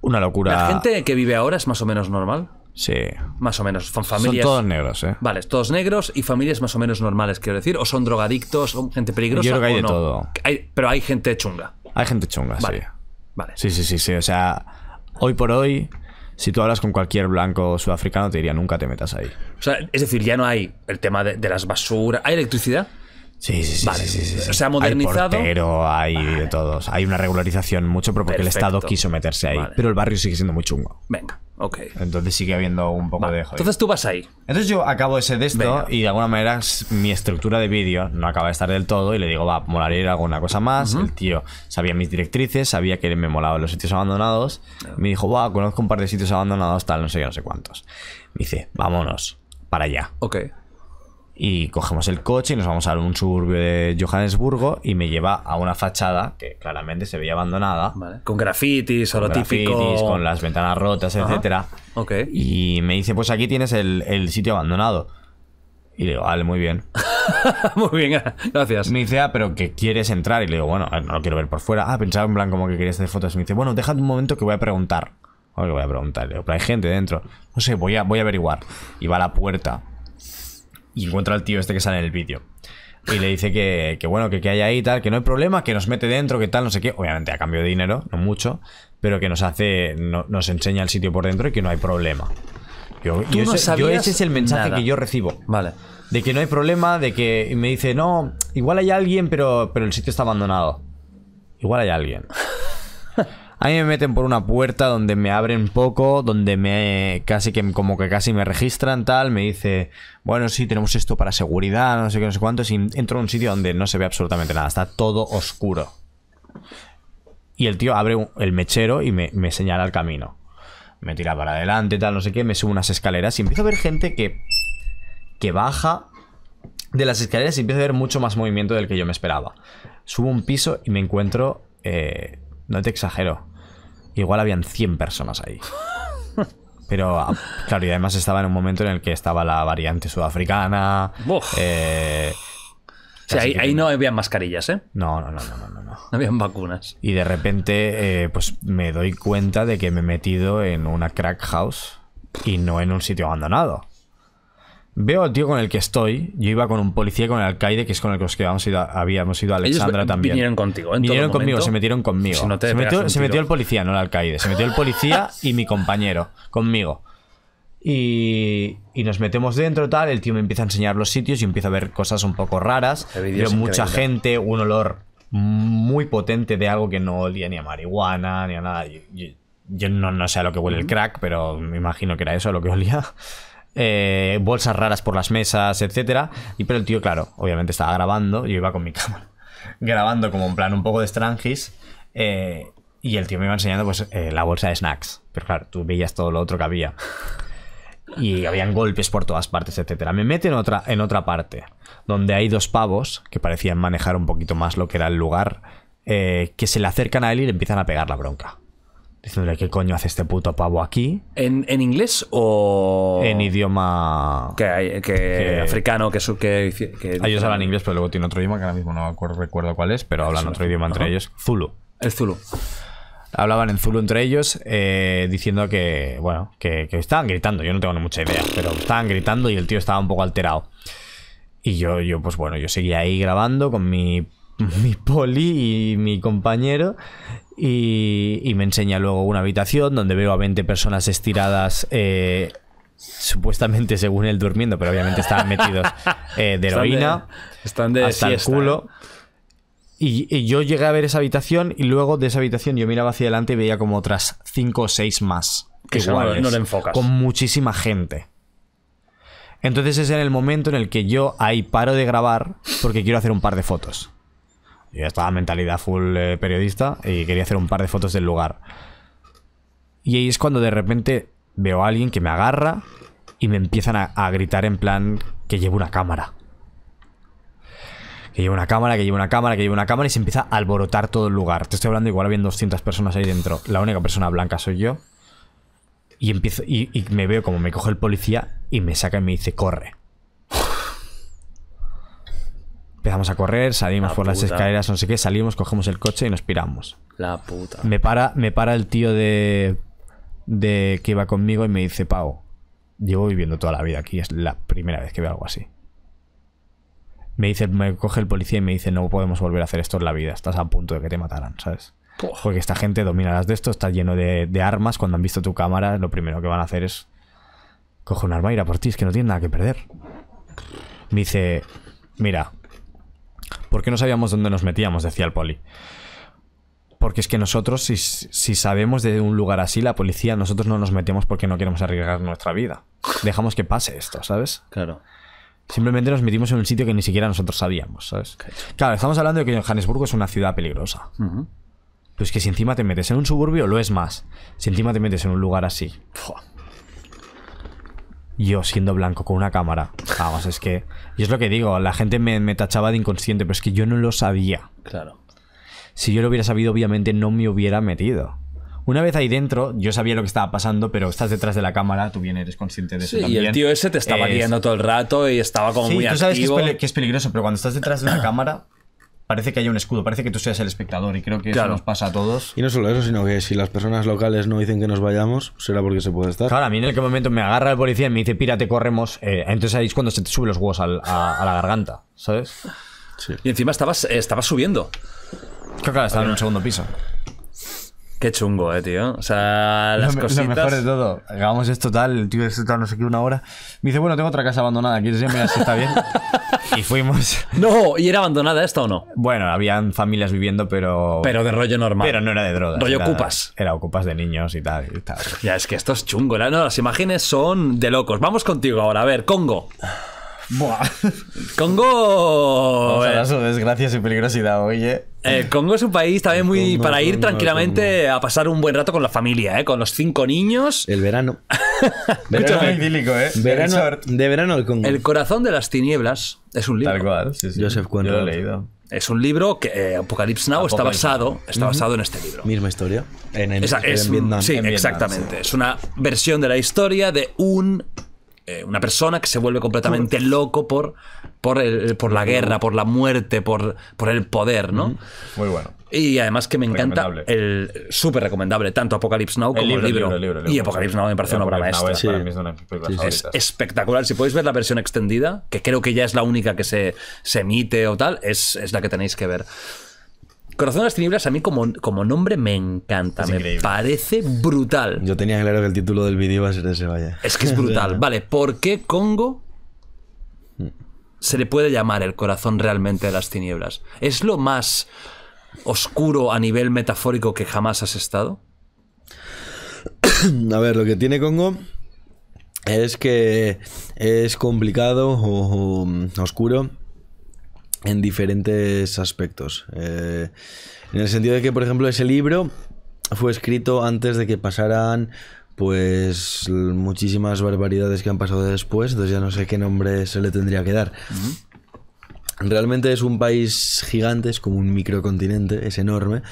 Una locura. ¿La gente que vive ahora es más o menos normal? Sí. Más o menos. Son familias. todos negros, ¿eh? Vale, todos negros y familias más o menos normales, quiero decir. O son drogadictos, son gente peligrosa. Yo creo que hay de todo. pero hay gente chunga. Hay gente chunga, sí. Vale. Sí, sí, sí, sí. O sea, hoy por hoy, si tú hablas con cualquier blanco sudafricano, te diría nunca te metas ahí. O sea, es decir, ya no hay el tema de, las basuras. ¿Hay electricidad? Sí, sí, sí. Vale. sí, sí, O sea, modernizado. pero hay de todos. Hay una regularización mucho, porque el Estado quiso meterse ahí. Pero el barrio sigue siendo muy chungo. Venga. Ok. Entonces sigue habiendo un poco de Entonces tú vas ahí. Entonces yo acabo ese de esto y de alguna manera mi estructura de vídeo no acaba de estar del todo y le digo, va, molaría ir a alguna cosa más. El tío sabía mis directrices, sabía que me molaban los sitios abandonados. Ah. Me dijo, va, conozco un par de sitios abandonados, tal, no sé no sé cuántos. Me dice, vámonos, para allá. Ok y cogemos el coche y nos vamos a un suburbio de Johannesburgo y me lleva a una fachada que claramente se veía abandonada. Con grafitis o lo grafitis, Con las ventanas rotas, etc etcétera. Y me dice, pues aquí tienes el, sitio abandonado. Y le digo, vale, muy bien. muy bien, gracias. Me dice, ah, pero que quieres entrar. Y le digo, bueno, no lo quiero ver por fuera. Ah, pensaba en plan como que querías hacer fotos. me dice, bueno, déjate un momento que voy a preguntar. voy a preguntar. Le digo, pero hay gente dentro. No sé, voy a, voy a averiguar. Y va a la puerta y encuentra al tío este que sale en el vídeo. Y le dice que, bueno, que, que hay ahí y tal, que no hay problema, que nos mete dentro, que tal, no sé qué. Obviamente a cambio de dinero, no mucho, pero que nos hace, nos enseña el sitio por dentro y que no hay problema. Yo, ese, es el mensaje que yo recibo. Vale. De que no hay problema, de que me dice, no, igual hay alguien, pero, pero el sitio está abandonado. Igual hay alguien. A me meten por una puerta donde me abren poco, donde me casi que como que casi me registran tal, me dice, bueno, sí, tenemos esto para seguridad, no sé qué, no sé cuánto. y entro a un sitio donde no se ve absolutamente nada, está todo oscuro. Y el tío abre el mechero y me, señala el camino. Me tira para adelante, tal, no sé qué, me subo unas escaleras y empiezo a ver gente que, que baja de las escaleras y empiezo a ver mucho más movimiento del que yo me esperaba. Subo un piso y me encuentro... Eh, no te exagero. Igual habían 100 personas ahí. Pero, ah, claro, y además estaba en un momento en el que estaba la variante sudafricana. Eh, o sea, ahí, no habían mascarillas, ¿eh? No, no, no, no, no. No, habían vacunas. Y de repente, eh, pues me doy cuenta de que me he metido en una crack house y no en un sitio abandonado. Veo al tío con el que estoy. Yo iba con un policía con el alcaide, que es con el que os ido, habíamos ido a Alexandra Ellos también. Vinieron contigo, Vinieron conmigo, se metieron conmigo. se, metió, el policía, no el alcaide. Se metió el policía y mi compañero, conmigo. Y, nos metemos dentro, tal. El tío me empieza a enseñar los sitios y empiezo a ver cosas un poco raras. Veo mucha gente, un olor muy potente de algo que no olía ni a marihuana, ni a nada. Yo, no, no, sé a lo que huele el crack, pero me imagino que era eso a lo que olía. Eh, bolsas raras por las mesas, etcétera. Y pero el tío, claro, obviamente estaba grabando, yo iba con mi cámara, grabando como en plan un poco de strangis. Eh, y el tío me iba enseñando pues eh, la bolsa de snacks. Pero claro, tú veías todo lo otro que había. Y habían golpes por todas partes, etcétera. Me mete en otra, en otra parte, donde hay dos pavos que parecían manejar un poquito más lo que era el lugar, que se le acercan a él y le empiezan a pegar la bronca. Diciéndole, ¿qué coño hace este puto pavo aquí? ¿En, en inglés o...? En idioma... Que, que, africano, que, que, Ellos hablan inglés, pero luego tiene otro idioma que ahora mismo no recuerdo cuál es, pero hablan otro idioma entre ellos. Zulu. El Zulu. Hablaban en Zulu entre ellos, eh, diciendo que, bueno, que, que estaban gritando. Yo no tengo ni mucha idea, pero estaban gritando y el tío estaba un poco alterado. Y yo, yo pues bueno, yo seguía ahí grabando con mi mi poli y mi compañero y, me enseña luego una habitación donde veo a 20 personas estiradas, eh, supuestamente según él durmiendo, pero obviamente estaban metidos eh, de heroína. Están de, hasta el culo. ¿eh? Y, yo llegué a ver esa habitación y luego de esa habitación yo miraba hacia adelante y veía como otras 5 o 6 más. Que Con muchísima gente. Entonces es en el momento en el que yo ahí paro de grabar porque quiero hacer un par de fotos ya estaba mentalidad full eh, periodista y quería hacer un par de fotos del lugar. Y ahí es cuando de repente veo a alguien que me agarra y me empiezan a, gritar en plan que llevo una cámara. Que llevo una cámara, que llevo una cámara, que llevo una cámara y se empieza a alborotar todo el lugar. Te estoy hablando igual habían 200 personas ahí dentro. La única persona blanca soy yo. Y, empiezo, y, y me veo como me coge el policía y me saca y me dice, corre. Empezamos a correr, salimos por las escaleras, no sé qué, salimos, cogemos el coche y nos piramos. La puta. Me para, me para el tío de, de que iba conmigo y me dice, Pau, llevo viviendo toda la vida aquí, es la primera vez que veo algo así. Me dice, me coge el policía y me dice, no podemos volver a hacer esto en la vida, estás a punto de que te mataran, ¿sabes? Porque esta gente domina las de esto, está lleno de, armas, cuando han visto tu cámara, lo primero que van a hacer es coge un arma y ir a por ti, es que no tiene nada que perder. Me dice, mira, porque no sabíamos dónde nos metíamos, decía el poli. Porque es que nosotros, si, sabemos de un lugar así, la policía, nosotros no nos metemos porque no queremos arriesgar nuestra vida. Dejamos que pase esto, ¿sabes? Claro. Simplemente nos metimos en un sitio que ni siquiera nosotros sabíamos, ¿sabes? Claro, estamos hablando de que Johannesburgo es una ciudad peligrosa. Pues que si encima te metes en un suburbio, lo es más. Si encima te metes en un lugar así. Yo siendo blanco con una cámara. Vamos, es que. Y es lo que digo, la gente me, tachaba de inconsciente, pero es que yo no lo sabía. Claro. Si yo lo hubiera sabido, obviamente no me hubiera metido. Una vez ahí dentro, yo sabía lo que estaba pasando, pero estás detrás de la cámara, tú bien eres consciente de eso. Sí, y el tío ese te estaba guiando todo el rato y estaba como sí, tú sabes Que, es peligroso, pero cuando estás detrás de una cámara, parece que hay un escudo, parece que tú seas el espectador y creo que eso nos pasa a todos. Y no solo eso, sino que si las personas locales no dicen que nos vayamos, será porque se puede estar. Claro, a mí en el que momento me agarra el policía y me dice, pírate, corremos, eh, entonces ahí es cuando se te suben los huevos a, la garganta, ¿sabes? Sí. Y encima estabas, eh, estabas subiendo. Claro, estaba en un segundo piso. Qué chungo, eh, tío. O sea, las cositas. Lo mejor de todo. Hagamos esto tal, el tío esto tal, no sé qué, una hora. Me dice, bueno, tengo otra casa abandonada, ¿quieres irme? está bien. y fuimos. No, ¿y era abandonada esta o no? Bueno, habían familias viviendo, pero. Pero de rollo normal. Pero no era de drogas. Rollo era, ocupas. Era ocupas de niños y tal, Ya, es que esto es chungo, ¿no? Las imágenes son de locos. Vamos contigo ahora, a ver, Congo. Buah. Congo. Vamos a y eh, peligrosidad, oye. Eh, Congo es un país también muy. para ir tranquilamente a pasar un buen rato con la familia, ¿eh? Con los cinco niños. El verano. verano idílico, ¿eh? de verano el Congo. El corazón de las tinieblas es un libro. Tal cual, sí, Joseph lo he leído. Es un libro que eh, Apocalypse Now está basado, está basado en este libro. Misma historia. En, Sí, exactamente. Es una versión de la historia de un eh, una persona que se vuelve completamente loco por, por, eh, por la guerra, por la muerte, por, por el poder, ¿no? Muy bueno. Y además que me encanta el súper recomendable, tanto Apocalypse Now como el, libro. Y Apocalypse Now me parece una obra maestra. Es, espectacular. Si podéis ver la versión extendida, que creo que ya es la única que se, se emite o tal, es, es la que tenéis que ver. Corazón de las Tinieblas a mí como, como nombre me encanta, me parece brutal. Yo tenía claro que el título del vídeo iba a ser ese, vaya. Es que es brutal. vale, ¿por qué Congo hmm. se le puede llamar el corazón realmente de las tinieblas? ¿Es lo más oscuro a nivel metafórico que jamás has estado? A ver, lo que tiene Congo es que es complicado o mm, oscuro en diferentes aspectos. Eh, en el sentido de que, por ejemplo, ese libro fue escrito antes de que pasaran pues muchísimas barbaridades que han pasado después, entonces ya no sé qué nombre se le tendría que dar. Realmente es un país gigante, es como un microcontinente, es enorme.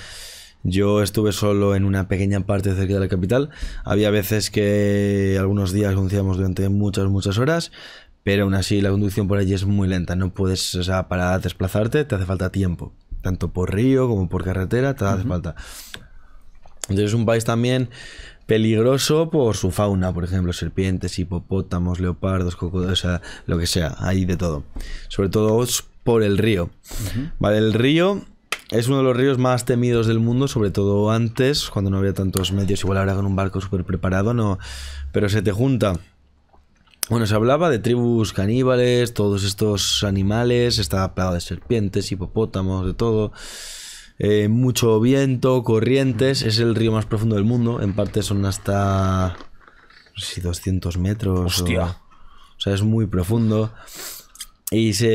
Yo estuve solo en una pequeña parte cerca de la capital. Había veces que algunos días anunciamos durante muchas, muchas horas pero aún así la conducción por allí es muy lenta, no puedes, o sea, para desplazarte te hace falta tiempo, tanto por río como por carretera te hace falta. Entonces es un país también peligroso por su fauna, por ejemplo, serpientes, hipopótamos, leopardos, cocodrilos, o sea, lo que sea, hay de todo. Sobre todo por el río. Vale, el río es uno de los ríos más temidos del mundo, sobre todo antes, cuando no había tantos medios, igual ahora con un barco súper preparado, no, pero se te junta bueno, se hablaba de tribus caníbales, todos estos animales, estaba plagado de serpientes, hipopótamos, de todo. Eh, mucho viento, corrientes, es el río más profundo del mundo, en parte son hasta... No sé si 200 metros. Hostia. O, sea, es muy profundo. Y se,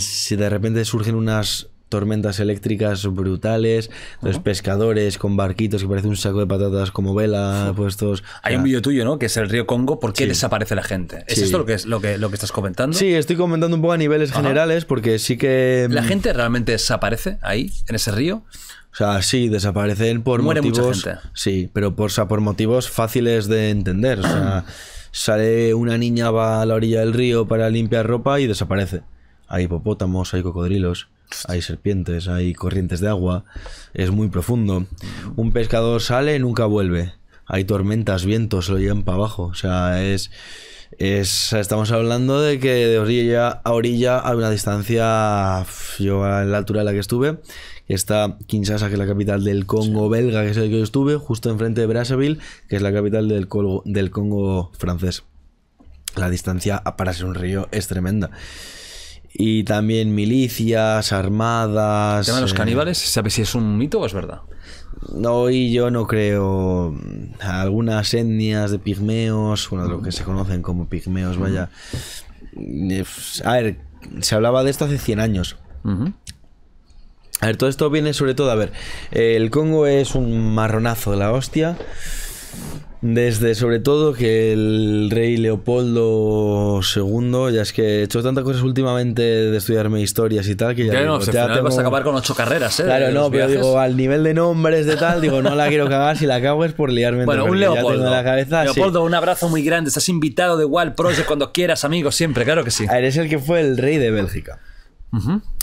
de repente surgen unas tormentas eléctricas brutales, los pescadores con barquitos que parece un saco de patatas como vela puestos. Hay un vídeo tuyo, ¿no? Que es el río Congo, ¿por qué desaparece la gente? ¿Es esto lo que, es, lo, que, lo que estás comentando? Sí, estoy comentando un poco a niveles generales porque sí que... ¿La mm, gente realmente desaparece ahí, en ese río? O sea, sí, desaparecen por motivos... Sí, pero por, por motivos fáciles de entender. O sea, sale una niña, va a la orilla del río para limpiar ropa y desaparece. Hay hipopótamos, hay cocodrilos hay serpientes, hay corrientes de agua, es muy profundo. Un pescador sale y nunca vuelve. Hay tormentas, vientos, lo llevan para abajo. O sea, es, es estamos hablando de que de orilla a orilla hay una distancia, yo a la altura de la que estuve, está Kinshasa, que es la capital del Congo belga, que es el que yo estuve, justo enfrente de Brazzaville, que es la capital del, del Congo francés. La distancia para ser un río es tremenda. Y también milicias, armadas. ¿El tema los eh, caníbales? ¿Sabes si es un mito o es verdad? No, y yo no creo. Algunas etnias de pigmeos, bueno, de lo que se conocen como pigmeos, vaya. A ver, se hablaba de esto hace 100 años. A ver, todo esto viene sobre todo, a ver, el Congo es un marronazo de la hostia. Desde sobre todo que el rey Leopoldo II, ya es que he hecho tantas cosas últimamente de estudiarme historias y tal, que ya, no, ya vas a acabar con ocho carreras, ¿eh? Claro, no, pero digo, al nivel de nombres de tal, digo, no la quiero cagar, si la cago es por liarme. Bueno, un Leopoldo. Leopoldo, un abrazo muy grande, estás invitado de igual Project cuando quieras, amigo, siempre, claro que sí. Eres el que fue el rey de Bélgica.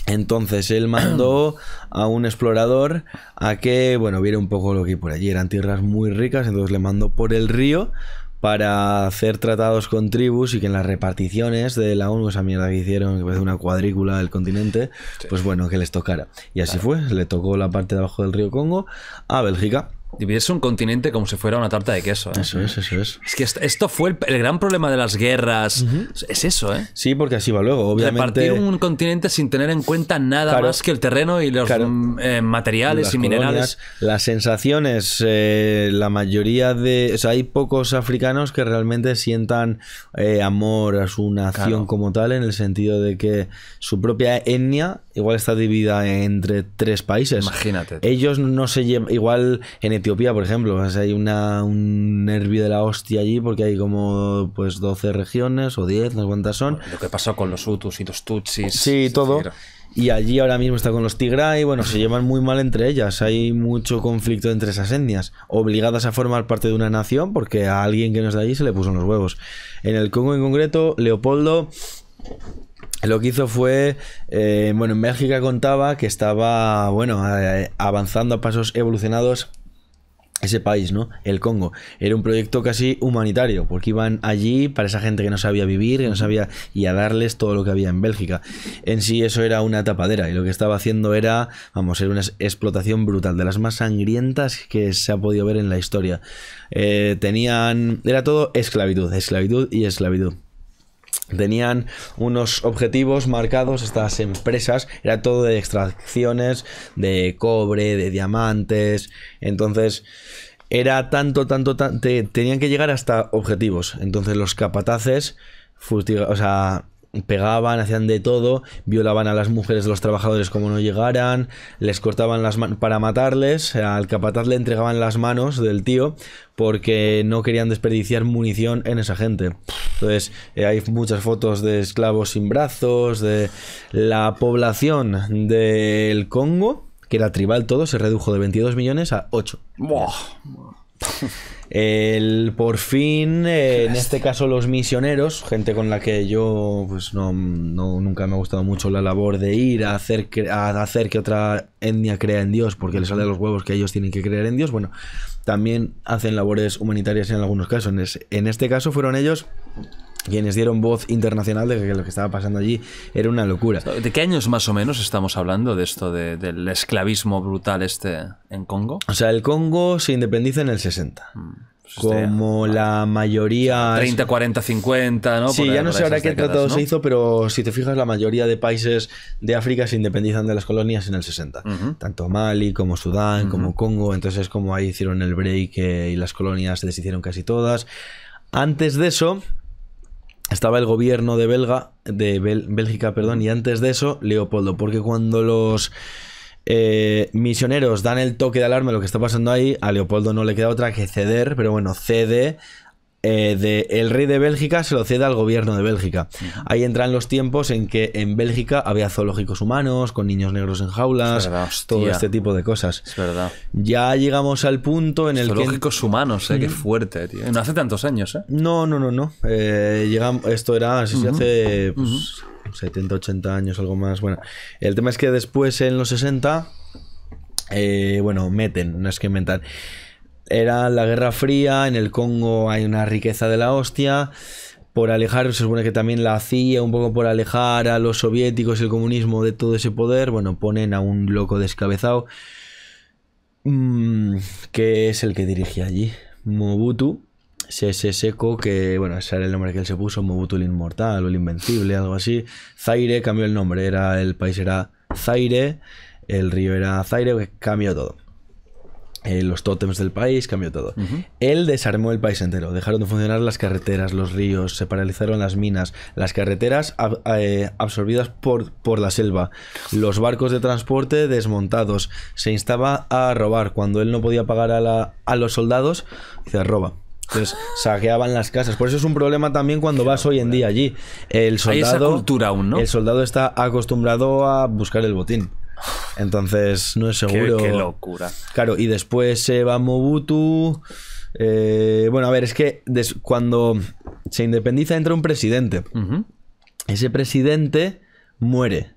Entonces él mandó a un explorador a que, bueno, viera un poco lo que hay por allí. Eran tierras muy ricas, entonces le mandó por el río para hacer tratados con tribus y que en las reparticiones de la ONU, esa mierda que hicieron, que parece una cuadrícula del continente, pues bueno, que les tocara. Y así fue, le tocó la parte de abajo del río Congo a Bélgica. Dividirse un continente como si fuera una tarta de queso. ¿eh? Eso es, eso es. Es que esto, fue el, gran problema de las guerras. Es eso, ¿eh? Sí, porque así va luego, obviamente. Repartir un continente sin tener en cuenta nada más que el terreno y los mm, eh, materiales y minerales. Las sensaciones, eh, la mayoría de. O sea, hay pocos africanos que realmente sientan amor a su nación como tal, en el sentido de que su propia etnia igual está dividida entre tres países. Imagínate. Ellos no se llevan. Igual en Etiopía, por ejemplo, hay un nervio de la hostia allí porque hay como pues 12 regiones o 10, no sé cuántas son. Lo que pasó con los Hutus y los Tutsis. Sí, todo. Y allí ahora mismo está con los y bueno, se llevan muy mal entre ellas, hay mucho conflicto entre esas etnias, obligadas a formar parte de una nación porque a alguien que no es de allí se le puso en los huevos. En el Congo en concreto, Leopoldo lo que hizo fue, eh, bueno, en Bélgica contaba que estaba, bueno, eh, avanzando a pasos evolucionados ese país, ¿no? El Congo. Era un proyecto casi humanitario, porque iban allí para esa gente que no sabía vivir, que no sabía, y a darles todo lo que había en Bélgica. En sí eso era una tapadera, y lo que estaba haciendo era, vamos, era una explotación brutal, de las más sangrientas que se ha podido ver en la historia. Eh, tenían, era todo esclavitud, esclavitud y esclavitud tenían unos objetivos marcados estas empresas, era todo de extracciones de cobre, de diamantes, entonces era tanto, tanto, tanto, tenían que llegar hasta objetivos, entonces los capataces, o sea, pegaban, hacían de todo, violaban a las mujeres de los trabajadores como no llegaran, les cortaban las manos para matarles, al capataz le entregaban las manos del tío porque no querían desperdiciar munición en esa gente. Entonces, eh, hay muchas fotos de esclavos sin brazos, de la población del Congo, que era tribal todo, se redujo de 22 millones a 8. El, por fin, eh, en este caso los misioneros, gente con la que yo pues no, nunca me ha gustado mucho la labor de ir a hacer, a hacer que otra etnia crea en Dios, porque les sale de los huevos que ellos tienen que creer en Dios, bueno, también hacen labores humanitarias en algunos casos. En, este caso fueron ellos quienes dieron voz internacional de que lo que estaba pasando allí era una locura. ¿De qué años más o menos estamos hablando de esto, del esclavismo brutal este en Congo? O sea, el Congo se independiza en el 60. Mm, pues este como la mayoría... 30, 40, 50, ¿no? Sí, ya no sé ahora qué tratado se hizo, pero si te fijas, la mayoría de países de África se independizan de las colonias en el 60. Tanto Mali como Sudán, como Congo. Entonces, como ahí hicieron el break eh, y las colonias se deshicieron casi todas. Antes de eso, estaba el gobierno de Belga, Bélgica, perdón, y antes de eso, Leopoldo, porque cuando los eh, misioneros dan el toque de alarma de lo que está pasando ahí, a Leopoldo no le queda otra que ceder, pero bueno, cede eh, de el rey de Bélgica se lo cede al gobierno de Bélgica. Ahí entran los tiempos en que en Bélgica había zoológicos humanos, con niños negros en jaulas, todo este tipo de cosas. Es verdad. Ya llegamos al punto en el zoológicos humanos, eh, qué fuerte, tío. No hace tantos años, ¿eh? No, no, no, no. Eh, llegamos... Esto era, hace 70, pues, 80 años, algo más. Bueno, el tema es que después, en los 60, bueno, meten, no es que inventan era la Guerra Fría, en el Congo hay una riqueza de la hostia. Por alejar, se supone que también la hacía un poco por alejar a los soviéticos y el comunismo de todo ese poder. Bueno, ponen a un loco descabezado mm, que es el que dirigía allí. Mobutu, ese Seco, que bueno, ese era el nombre que él se puso, Mobutu el Inmortal o el Invencible, algo así. Zaire cambió el nombre, era el país era Zaire, el río era Zaire, cambió todo. Eh, los tótems del país, cambió todo. Él desarmó el país entero. Dejaron de funcionar las carreteras, los ríos, se paralizaron las minas, las carreteras eh, absorbidas por, por la selva, los barcos de transporte desmontados. Se instaba a robar. Cuando él no podía pagar a, los soldados, se roba. Entonces saqueaban las casas. Por eso es un problema también cuando vas hoy en día allí. El esa aún, El soldado está acostumbrado a buscar el botín. Entonces, no es seguro. Qué, locura. Claro, y después se va Mobutu. Eh, bueno, a ver, es que cuando se independiza entra un presidente. Ese presidente muere.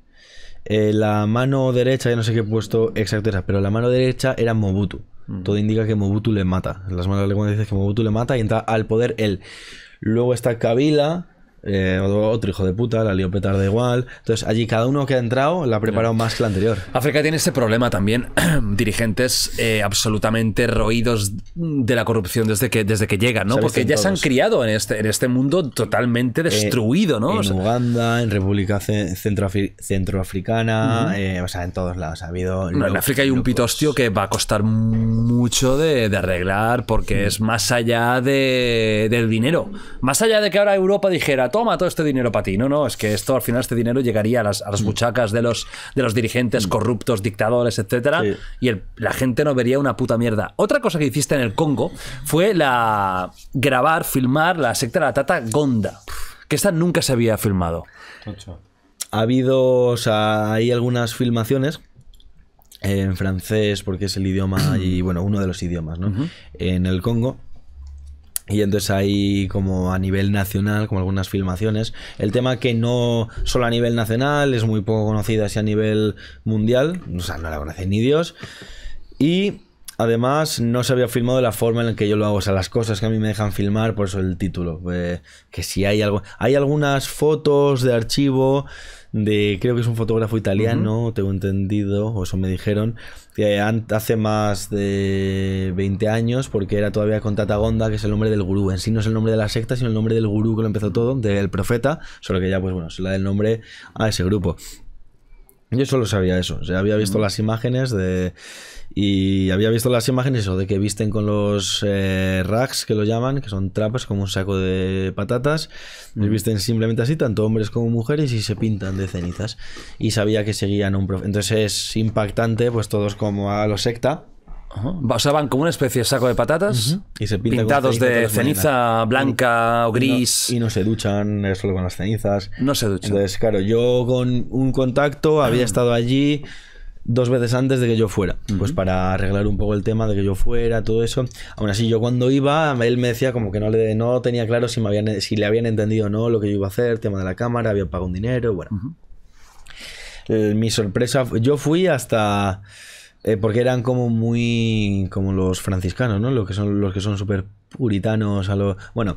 Eh, la mano derecha, ya no sé qué he puesto era, pero la mano derecha era Mobutu. Todo indica que Mobutu le mata. En las malas lenguas dice que Mobutu le mata y entra al poder él. Luego está Kabila, eh, otro hijo de puta, la lió petarda igual. Entonces, allí cada uno que ha entrado la ha preparado más que la anterior. África tiene ese problema también. Dirigentes eh, absolutamente roídos de la corrupción desde que, desde que llegan, ¿no? Porque ya se han criado en este, en este mundo totalmente eh, destruido, ¿no? En Uganda, en República Centroafricana, o sea, en todos lados ha habido. en África hay un pitostio que va a costar mucho de, arreglar porque mm. es más allá del dinero. Más allá de que ahora Europa dijera toma todo este dinero para ti. No, no, es que esto al final este dinero llegaría a las, a mm. buchacas de los, de los dirigentes mm. corruptos, dictadores, etcétera, y la gente no vería una puta mierda. Otra cosa que hiciste en el Congo fue la grabar, filmar la secta de la Tata Gonda, que esta nunca se había filmado. Ha habido, o sea, hay algunas filmaciones en francés, porque es el idioma y bueno, uno de los idiomas, ¿no? En el Congo, y entonces ahí como a nivel nacional, como algunas filmaciones, el tema que no solo a nivel nacional, es muy poco conocida así a nivel mundial, o sea, no la conocen ni Dios. Y además no se había filmado de la forma en la que yo lo hago, o sea, las cosas que a mí me dejan filmar, por eso el título, eh, que si hay algo, hay algunas fotos de archivo de creo que es un fotógrafo italiano, tengo entendido, o eso me dijeron, que hace más de 20 años, porque era todavía con Tatagonda, que es el nombre del gurú. En sí no es el nombre de la secta, sino el nombre del gurú que lo empezó todo, del profeta, solo que ya, pues bueno, se le da el nombre a ese grupo. Yo solo sabía eso. O había visto las imágenes de. Y había visto las imágenes o de que visten con los eh, racks que lo llaman, que son trapas como un saco de patatas. visten simplemente así, tanto hombres como mujeres, y se pintan de cenizas. Y sabía que seguían un profe. Entonces es impactante, pues todos como a los secta. O sea, como una especie de saco de patatas y se pintados de ceniza blanca o gris. Y no, se duchan, solo con las cenizas. No se duchan. Entonces, claro, yo con un contacto había estado allí dos veces antes de que yo fuera, pues para arreglar un poco el tema de que yo fuera, todo eso. Aún así, yo cuando iba, él me decía como que no le no tenía claro si, me habían, si le habían entendido o no lo que yo iba a hacer, tema de la cámara, había pagado un dinero, bueno. Eh, mi sorpresa, yo fui hasta... Eh, porque eran como muy. como los franciscanos, ¿no? Los que son los que son súper puritanos a Bueno.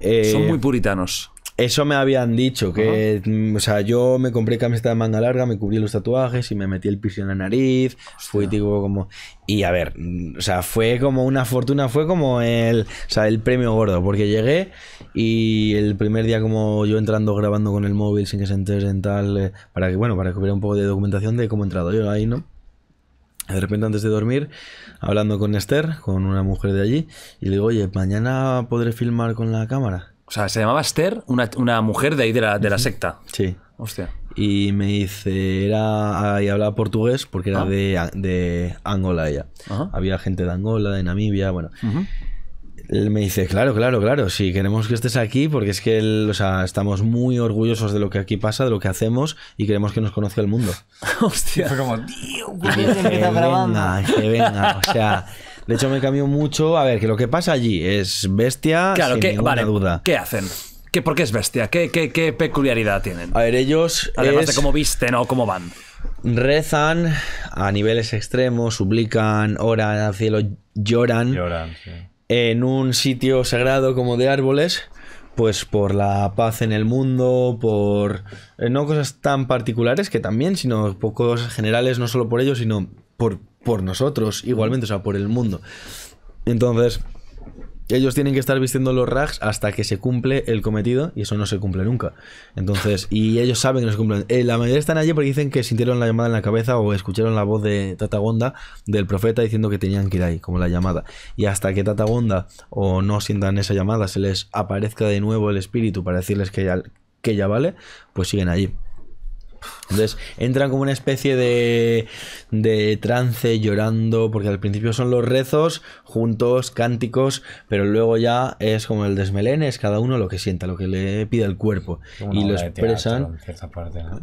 Eh, son muy puritanos. Eso me habían dicho, que. Mm, o sea, yo me compré camiseta de manga larga, me cubrí los tatuajes y me metí el piso en la nariz. Fui tipo como. Y a ver, mm, o sea, fue como una fortuna, fue como el. O sea, el premio gordo. Porque llegué y el primer día, como yo entrando grabando con el móvil sin que se enteren tal. Eh, para que, bueno, para que hubiera un poco de documentación de cómo he entrado yo ahí, ¿no? De repente antes de dormir, hablando con Esther, con una mujer de allí, y le digo, oye, mañana podré filmar con la cámara. O sea, se llamaba Esther, una, una mujer de ahí de la, de la secta. Sí. Hostia. Y me dice, era, y hablaba portugués porque era ah. de, de, Angola ella. Había gente de Angola, de Namibia, bueno me dice, claro, claro, claro, sí, queremos que estés aquí porque es que estamos muy orgullosos de lo que aquí pasa, de lo que hacemos y queremos que nos conozca el mundo. Hostia, fue como, tío, que venga, que venga, o sea... De hecho, me cambió mucho. A ver, que lo que pasa allí es bestia. Claro, sin que, vale, duda. ¿Qué hacen? ¿Qué, ¿Por qué es bestia? ¿Qué, qué, peculiaridad tienen? A ver, ellos. Además de cómo visten o cómo van. Rezan a niveles extremos, suplican, oran al cielo, lloran. Lloran, sí en un sitio sagrado como de árboles, pues por la paz en el mundo, por eh, no cosas tan particulares que también, sino pocos generales, no solo por ellos, sino por, por nosotros igualmente, o sea, por el mundo. Entonces, ellos tienen que estar vistiendo los rags hasta que se cumple el cometido y eso no se cumple nunca. Entonces, y ellos saben que no se cumplen. Eh, la mayoría están allí porque dicen que sintieron la llamada en la cabeza o escucharon la voz de Tatagonda del profeta diciendo que tenían que ir ahí, como la llamada. Y hasta que Tatagonda o no sientan esa llamada, se les aparezca de nuevo el espíritu para decirles que ya, que ya vale, pues siguen allí. Entonces entran como una especie de, de trance llorando, porque al principio son los rezos juntos, cánticos, pero luego ya es como el desmelene, es cada uno lo que sienta, lo que le pide el cuerpo. y lo expresan,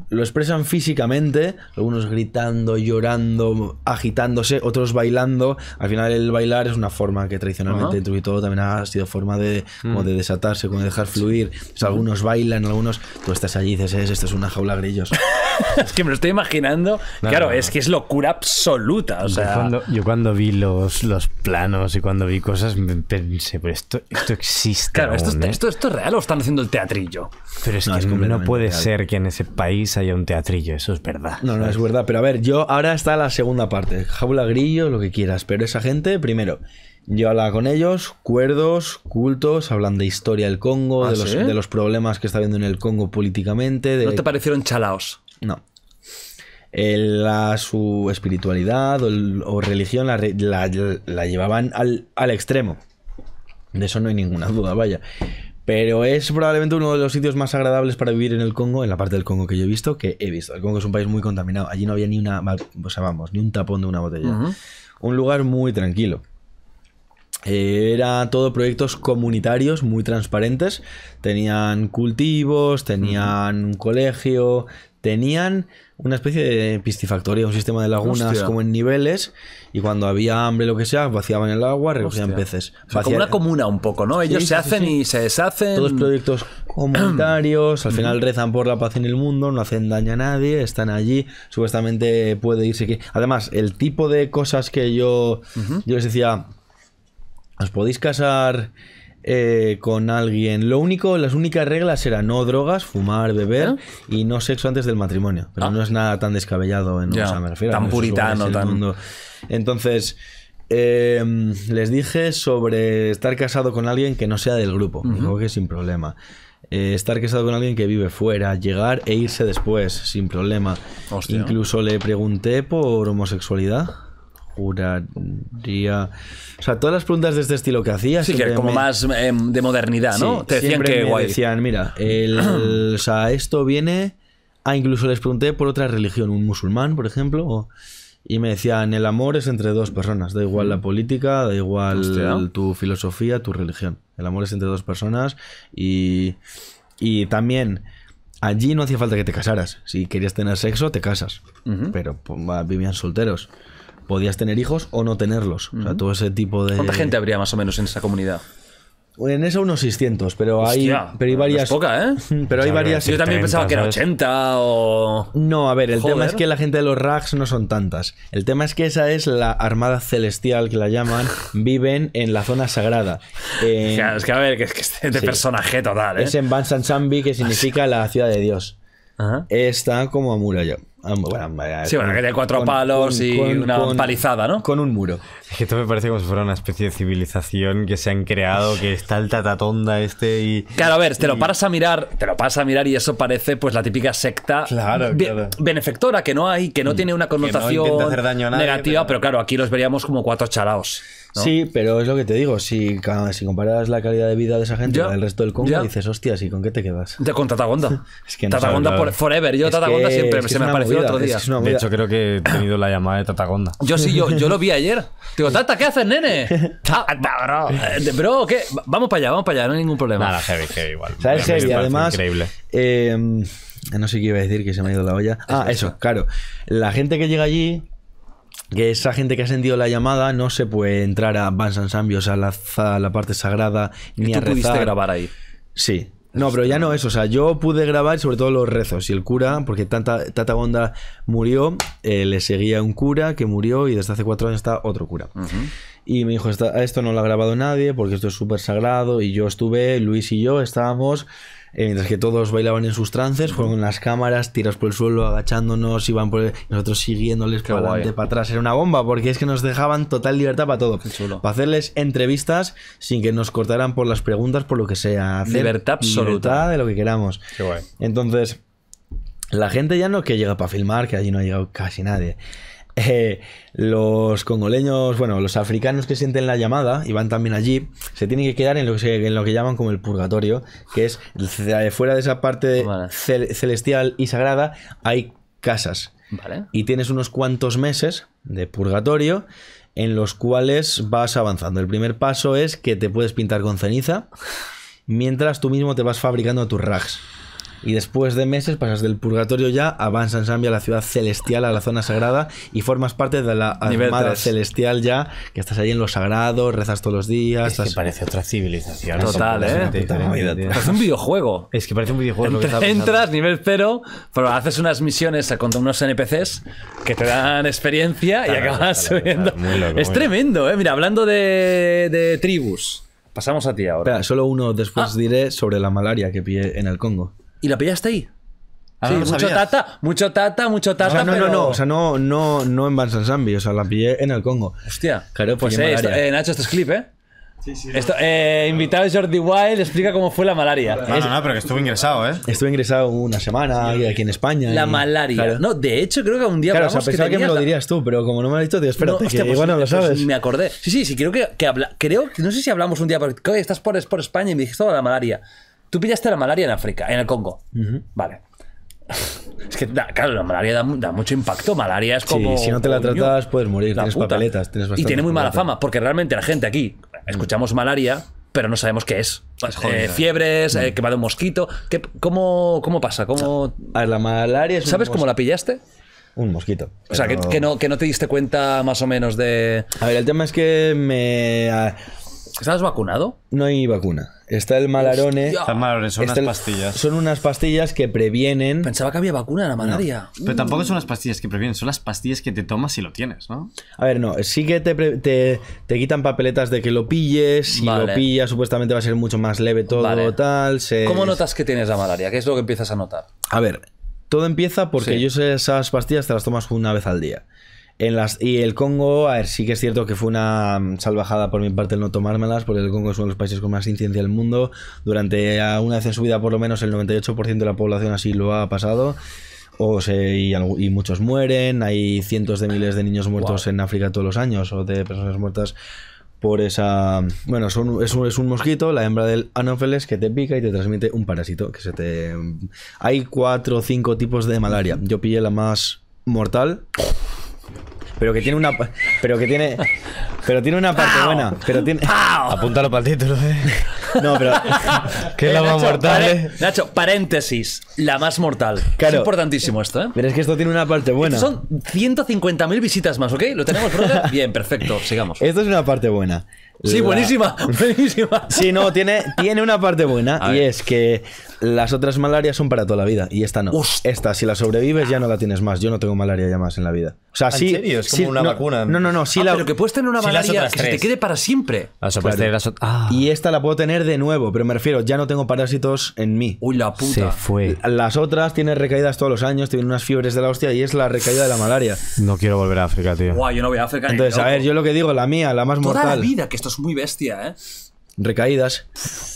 lo expresan físicamente, algunos gritando, llorando, agitándose, otros bailando. Al final el bailar es una forma que tradicionalmente, y todo, también ha sido forma de, mm. desatarse, como de dejar fluir. Pues algunos bailan, algunos, tú estás allí y dices, esto es una jaula grillos. es que me lo estoy imaginando. claro, es que es locura absoluta. yo, cuando, vi los, los planos y cuando vi cosas pensé, pero esto, esto existe. Claro, ¿eh? esto, esto, es real o están haciendo el teatrillo. Pero es que no puede ser que en ese país haya un teatrillo, eso es verdad. No, no es verdad, pero a ver, yo ahora está la segunda parte. Jaula grillo, lo que quieras, pero esa gente, primero. Yo hablaba con ellos, cuerdos, cultos, hablan de historia del Congo, ¿Ah, de, los, problemas que está habiendo en el Congo políticamente. ¿No te parecieron chalaos? No. la, su espiritualidad o, religión la, llevaban al, extremo. De eso no hay ninguna duda, vaya. Pero es probablemente uno de los sitios más agradables para vivir en el Congo, en la parte del Congo que yo he visto, que he visto. El Congo es un país muy contaminado. Allí no había ni una, o sea, vamos, ni un tapón de una botella. Un lugar muy tranquilo. Era todo proyectos comunitarios muy transparentes. Tenían cultivos, tenían un colegio, tenían una especie de piscifactoría, un sistema de lagunas como en niveles, y cuando había hambre lo que sea, vaciaban el agua, recogían peces. como una comuna un poco, ¿no? Ellos se hacen y se deshacen. Todos proyectos comunitarios, al final rezan por la paz en el mundo, no hacen daño a nadie, están allí, supuestamente puede irse que... Además, el tipo de cosas que yo, yo les decía, os podéis casar eh, con alguien. Lo único, las únicas reglas eran no drogas, fumar, beber y no sexo antes del matrimonio. Pero ah. no es nada tan descabellado en yeah. Tan puritano, Entonces. Em, les dije sobre estar casado con alguien que no sea del grupo. digo que sin problema. Eh, estar casado con alguien que vive fuera, llegar e irse después, sin problema. Incluso le pregunté por homosexualidad juraría. O sea, todas las preguntas de este estilo que hacías. Sí, como más em, de modernidad, ¿no? Te decían que Decían, mira, el, o sea, esto viene. Ah, incluso les pregunté por otra religión, un musulmán, por ejemplo. Y me decían, el amor es entre dos personas, da igual la mm. política, da igual tu filosofía, tu religión. El amor es entre dos personas y, también allí no hacía falta que te casaras. Si querías tener sexo, te casas. Pero pues, vivían solteros podías tener hijos o no tenerlos. O sea, todo ese tipo de. ¿Cuánta gente habría más o menos en esa comunidad? En esa unos 600, pero hay, pero hay varias. poca, ¿eh? Pero hay varias. Yo también pensaba que era 80 o. No, a ver, el tema es que la gente de los Rags no son tantas. El tema es que esa es la armada celestial que la llaman. viven en la zona sagrada. es que a ver, que es que este personaje total, ¿eh? Es en Bansan que significa la ciudad de Dios. Está como ya. Eh, sí, bueno, que tiene cuatro palos y una palizada, ¿no? Con un muro. que esto me parece como si fuera una especie de civilización que se han creado, que está el tatatonda este y... Claro, a ver, te lo paras a mirar, te lo paras a mirar y eso parece pues la típica secta benefectora que no hay, que no mm. tiene una connotación negativa, pero... claro, aquí los veríamos como cuatro charaos. Sí, pero es lo que te digo, si, comparas la calidad de vida de esa gente con el resto del Congo, dices, hostias, ¿y con qué te quedas? con Tatagonda. es que no Tatagonda forever. Yo Tatagonda siempre se me ha aparecido otro día. de hecho, creo que he tenido la llamada de Tatagonda. Yo sí, yo, lo vi ayer. Digo, Tata, ¿qué haces, nene? Tata, ah, bro. Eh, bro, ¿qué? Vamos para allá, vamos para allá, no hay ningún problema. Nada, heavy, heavy, igual. ¿Sabes, heavy? Además, increíble. Em, no sé qué iba a decir, que se me ha ido la olla. Ah, eso, claro. La gente que llega allí que esa gente que ha sentido la llamada no se puede entrar a Vans a la, a la parte sagrada, ni ¿Y a rezar. pudiste grabar ahí? Sí. No, pero ya no es, o sea, yo pude grabar sobre todo los rezos y el cura, porque Tata, murió, eh, le seguía un cura que murió y desde hace cuatro años está otro cura. Y me dijo, esto no lo ha grabado nadie porque esto es súper sagrado y yo estuve, Luis y yo estábamos eh, mientras que todos bailaban en sus trances, fueron las cámaras, tiras por el suelo, agachándonos, iban por nosotros siguiéndoles para adelante, para atrás. Era una bomba, porque es que nos dejaban total libertad para todo. Para hacerles entrevistas sin que nos cortaran por las preguntas, por lo que sea. libertad absoluta. de lo que queramos. Entonces, la gente ya no que llega para filmar, que allí no ha llegado casi nadie. Eh, los congoleños, bueno, los africanos que sienten la llamada y van también allí, se tienen que quedar en lo que, en lo que llaman como el purgatorio, que es eh, fuera de esa parte celestial y sagrada, hay casas. Y tienes unos cuantos meses de purgatorio en los cuales vas avanzando. El primer paso es que te puedes pintar con ceniza mientras tú mismo te vas fabricando tus rags. Y después de meses pasas del purgatorio ya, avanzas en a la ciudad celestial, a la zona sagrada, y formas parte de la armada celestial ya, que estás ahí en lo sagrado, rezas todos los días. Es que parece otra civilización. Total, ¿eh? Es un videojuego. Es que parece un videojuego. entras, nivel cero, pero haces unas misiones contra unos NPCs que te dan experiencia y acabas subiendo. es tremendo, ¿eh? Mira, hablando de, tribus. Pasamos a ti ahora. Espera, solo uno después ah. diré sobre la malaria que pide en el Congo y la pillaste ahí. Ah, sí, mucho tata, mucho tata, mucho tata. no, pero... no, no, o sea, no, no, no en Bansansambi, o sea, la pillé en el Congo. Hostia, claro, pues eh, esto, eh, Nacho, este es clip, ¿eh? Sí, sí, Esto, eh, invitado Jordi Wild explica cómo fue la malaria. No, no, pero que estuve ingresado, ¿eh? Estuve ingresado una semana aquí en España. La malaria. No, de hecho, creo que un día. Claro, o sea, pensaba que, que, me lo dirías tú, pero como no me lo has dicho, digo, espérate, que pues igual no lo pues sabes. me acordé. Sí, sí, sí, creo que, que no sé si hablamos un día, porque estás por, por España y me dijiste toda la malaria. Tú pillaste la malaria en África, en el Congo. Vale. Es que, claro, la malaria da, mucho impacto. Malaria es como. si no te la tratas, puedes morir. tienes papeletas. Tienes y tiene muy mala fama, porque realmente la gente aquí escuchamos malaria, pero no sabemos qué es. Eh, fiebres, eh, mm. que un mosquito. cómo, ¿Cómo pasa? ¿Cómo... A ver, la malaria es ¿Sabes cómo la pillaste? Un mosquito. O sea, que, que, no, que no te diste cuenta más o menos de. A ver, el tema es que me. Ah, ¿Estás vacunado? No hay vacuna. Está el malarone. son unas pastillas. Son unas pastillas que previenen. Pensaba que había vacuna en la malaria. Pero tampoco uh. son las pastillas que previenen, son las pastillas que te tomas si lo tienes, ¿no? A ver, no, sí que te, te, quitan papeletas de que lo pilles, si lo pillas supuestamente va a ser mucho más leve todo, tal. ¿Cómo notas que tienes la malaria? ¿Qué es lo que empiezas a notar? A ver, todo empieza porque yo sé esas pastillas te las tomas una vez al día las, y el Congo, a ver, sí que es cierto que fue una salvajada por mi parte el no tomármelas, porque el Congo es uno de los países con más incidencia del mundo. Durante una vez en su vida, por lo menos, el 98% de la población así lo ha pasado. O se, y, muchos mueren, hay cientos de miles de niños muertos en África todos los años, o de personas muertas por esa... Bueno, son, es, un, mosquito, la hembra del anófeles, que te pica y te transmite un parásito, que se te... Hay cuatro o cinco tipos de malaria. Yo pillé la más mortal pero que tiene una pero que tiene pero tiene una parte buena, pero tiene apúntalo para el título, ¿eh? No, pero que es la eh, más mortal. ¿eh? Nacho, paréntesis, la más mortal. Claro. Es importantísimo esto, ¿eh? Pero es que esto tiene una parte buena. son 150.000 visitas más, ¿ok? Lo tenemos pronto. Bien, perfecto, sigamos. Esto es una parte buena. Sí, buenísima, buenísima. Sí, no, tiene, tiene una parte buena y es que las otras malarias son para toda la vida y esta no. Esta, si la sobrevives, ya no la tienes más. Yo no tengo malaria ya más en la vida. O sea, ¿En Serio? Es como una vacuna. No, no, no. Ah, la... Pero que puedes tener una malaria que se te quede para siempre. Ah. Y esta la puedo tener de nuevo, pero me refiero, ya no tengo parásitos en mí. Uy, la puta. Se fue. Las otras tienen recaídas todos los años, tienen unas fiebres de la hostia y es la recaída de la malaria. No quiero volver a África, tío. Guau, yo no voy a África. Entonces, a ver, yo lo que digo, la mía, la más toda mortal. vida que esto es muy bestia, ¿eh? Recaídas.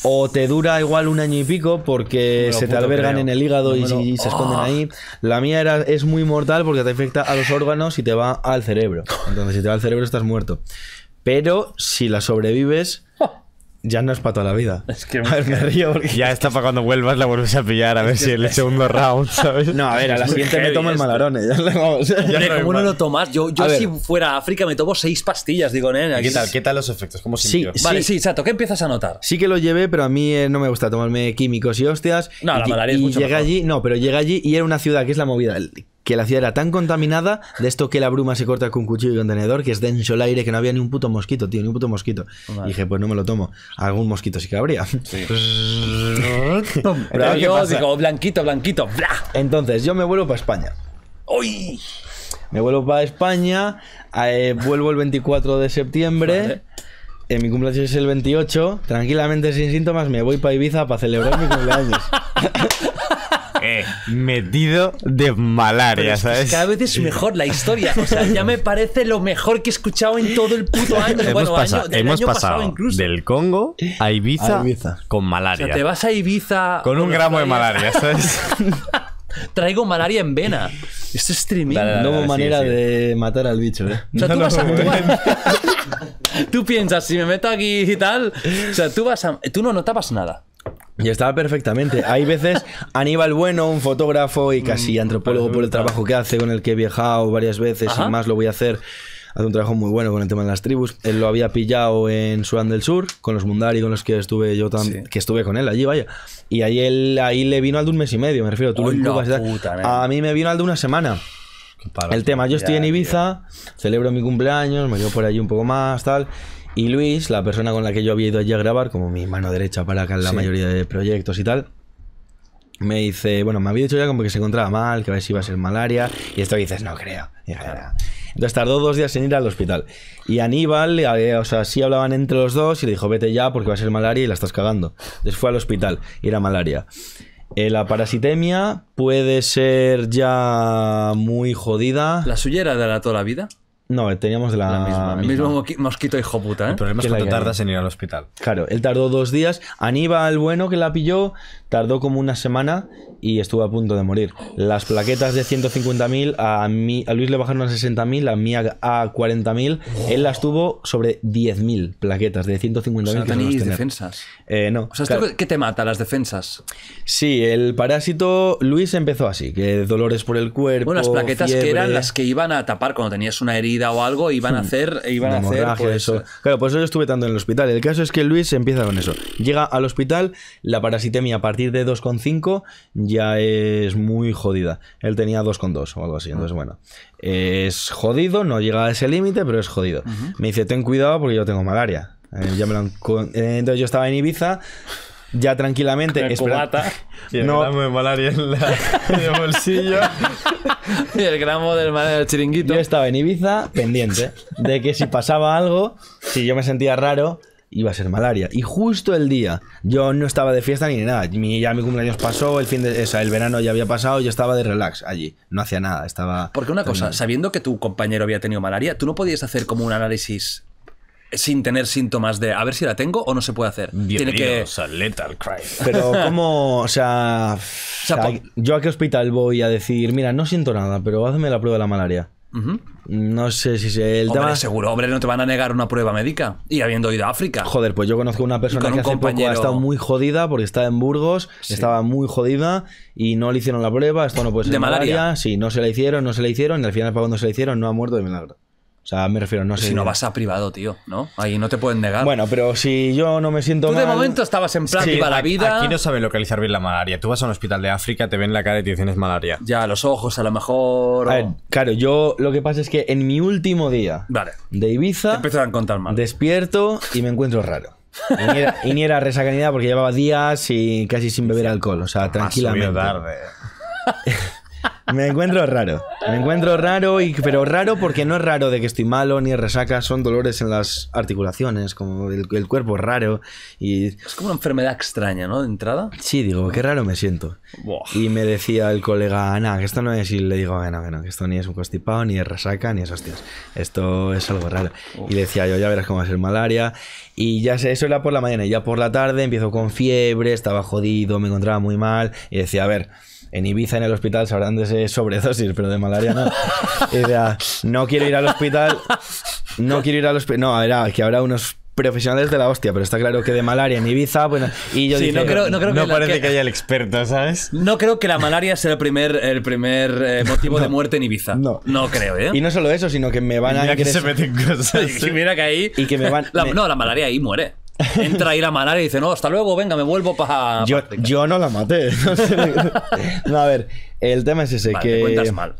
O te dura igual un año y pico porque se te albergan en el hígado y, se esconden ¡Oh! ahí. La mía es muy mortal porque te afecta a los órganos y te va al cerebro. Entonces, si te va al cerebro, estás muerto. Pero si la sobrevives, ya no es para toda la vida. Es que a ver, río porque... Ya está para cuando vuelvas la vuelves a pillar, a ver si en el segundo round, ¿sabes? No, a ver, a la siguiente me tomo el malarone. Ya, vamos, no lo tomas? Yo, yo si fuera a África me tomo seis pastillas, digo, nena. ¿Qué tal, ¿Qué tal los efectos? ¿Cómo sí, sí, Vale, sí, exacto. ¿Qué empiezas a notar? Sí que lo llevé, pero a mí eh, no me gusta tomarme químicos y hostias. No, la malaria es mucho allí, no, pero llega allí y era una ciudad que es la movida que la ciudad era tan contaminada de esto que la bruma se corta con cuchillo y contenedor, que es denso el aire, que no había ni un puto mosquito, tío, ni un puto mosquito. dije, pues no me lo tomo. Algún mosquito sí que habría. yo digo, blanquito, blanquito. Bla. Entonces, yo me vuelvo para España. ¡Uy! Me vuelvo para España, eh, vuelvo el 24 de septiembre. En mi cumpleaños es el 28, tranquilamente sin síntomas, me voy para Ibiza para celebrar mi cumpleaños. Eh. metido de malaria, ¿sabes? cada vez es mejor la historia. ya me parece lo mejor que he escuchado en todo el puto año. Hemos, hemos pasado del Congo a Ibiza, con malaria. te vas a Ibiza. Con, un gramo de malaria, Traigo malaria en vena. Esto es tremendo. No manera de matar al bicho, ¿eh? tú piensas, si me meto aquí y tal. O sea, tú vas a. Tú no, no nada. Y estaba perfectamente. Hay veces, Aníbal Bueno, un fotógrafo y casi mm, antropólogo por el trabajo que hace, con el que he viajado varias veces y más lo voy a hacer. Hace un trabajo muy bueno con el tema de las tribus. Él lo había pillado en Sudán del Sur, con los Mundari, con los que estuve yo también, que estuve con él allí, vaya. Y ahí, él, ahí le vino al de un mes y medio, me refiero. Tú a mí me vino al de una semana. El tema, yo estoy en Ibiza, celebro mi cumpleaños, me llevo por allí un poco más, tal. Y Luis, la persona con la que yo había ido allí a grabar, como mi mano derecha para acá en la mayoría de proyectos y tal, me dice, bueno, me había dicho ya como que se encontraba mal, que a ver si iba a ser malaria. Y esto dices, no creo. Ah". Entonces tardó dos días en ir al hospital. Y Aníbal, eh, eh, o sea, sí hablaban entre los dos y le dijo, vete ya porque va a ser malaria y la estás cagando. Entonces fue al hospital y era malaria. Eh, la parasitemia puede ser ya muy jodida. ¿La suya era de la toda la vida? No, teníamos la, misma, El mismo mosquito hijo puta. ¿eh? El problema es que tardas en ir al hospital. Claro, él tardó dos días. Aníbal, bueno, que la pilló, Tardó como una semana y estuvo a punto de morir. Las plaquetas de 150.000, a, a Luis le bajaron a 60.000, a mí a, 40.000. Él las tuvo sobre 10.000 plaquetas de 150.000. O sea, defensas. Eh, no. O sea, ¿qué te mata las defensas? Sí, el parásito Luis empezó así, que dolores por el cuerpo. Bueno, las plaquetas que eran las que iban a tapar cuando tenías una herida o algo, iban a hmm. hacer. Iban a pues, eso. Eh, claro, por eso yo estuve tanto en el hospital. El caso es que Luis empieza con eso. Llega al hospital, la parasitemia parte partir de 2,5 ya es muy jodida. Él tenía 2,2 o algo así. Entonces, ah. bueno, es jodido, no llega a ese límite, pero es jodido. Me dice, ten cuidado porque yo tengo malaria. Eh, eh, entonces yo estaba en Ibiza ya tranquilamente. Con el no. gramo malaria en, bolsillo. y el gramo del del chiringuito. Yo estaba en Ibiza pendiente de que si pasaba algo, si yo me sentía raro, iba a ser malaria. Y justo el día, yo no estaba de fiesta ni nada. ya mi cumpleaños pasó, el fin de, el verano ya había pasado, yo estaba de relax allí. No hacía nada, estaba. Porque una cosa, sabiendo que tu compañero había tenido malaria, tú no podías hacer como un análisis sin tener síntomas de a ver si la tengo o no se puede hacer. Tiene que... Pero como, o sea, yo a qué hospital voy a decir, mira, no siento nada, pero hazme la prueba de la malaria. No sé si se. El hombre, tema... seguro, hombre, no te van a negar una prueba médica. Y habiendo ido a África. Joder, pues yo conozco una persona que hace poco ha estado muy jodida porque estaba en Burgos, estaba muy jodida y no le hicieron la prueba. Esto no puede ser. De malaria. si Sí, no se la hicieron, no se la hicieron y al final, para cuando se la hicieron, no ha muerto de milagro. O sea, me refiero, no sé. Si no vas a privado, tío, ¿no? Ahí no te pueden negar. Bueno, pero si yo no me siento Tú de momento estabas en plan la vida. Aquí no saben localizar bien la malaria. Tú vas a un hospital de África, te ven la cara y te dicen malaria. Ya, los ojos a lo mejor. claro, yo lo que pasa es que en mi último día vale. de Ibiza. Te empezaron a contar mal. Despierto y me encuentro raro. Y ni era, resacanidad porque llevaba días y casi sin beber alcohol. O sea, tranquilamente. tarde. Me encuentro raro. Me encuentro raro, y, pero raro porque no es raro de que estoy malo ni resaca, son dolores en las articulaciones, como el, cuerpo es raro. Y... Es como una enfermedad extraña, ¿no? De entrada. Sí, digo, qué raro me siento. Y me decía el colega, nada, que esto no es. Y le digo, bueno, bueno, que esto ni es un constipado, ni es resaca, ni es hostias. Esto es algo raro. Y decía yo, ya verás cómo va a ser malaria. Y ya sé, eso era por la mañana. Y ya por la tarde empiezo con fiebre, estaba jodido, me encontraba muy mal. Y decía, a ver en Ibiza, en el hospital, sabrán de ese sobredosis, pero de malaria no. no quiero ir al hospital, no quiero ir al hospital. No, que habrá unos profesionales de la hostia, pero está claro que de malaria en Ibiza, bueno, y yo no, creo, parece que, haya el experto, ¿sabes? No creo que la malaria sea el primer, el primer eh, motivo de muerte en Ibiza. No. No creo, ¿eh? Y no solo eso, sino que me van a... que se meten Y, Mira que ahí... Y que me van... no, la malaria ahí muere. Entra ahí la manar y dice, no, hasta luego, venga, me vuelvo para... Yo, no la maté. no, a ver, el tema es ese, que... cuentas mal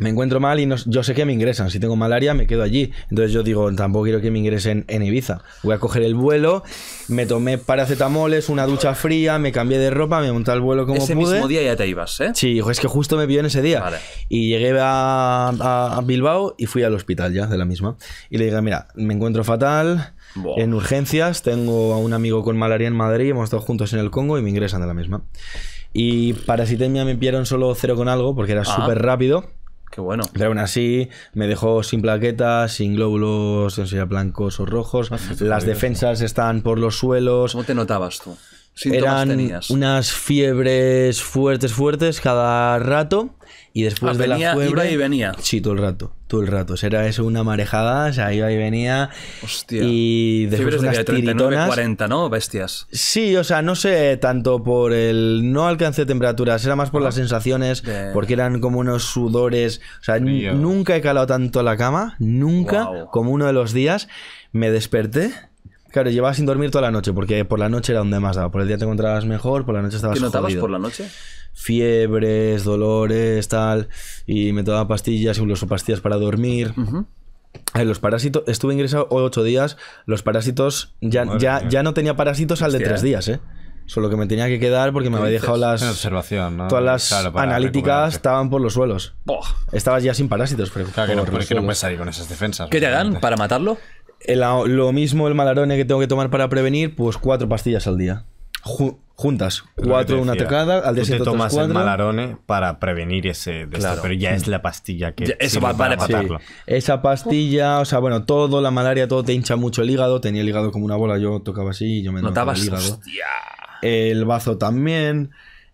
me encuentro mal y yo sé que me ingresan. Si tengo malaria, me quedo allí. Entonces yo digo, tampoco quiero que me ingresen en Ibiza. Voy a coger el vuelo, me tomé paracetamoles, una ducha fría, me cambié de ropa, me monté al vuelo como pude. Ese mismo día ya te ibas, ¿eh? Sí, es que justo me vio en ese día. Y llegué a, Bilbao y fui al hospital ya, de la misma. Y le dije, mira, me encuentro fatal, en urgencias, tengo a un amigo con malaria en Madrid, hemos estado juntos en el Congo y me ingresan de la misma. Y parasitemia me pidieron solo cero con algo porque era ah. súper rápido bueno. Pero aún así, me dejó sin plaquetas, sin glóbulos, no sé, blancos o rojos. Ah, Las defensas están por los suelos. ¿Cómo te notabas tú? Síntomas eran unas fiebres fuertes, fuertes cada rato. Y después ah, de la fiebre. Iba y venía. Sí, todo el rato. Todo el rato. Era eso una marejada, o sea, iba y venía. Hostia. Y después de 39, 40, ¿no? Bestias. Sí, o sea, no sé tanto por el. No alcancé temperaturas, era más por las ah. sensaciones, porque eran como unos sudores. O sea, nunca he calado tanto la cama, nunca, como uno de los días. Me desperté. Claro, llevaba sin dormir toda la noche, porque por la noche era donde más daba. Por el día te encontrabas mejor, por la noche estabas ¿Qué notabas por la noche? fiebres, dolores, tal, y me tomaba pastillas, Y incluso pastillas para dormir. los parásitos, estuve ingresado ocho días, los parásitos, ya, ya, ya no tenía parásitos al de tres días, ¿eh? Solo que me tenía que quedar porque me había dejado las. observación, Todas las analíticas estaban por los suelos. Estabas ya sin parásitos, pero. que no, no con esas defensas. ¿Qué te dan para matarlo? lo mismo el malarone que tengo que tomar para prevenir, pues cuatro pastillas al día juntas, cuatro de una tocada, al de te tomas el malarone para prevenir ese desastre. pero ya es mm. la pastilla que eso va para, Esa pastilla, o sea, bueno, todo, la malaria, todo te hincha mucho el hígado, tenía el hígado como una bola, yo tocaba así y yo me notaba el hígado. Hostia. El bazo también.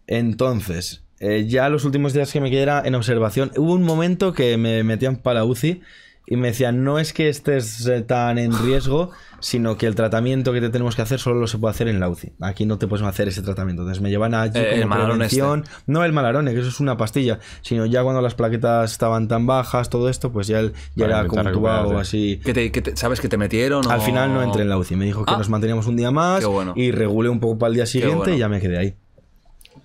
Entonces, eh, ya los últimos días que me quedé en observación, hubo un momento que me metían para UCI y me decían, no es que estés eh, tan en riesgo, sino que el tratamiento que te tenemos que hacer solo lo se puede hacer en la UCI. Aquí no te puedes hacer ese tratamiento. Entonces me llevan allí eh, el este. prevención. No el malarone, que eso es una pastilla, sino ya cuando las plaquetas estaban tan bajas, todo esto, pues ya, ya era como tubado así. ¿Que ¿Sabes que te metieron? O... Al final no entré en la UCI. Me dijo que ah. nos manteníamos un día más y regulé un poco para el día siguiente y ya me quedé ahí.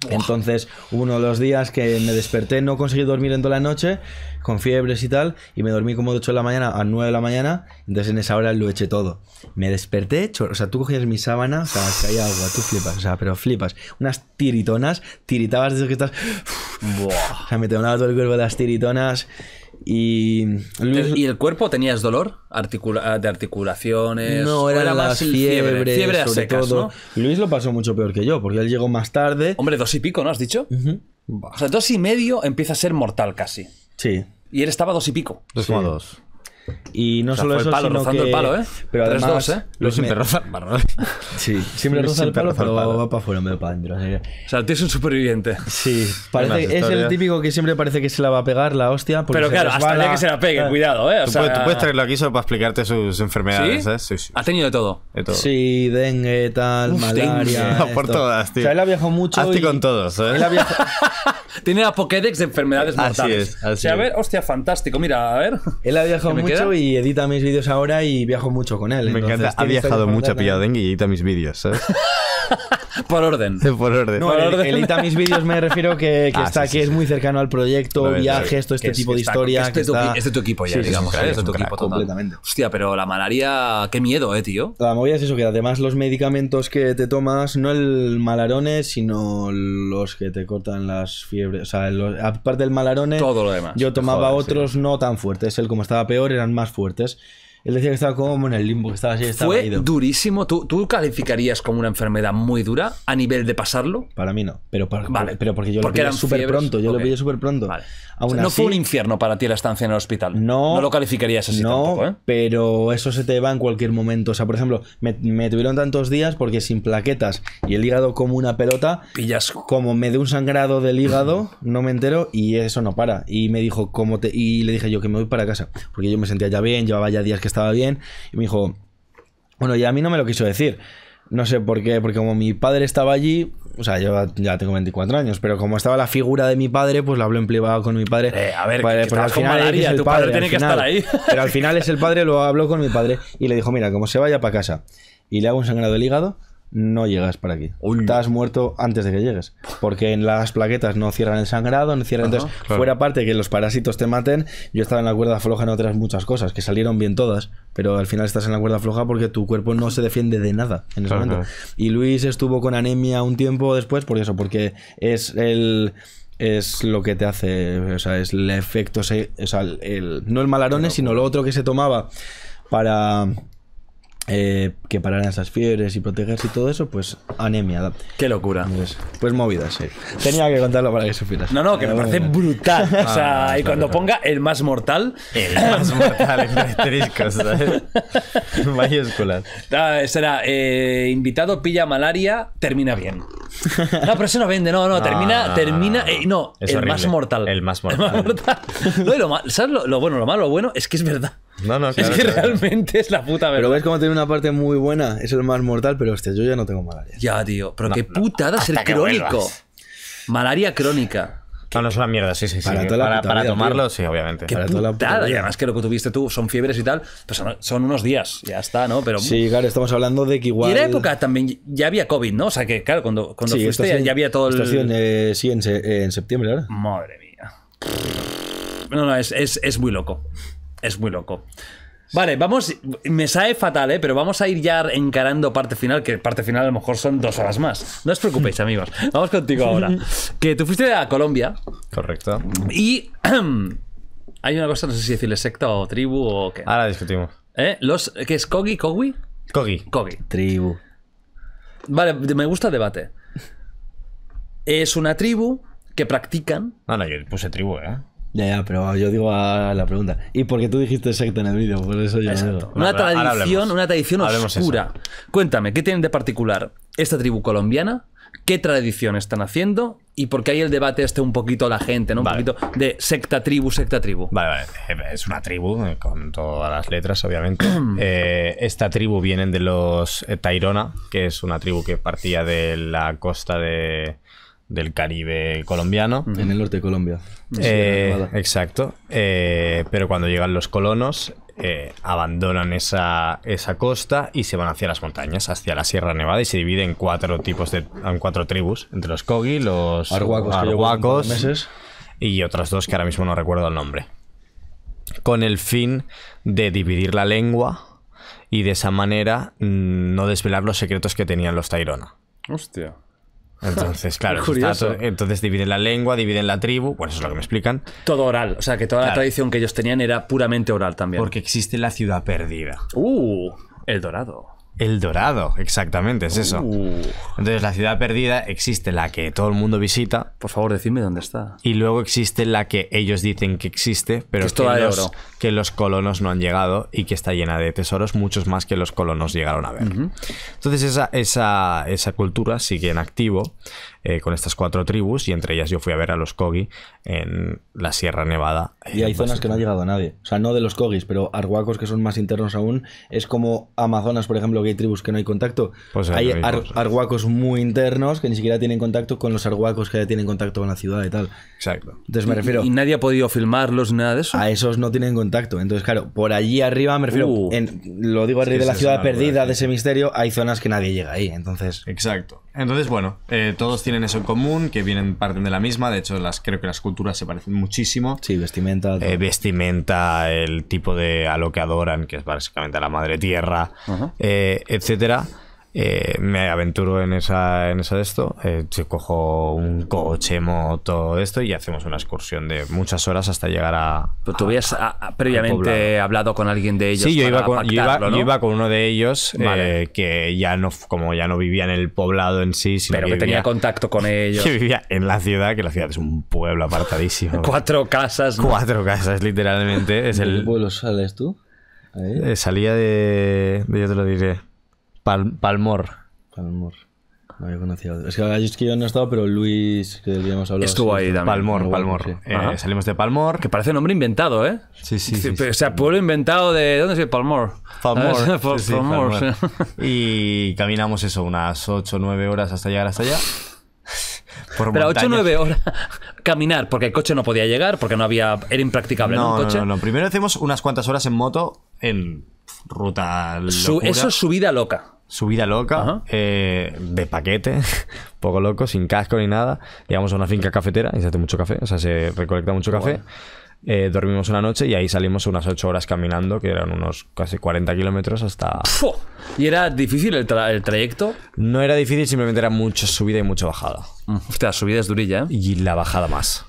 Entonces, uno de los días que me desperté, no conseguí dormir en toda la noche, con fiebres y tal, y me dormí como de 8 de la mañana a 9 de la mañana, entonces en esa hora lo eché todo. Me desperté, o sea, tú cogías mi sábana, o sea, hay agua, tú flipas, o sea, pero flipas. Unas tiritonas, tiritabas desde que estás... Buah. O sea, me temblaba todo el cuerpo de las tiritonas. Y, el cuerpo tenías dolor ah, de articulaciones? No, era, más fiebre, fiebre, Luis lo pasó mucho peor que yo, porque él llegó más tarde. Hombre, dos y pico, ¿no has dicho? O sea, dos y medio empieza a ser mortal casi. Sí. Y él estaba dos y pico. o dos y no solo eso, el palo, sino rozando que... el palo, ¿eh? Pero además, dos, ¿eh? siempre ¿eh? Sí, siempre roza el palo, pero va para afuera, medio para adentro. O sea, el tío es un superviviente. Sí, es el típico que siempre parece que se la va a pegar la hostia. Pero claro, hasta que se la pegue, ah. cuidado, ¿eh? O tú, sea... puedes, tú, puedes, traerlo aquí solo para explicarte sus enfermedades, ¿Sí? ¿eh? Sí, Ha tenido de todo. De todo. Sí, dengue, tal, malaria. Por todas, tío. O sea, él ha viajado mucho. Hazte con todos, ¿eh? Él ha viajado... Tiene la Pokédex de enfermedades mortales. Así es, a ver, hostia, fantástico. Mira, a ver. Él ha viajado mucho y edita mis vídeos ahora y viajo mucho con él. Me encanta, ha viajado mucho, ha pillado y edita mis vídeos, por orden. Por orden. orden. el Mis Vídeos me refiero que, que ah, está, aquí es muy cercano al proyecto, viajes, todo este tipo de historia historias. Este, tu equipo ya, digamos. es tu equipo total. Hostia, pero la malaria, qué miedo, eh, tío. La movida es eso, que además los medicamentos que te tomas, no el malarones, sino los que te cortan las fiebres. O sea, aparte del malarones, todo lo demás. Yo tomaba otros no tan fuertes. El como estaba peor, eran más fuertes. Él decía que estaba como en el limbo, que estaba así, estaba Fue durísimo. ¿Tú, calificarías como una enfermedad muy dura a nivel de pasarlo? Para mí no, pero, pero porque yo lo pillé súper pronto. Yo lo súper pronto. no fue un infierno para ti la estancia en el hospital. No, no lo calificarías así no, ¿eh? pero eso se te va en cualquier momento. O sea, por ejemplo, me, tuvieron tantos días porque sin plaquetas y el hígado como una pelota, Pillas. como me dé un sangrado del hígado, no me entero y eso no para. Y me dijo, ¿cómo te...? Y le dije yo que me voy para casa, porque yo me sentía ya bien, llevaba ya días que estaba bien. Y me dijo, bueno, y a mí no me lo quiso decir. No sé por qué, porque como mi padre estaba allí, o sea, yo ya tengo 24 años, pero como estaba la figura de mi padre, pues lo habló en privado con mi padre. Eh, a ver, pues al final padre, tiene que estar ahí. Pero al final es el padre, lo habló con mi padre y le dijo, mira, como se vaya para casa y le hago un sangrado del hígado, no llegas para aquí. Estás muerto antes de que llegues. Porque en las plaquetas no cierran el sangrado, no cierran. entonces, fuera parte que los parásitos te maten, yo estaba en la cuerda floja en otras muchas cosas, que salieron bien todas, pero al final estás en la cuerda floja porque tu cuerpo no se defiende de nada en ese momento. Y Luis estuvo con anemia un tiempo después, por eso, porque es el es lo que te hace, o sea, es el efecto, o sea, el, no el malarones, sino lo otro que se tomaba para eh, que pararan esas fiebres y protegerse y todo eso, pues anemia. Qué locura. Pues, movidas, sí. Tenía que contarlo para que supieras. No, no, que me parece brutal. o sea, ah, y cuando ponga el más mortal. El más mortal en asteriscos, ¿sabes? Mayúsculas. Ah, será eh, invitado, pilla malaria, termina bien. No, pero eso no vende, no, no, termina, termina. no, el más, mortal, el más mortal. El ¿Sabes lo, lo bueno, lo malo, lo bueno? Es que es verdad. No, no, Es que realmente es la puta verdad. Pero ves cómo tiene una parte muy buena, es el más mortal, pero hostia, yo ya no tengo malaria. Ya, tío. Pero qué putada es ser crónico. Malaria crónica. No, no es una mierda, sí, sí, sí. Para tomarlo, sí, obviamente. Y además que lo que tuviste tú son fiebres y tal. Pues son- unos días. Ya está, ¿no? Pero Sí, claro, estamos hablando de que igual. Y era época también, ya había COVID, ¿no? O sea que, claro, cuando, fuiste ya, había todo el... Eh, sí, en, septiembre ¿verdad? Madre mía. No, no, es, es, es muy loco es muy loco. Vale, vamos, me sale fatal, ¿eh? pero vamos a ir ya encarando parte final, que parte final a lo mejor son dos horas más. No os preocupéis, amigos. Vamos contigo ahora. Que tú fuiste a Colombia. Correcto. Y hay una cosa, no sé si decirle secta o tribu o qué. Ahora discutimos. ¿Eh? Los, ¿Qué es Kogi? ¿Kogi? Kogi. Kogi. Tribu. Vale, me gusta el debate. Es una tribu que practican... Ah, no, yo puse tribu, ¿eh? Ya, ya, pero yo digo a la pregunta. ¿Y por qué tú dijiste secta en el vídeo? Por eso yo digo. Una tradición, una tradición oscura. Cuéntame, ¿qué tienen de particular esta tribu colombiana? ¿Qué tradición están haciendo? Y porque hay el debate este un poquito la gente, ¿no? Un poquito de secta tribu, secta tribu. Vale, vale. Eh, eh, es una tribu, eh, con todas las letras, obviamente. esta tribu vienen de los Tairona, que es una tribu que partía de la costa de del Caribe colombiano. En el norte de Colombia. Eh, exacto. Eh, pero cuando llegan los colonos, eh, abandonan esa, costa y se van hacia las montañas, hacia la Sierra Nevada y se dividen en cuatro tipos de. en cuatro tribus, entre los Kogi, los Arhuacos, y otras dos que ahora mismo no recuerdo el nombre. Con el fin de dividir la lengua y de esa manera mm, no desvelar los secretos que tenían los Tairona. Hostia. Entonces, claro, entonces dividen la lengua, dividen la tribu, bueno, eso es lo que me explican. Todo oral, o sea que toda la tradición que ellos tenían era puramente oral también. Porque existe la ciudad perdida. Uh, el dorado. El Dorado, exactamente, es eso. Uh. Entonces, la ciudad perdida existe la que todo el mundo visita. Por favor, decime dónde está. Y luego existe la que ellos dicen que existe, pero que, los, colonos no han llegado y que está llena de tesoros, muchos más que los colonos llegaron a ver. Entonces, esa, esa, esa cultura sigue en activo. Eh, con estas cuatro tribus y entre ellas yo fui a ver a los Kogi en la Sierra Nevada. Y hay zonas que no ha llegado a nadie. O sea, no de los Kogis, pero arhuacos que son más internos aún. Es como Amazonas, por ejemplo, que hay tribus que no hay contacto. Pues hay pues. arhuacos muy internos que ni siquiera tienen contacto con los arhuacos que ya tienen contacto con la ciudad y tal. Exacto. Entonces me refiero... ¿Y, nadie ha podido filmarlos, nada de eso? A esos no tienen contacto. Entonces, claro, por allí arriba, me refiero, uh. lo digo arriba de la ciudad perdida, de ese misterio, hay zonas que nadie llega ahí. Entonces... Exacto. Entonces, bueno, eh, todos tienen eso en común, que vienen, parten de la misma. De hecho, las, creo que las culturas se parecen muchísimo. Sí, vestimenta. Eh, vestimenta, el tipo de a lo que adoran, que es básicamente a la madre tierra, eh, etcétera. Eh, me aventuro en esa, en esa de esto, eh, cojo un coche, moto, esto y hacemos una excursión de muchas horas hasta llegar a... ¿Tú habías ah, ah, previamente hablado con alguien de ellos? Sí, yo, iba con, iba, con uno de ellos eh, que ya no, como ya no vivía en el poblado en sí, sino Pero que, tenía contacto con ellos. vivía en la ciudad, que la ciudad es un pueblo apartadísimo. cuatro casas. ¿no? Cuatro casas, literalmente. ¿De el... qué pueblo sales tú? salía de... Yo te lo diré. Palmor. Palmor. No había conocido. Es que yo no he estado, pero Luis, que habíamos hablado. Estuvo ahí también. Palmor, Palmor. Eh, salimos de Palmor. Que parece un nombre inventado, ¿eh? Sí, sí. sí, o sea, pueblo inventado de. ¿Dónde es el Palmor? Palmor. Palmor. Y caminamos eso, unas 8 o 9 horas hasta llegar hasta allá. pero 8 o 9 horas caminar, porque el coche no podía llegar, porque no había. Era impracticable no, ¿no? coche. No, no, no. Primero hacemos unas cuantas horas en moto en ruta eso es subida loca. Subida loca, eh, de paquete, poco loco, sin casco ni nada. Llegamos a una finca cafetera y se hace mucho café, o sea, se recolecta mucho café. Eh, dormimos una noche y ahí salimos unas 8 horas caminando, que eran unos casi 40 kilómetros hasta... ¿Y era difícil el, trayecto? No era difícil, simplemente era mucha subida y mucha bajada. Hostia, la subida es durilla, ¿eh? Y la bajada más.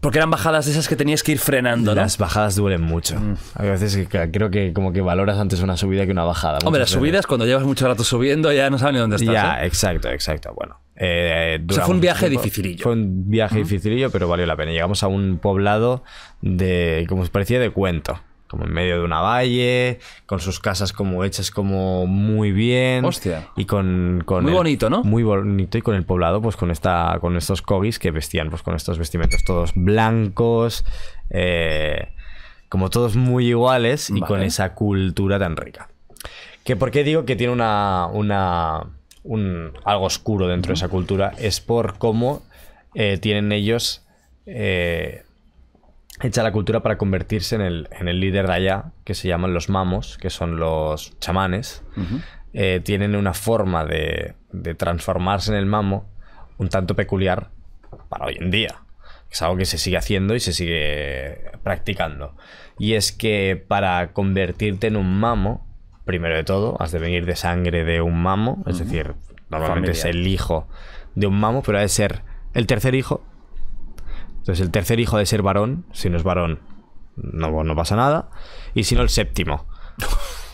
Porque eran bajadas de esas que tenías que ir frenando, ¿no? Las bajadas duelen mucho. Mm. A veces creo que como que valoras antes una subida que una bajada. Hombre, las subidas cuando llevas mucho rato subiendo ya no sabes ni dónde estás. Ya, ¿eh? exacto, exacto. Bueno. Eh, fue un viaje dificilillo. Fue un viaje dificilillo, pero valió la pena. Llegamos a un poblado de. como parecía de cuento como en medio de una valle, con sus casas como hechas como muy bien. Hostia. Y con... muy bonito, ¿no? Muy bonito y con el poblado pues con, esta, con estos cobis que vestían pues con estos vestimentos todos blancos, eh, como todos muy iguales y con esa cultura tan rica. Que por qué digo que tiene una... una un, algo oscuro dentro de esa cultura es por cómo eh, tienen ellos... Eh, hecha la cultura para convertirse en el, líder de allá, que se llaman los mamos, que son los chamanes. Eh, tienen una forma de, de, transformarse en el mamo un tanto peculiar para hoy en día. Es algo que se sigue haciendo y se sigue practicando. Y es que para convertirte en un mamo, primero de todo, has de venir de sangre de un mamo, es decir, normalmente es el hijo de un mamo, pero ha de ser el tercer hijo entonces el tercer hijo de ser varón, si no es varón, no, no pasa nada. Y si no, el séptimo.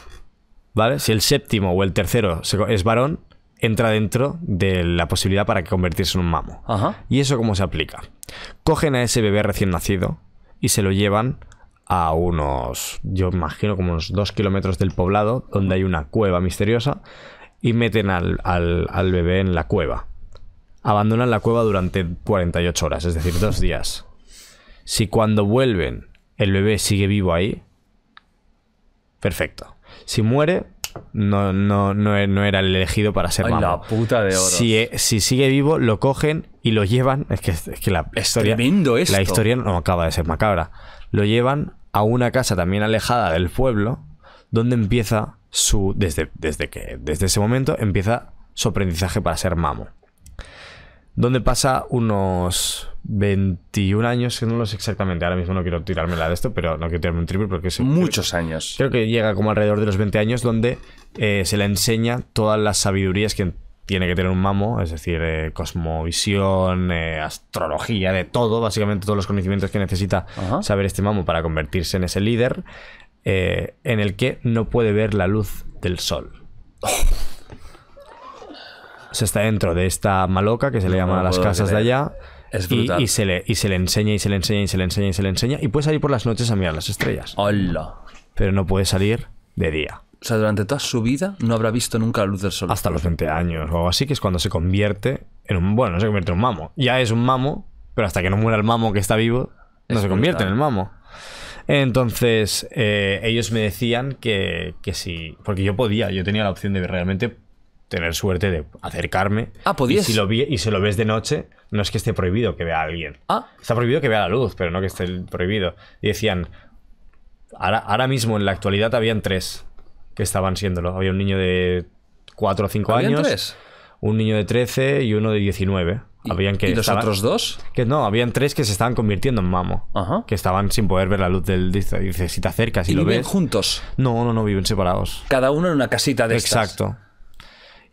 ¿Vale? Si el séptimo o el tercero es varón, entra dentro de la posibilidad para que convertirse en un mamo. Ajá. ¿Y eso cómo se aplica? Cogen a ese bebé recién nacido y se lo llevan a unos, yo imagino como unos dos kilómetros del poblado, donde hay una cueva misteriosa, y meten al, al, al bebé en la cueva abandonan la cueva durante 48 horas, es decir, dos días. Si cuando vuelven el bebé sigue vivo ahí, perfecto. Si muere, no, no, no, era el elegido para ser mamá La puta de oro. Eh, si, sigue vivo, lo cogen y lo llevan. Es que, es que la historia. La historia no acaba de ser macabra. Lo llevan a una casa también alejada del pueblo, donde empieza su. Desde, desde que. Desde ese momento empieza su aprendizaje para ser mamo donde pasa unos 21 años, que no lo sé exactamente, ahora mismo no quiero tirarme la de esto, pero no quiero tirarme un triple porque es... Muchos años. Creo que llega como alrededor de los 20 años donde eh, se le enseña todas las sabidurías que tiene que tener un mamo, es decir, eh, cosmovisión, eh, astrología, de todo, básicamente todos los conocimientos que necesita saber este mamo para convertirse en ese líder, en el que no puede ver la luz del sol. se está dentro de esta maloca que se le llama a las casas de allá. Es y, y, se le, y se le enseña y se le enseña y se le enseña y se le enseña. Y puede salir por las noches a mirar las estrellas. ¡Hola! Pero no puede salir de día. O sea, durante toda su vida no habrá visto nunca la luz del sol. Hasta los 20 años o algo así, que es cuando se convierte en un. Bueno, no se convierte en un mamo. Ya es un mamo, pero hasta que no muera el mamo que está vivo, no se convierte en el mamo. Entonces, eh, ellos me decían que, que sí. Porque yo podía, yo tenía la opción de realmente tener suerte de acercarme. Ah, podías. Y si, lo vi, y se lo ves de noche, no es que esté prohibido que vea a alguien. Ah. Está prohibido que vea la luz, pero no que esté prohibido. Y decían, ahora, mismo en la actualidad habían tres que estaban siéndolo. Había un niño de 4 o 5 años. Un niño de 13 y uno de 19. habían que los otros dos? Que no, habían tres que se estaban convirtiendo en mamo. Que estaban sin poder ver la luz del. Dice, si te acercas y, ¿Y lo viven juntos? No, no, no, viven separados. Cada uno en una casita de Exacto.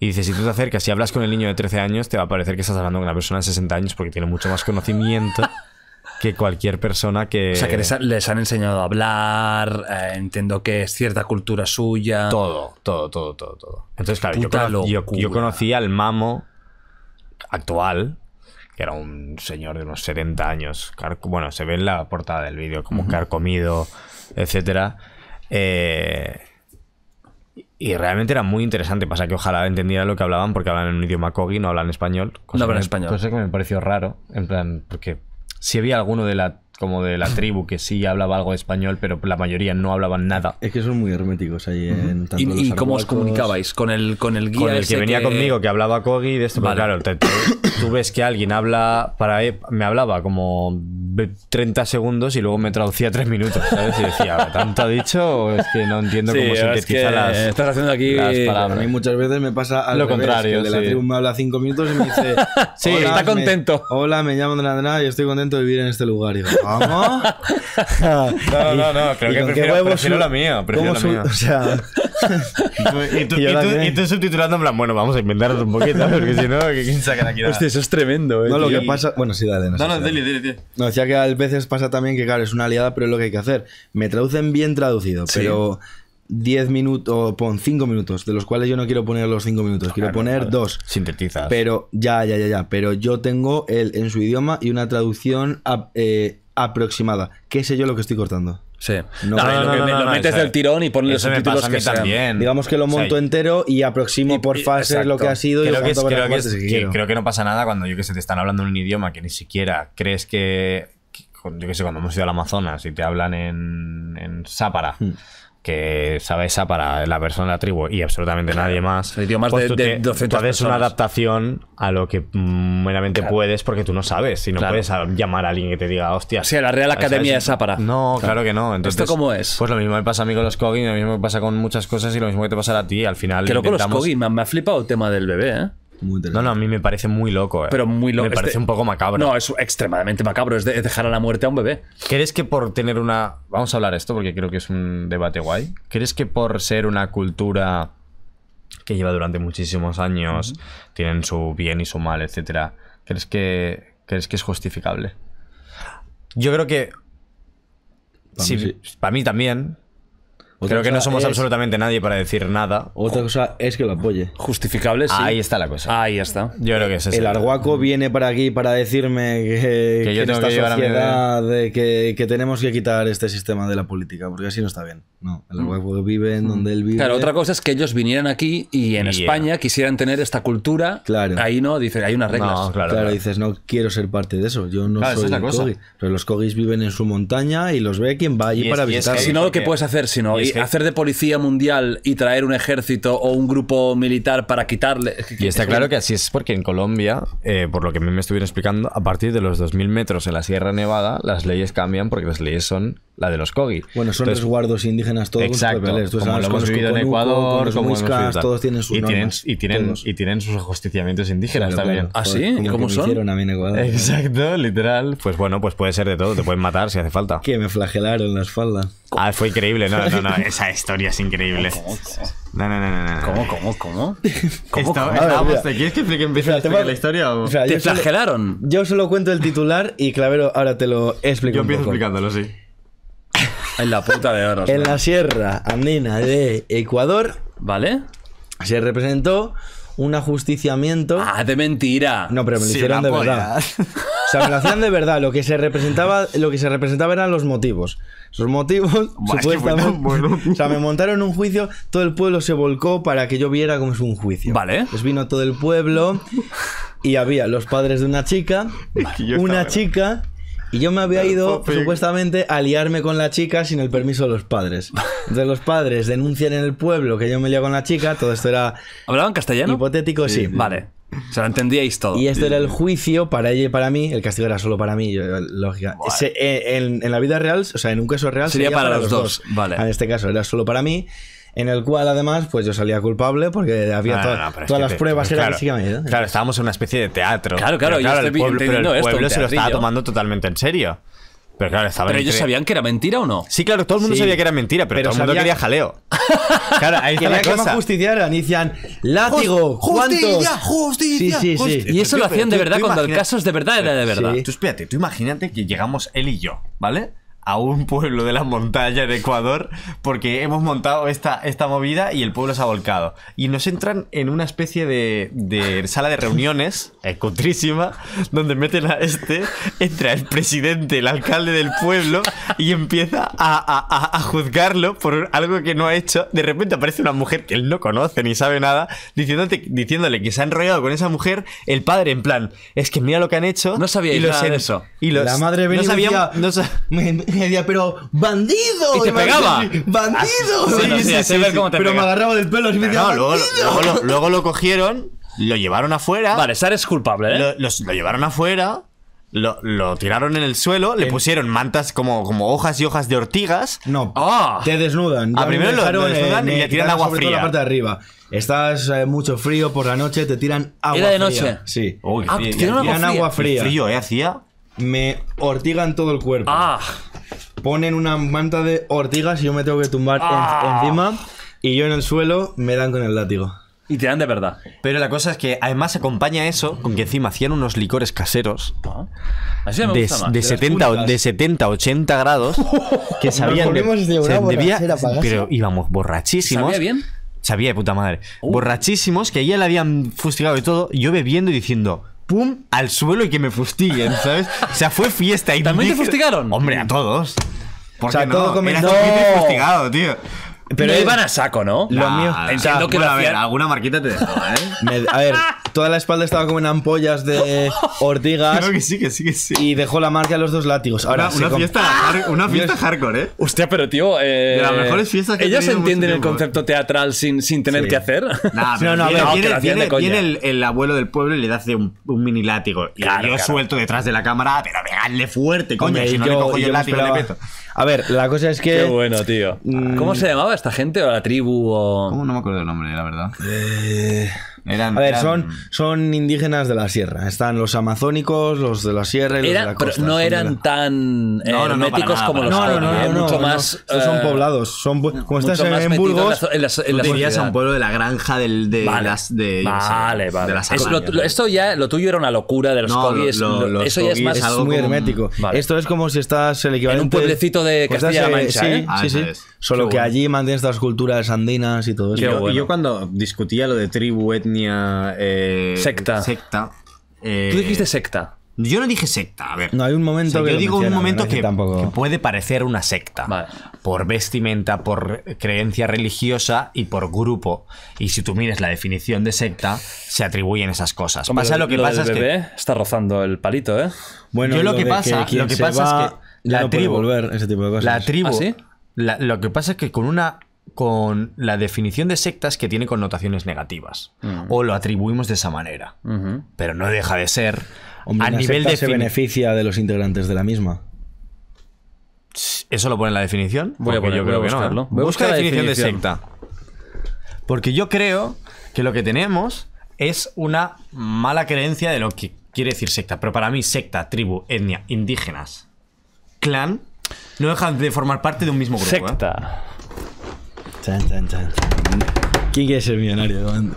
Y dice, si tú te acercas y hablas con el niño de 13 años, te va a parecer que estás hablando con una persona de 60 años porque tiene mucho más conocimiento que cualquier persona que... O sea, que les, han enseñado a hablar, eh, entiendo que es cierta cultura suya. Todo, todo, todo, todo, todo. Entonces, claro, yo, conocía conocí al mamo actual, que era un señor de unos 70 años. Bueno, se ve en la portada del vídeo como que ha carcomido, etcétera. Eh y realmente era muy interesante. Pasa que ojalá entendiera lo que hablaban, porque hablan en un idioma kogi, no hablan español. Cosa no hablan español. Cosa que me pareció raro. En plan, porque si había alguno de la como de la tribu que sí hablaba algo de español, pero la mayoría no hablaban nada. Es que son muy herméticos ahí en ¿Y, cómo os comunicabais? ¿Con el, con el guía? Con el que venía conmigo, que hablaba Kogi, de esto, pues claro, el tú ves que alguien habla para e, me hablaba como 30 segundos y luego me traducía 3 minutos, ¿sabes? Y decía, ¿tanto ha dicho? Es que no entiendo cómo sintetiza es que Estás haciendo aquí las palabras. A mí muchas veces me pasa al lo contrario. Que el de la tribu me habla 5 minutos y me dice, Sí, está contento. hola, me llamo nada y estoy contento de vivir en este lugar. Y digo, ¿Vamos? no, no, no, creo que prefiero, prefiero la mía. Prefiero la mía. O sea. y, tú, subtitulando en plan, bueno, vamos a inventarnos un poquito, porque si no, ¿quién saca aquí? Nada? eso es tremendo, eh. No, lo que pasa. Bueno, sí, dale. No, no, no dale, dale, dale. No, decía que a veces pasa también que, claro, es una aliada, pero es lo que hay que hacer. Me traducen bien traducido, pero. 10 minutos, pon 5 minutos, de los cuales yo no quiero poner los 5 minutos, quiero poner 2. Sintetiza. Sintetizas. Pero, ya, ya, ya, ya. Pero yo tengo el en su idioma y una traducción a, eh, aproximada. ¿Qué sé yo lo que estoy cortando? Sí. No, lo, metes del tirón y pones los subtítulos que también. Digamos que lo monto entero y aproximo por fases lo que ha sido creo creo, que no pasa nada cuando yo que sé te están hablando en un idioma que ni siquiera crees que yo que sé cuando hemos ido al Amazonas y te hablan en en Sápara. Hmm que sabe esa para la persona de la tribu y absolutamente nadie más. Pues tú haces una adaptación a lo que meramente puedes porque tú no sabes. Si no puedes llamar a alguien que te diga, hostia. la Real Academia es para. No, claro, que no. Entonces, ¿Esto cómo es? Pues lo mismo me pasa a mí con los Kogin, lo mismo me pasa con muchas cosas y lo mismo que te pasa a ti. Al final. Creo que los Kogi, me ha flipado el tema del bebé, ¿eh? no, no, a mí me parece muy loco. Eh. Pero muy loco. Me este parece un poco macabro. No, es extremadamente macabro. Es, dejar a la muerte a un bebé. ¿Crees que por tener una. Vamos a hablar esto porque creo que es un debate guay. ¿Crees que por ser una cultura que lleva durante muchísimos años, tienen su bien y su mal, etcétera, ¿crees que, ¿crees que es justificable? Yo creo que. para mí también, Creo que no somos absolutamente nadie para decir nada. Otra cosa es que lo apoye. Justificable, Ahí está la cosa. Ahí está. Yo creo que es eso. El arguaco viene para aquí para decirme que, sociedad que, tenemos que quitar este sistema de la política, porque así no está bien. No, el mm. arguaco vive en mm. donde él vive. Claro, otra cosa es que ellos vinieran aquí y en España quisieran tener esta cultura. Claro. Ahí no, dice, hay unas reglas. claro, dices, no quiero ser parte de eso. Yo no soy es Pero los cogis viven en su montaña y los ve quien va allí para visitar. si no, ¿qué puedes hacer? Si no, hacer de policía mundial y traer un ejército o un grupo militar para quitarle. Y está claro que así es porque en Colombia, eh, por lo que me estuvieron explicando, a partir de los 2000 metros en la Sierra Nevada, las leyes cambian porque las leyes son la de los Kogi. Bueno, son resguardos indígenas todos. Exacto. como lo hemos vivido en Ecuador, como todos tienen sus y tienen, y tienen, y tienen sus ajusticiamientos indígenas también. ¿Ah, sí? cómo son? Exacto, literal. Pues bueno, pues puede ser de todo. Te pueden matar si hace falta. Que me flagelaron la espalda. Ah, fue increíble. No, no, no esa historia es increíble. ¿Cómo, cómo? No, no, no, cómo, cómo? ¿Cómo, cómo? quieres que explique, empiece la historia? O... ¿Te flagelaron? yo solo cuento el titular y Clavero ahora te lo explico. Yo empiezo explicándolo, sí. En la puta de oro. en la sierra andina de Ecuador. ¿Vale? Se representó un ajusticiamiento. Ah, de mentira. No, pero me lo hicieron de verdad. O sea, me lo hacían de verdad. Lo que se representaba, lo que se representaba eran los motivos. Sus motivos, supuestamente. Bueno. O sea, me montaron un juicio, todo el pueblo se volcó para que yo viera cómo es un juicio. Vale. les vino todo el pueblo y había los padres de una chica, una chica y yo me había ido, supuestamente, a liarme con la chica sin el permiso de los padres. de los padres denuncian en el pueblo que yo me lié con la chica, todo esto era... ¿Hablaban castellano? Hipotético, sí. Vale. se lo entendíais todo. Y esto era el juicio para ella y para mí. El castigo era solo para mí, lógica. Eh, en, la vida real, o sea, en un caso real sería, para, los, dos. Vale. En este caso era solo para mí en el cual además pues yo salía culpable porque había ah, todas las pruebas eran claro, Claro, estábamos en una especie de teatro. Claro, claro, pero, claro el pueblo, pero el pueblo se lo estaba tomando totalmente en serio. Pero claro, estaba Pero ellos sabían que era mentira o no. Sí, claro, todo el mundo sabía que era mentira, pero, todo el mundo quería jaleo. claro, ahí está la que cosa. justiciaran y decían, látigo, justicia, justicia. justicia. Y eso lo hacían de verdad cuando el caso es de verdad era de verdad. Tú espérate, tú imagínate que llegamos él y yo, ¿vale? a un pueblo de la montaña de Ecuador porque hemos montado esta, esta movida y el pueblo se ha volcado. Y nos entran en una especie de, sala de reuniones, escutrísima, donde meten a este, entra el presidente, el alcalde del pueblo y empieza a, juzgarlo por algo que no ha hecho. De repente aparece una mujer que él no conoce ni sabe nada, diciéndole que se ha enrollado con esa mujer, el padre en plan, es que mira lo que han hecho. No sabía y eso. Y la madre no sabía, pero bandido. Y te pegaba. Bandido. Ah, pero me agarraba del pelo. Y no, luego, luego, lo, cogieron, lo llevaron afuera. Vale, Sar es culpable, ¿eh? Lo, lo llevaron afuera. Lo, lo, tiraron en el suelo, le pusieron mantas como, como hojas y hojas de ortigas. No. Ah. Te desnudan. Ah, A primero lo, eh, desnudan y le tiran agua fría. la parte de arriba. Estás eh, mucho frío por la noche, te tiran agua ¿Era de fría. noche? Sí. ah, tiran, agua fría. frío, ¿eh? Hacía me ortigan todo el cuerpo. Ah. Ponen una manta de ortigas y yo me tengo que tumbar ah. encima. Y yo en el suelo me dan con el látigo. Y te dan de verdad. Pero la cosa es que además acompaña eso con que encima hacían unos licores caseros ah. de, 70, de 80 grados que sabían. De, este debía, pero íbamos borrachísimos. ¿Sabía bien? Sabía de puta madre. Uh. Borrachísimos que ya le habían fustigado y todo. Yo bebiendo y diciendo al suelo y que me fustiguen, ¿sabes? O sea, fue fiesta y ¿También te fustigaron? Hombre, a todos. ¿Por o sea, no? todo este fustigado, tío. Pero iban a saco, ¿no? Lo mío. Ah, Entiendo que a ver, alguna marquita te dejó, ¿eh? a ver, toda la espalda estaba como en ampollas de ortigas. Creo que sí, que sí, que sí. Y dejó la marca de los dos látigos. Ahora una, fiesta, hardcore, ¿eh? Hostia, pero tío. Eh, de las mejores fiestas que Ellos entienden el ¿eh? concepto teatral sin, sin tener que hacer. Nah, no, no, viene, el, abuelo del pueblo y le hace un, mini látigo. Y yo suelto detrás de la cámara, pero pegadle fuerte, coño. si no yo, le cojo yo el látigo de meto. A ver, la cosa es que. Qué bueno, tío. Mm. ¿Cómo se llamaba esta gente? ¿O la tribu? O... ¿Cómo? No me acuerdo el nombre, la verdad. Eh a ver, Son, son indígenas de la sierra. Están los amazónicos, los de la sierra y los de la Pero no eran tan herméticos eh, como los no, no, no, son poblados. Son, como estás en, Burgos, en a un pueblo de la granja de, vale. las, de, esto ya, lo tuyo era una locura de los eso ya es Esto es como si estás En un pueblecito de Castilla-La Mancha. ¿eh? Ah, Solo que allí mantienes estas culturas andinas y todo eso. Yo, cuando discutía lo de tribu, etnia, eh, secta. secta Tú eh, dijiste secta. Yo no dije secta, a ver. No, hay un momento que Yo digo un momento que, puede parecer una secta. Por vestimenta, por creencia religiosa y por grupo. Y si tú mires la definición de secta, se atribuyen esas cosas. pasa lo, que pasa es que... Está rozando el palito, ¿eh? Bueno, yo lo, que pasa, lo que pasa es que. La tribu. La ¿Ah, tribu lo que pasa es que con una con la definición de sectas que tiene connotaciones negativas. O lo atribuimos de esa manera. Pero no deja de ser. a nivel de. se beneficia de los integrantes de la misma? ¿Eso lo pone en la definición? Voy a yo creo que ¿eh? Busca la definición de secta. Porque yo creo que lo que tenemos es una mala creencia de lo que quiere decir secta. Pero para mí, secta, tribu, etnia, indígenas, clan no dejan de formar parte de un mismo grupo. ¿eh? Secta. ¿Quién quiere ser millonario?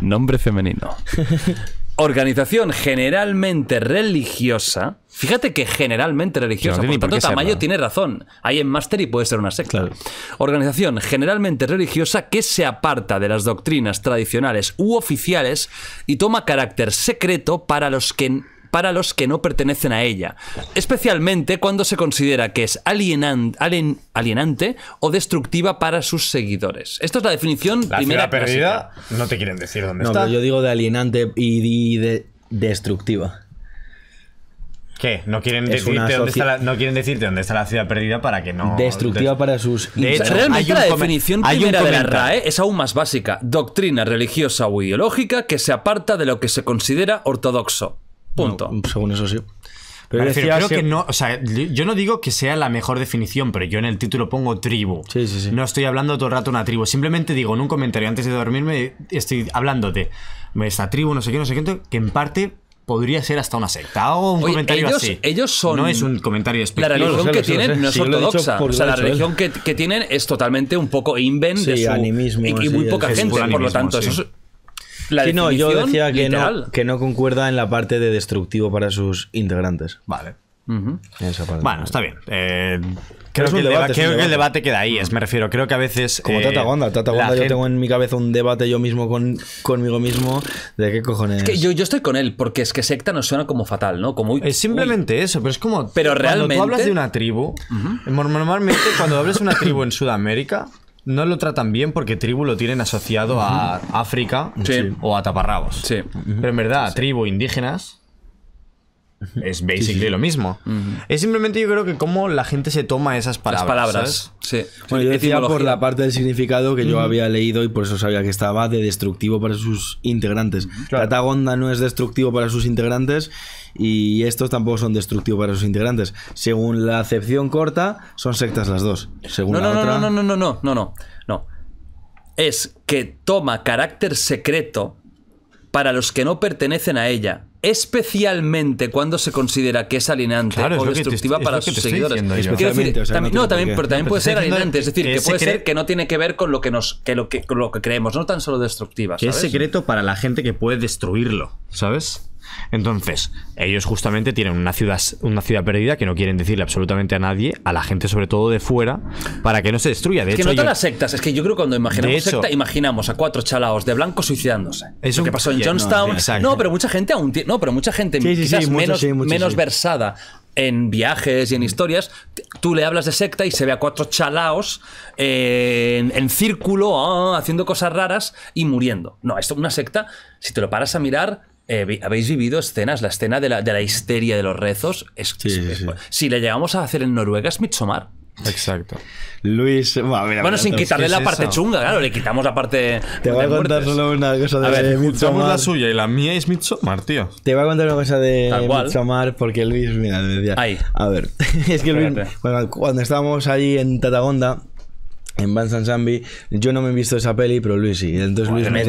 Nombre femenino. Organización generalmente religiosa. Fíjate que generalmente religiosa. Pues por lo tanto, Tamayo ¿eh? tiene razón. Hay en máster y puede ser una secta. Organización generalmente religiosa que se aparta de las doctrinas tradicionales u oficiales y toma carácter secreto para los que para los que no pertenecen a ella, especialmente cuando se considera que es alienante o destructiva para sus seguidores. Esta es la definición la primera. perdida no te quieren decir dónde no, está. yo digo de alienante y de destructiva. ¿Qué? No quieren, decirte dónde está la, ciudad perdida para que no. Destructiva para sus. De hecho, realmente la definición primera de la RAE es aún más básica: doctrina religiosa o ideológica que se aparta de lo que se considera ortodoxo. Punto. según eso sí. yo no digo que sea la mejor definición, pero yo en el título pongo tribu. No estoy hablando todo el rato de una tribu. Simplemente digo en un comentario antes de dormirme, estoy hablando de esta tribu, no sé qué, no sé qué, que en parte podría ser hasta una secta o un comentario ellos, así. Ellos son. No es un comentario La religión que tienen no es ortodoxa. O sea, la religión que, tienen es totalmente un poco inven de su, animismo, y, muy poca gente. Por lo tanto, eso es no, yo decía que no, que no concuerda en la parte de destructivo para sus integrantes. Vale. Bueno, está bien. Eh, creo, que, el debate, queda ahí, es, me refiero. Creo que a veces. Como eh, Tata yo tengo en mi cabeza un debate yo mismo con, conmigo mismo de qué cojones. Es que yo, yo, estoy con él, porque es que secta nos suena como fatal, ¿no? Como, es simplemente eso, pero es como. Pero realmente. Cuando hablas de una tribu, eh, normalmente cuando hablas de una tribu en Sudamérica, no lo tratan bien porque tribu lo tienen asociado a África o a taparrabos. Pero en verdad, tribu indígenas es basically lo mismo. Es simplemente yo creo que cómo la gente se toma esas palabras. Las palabras. Bueno, yo decía por la parte del significado que yo había leído y por eso sabía que estaba de destructivo para sus integrantes. La Catagonda no es destructivo para sus integrantes y estos tampoco son destructivos para sus integrantes. Según la acepción corta, son sectas las dos. no, no, no, no, no, no, no. Es que toma carácter secreto para los que no pertenecen a ella especialmente cuando se considera que es alienante o destructiva para sus seguidores. no, pero también puede ser alienante, es decir, que, puede ser que no tiene que ver con lo que nos creemos, no tan solo destructiva. Que es secreto para la gente que puede destruirlo, ¿sabes? Entonces, ellos justamente tienen una ciudad, una ciudad perdida que no quieren decirle absolutamente a nadie, a la gente sobre todo de fuera, para que no se destruya. De es que no todas las sectas, es que yo creo que cuando imaginamos secta, imaginamos a cuatro chalaos de blanco suicidándose. Es lo que pasó en Johnstown. No, pero mucha gente aún No, pero mucha gente menos, versada en viajes y en historias, tú le hablas de secta y se ve a cuatro chalaos eh, en, círculo, ah, haciendo cosas raras y muriendo. No, esto una secta, si te lo paras a mirar, eh, habéis vivido escenas, la escena de la, de la histeria de los rezos. Es, pues, Si le llegamos a hacer en Noruega es Midsommar. Exacto. Luis. Bueno, bueno sin quitarle la parte chunga, claro, le quitamos la parte. Te voy a contar solo una cosa de, a ver, la suya y la mía es Midsommar, tío. Te voy a contar una cosa de Midsommar porque Luis, mira, me decía. A ver, es que Luis, bueno, cuando estábamos allí en Tatagonda, en Banzan Zambi, yo no me he visto esa peli, pero Luis sí. Entonces Luis, me,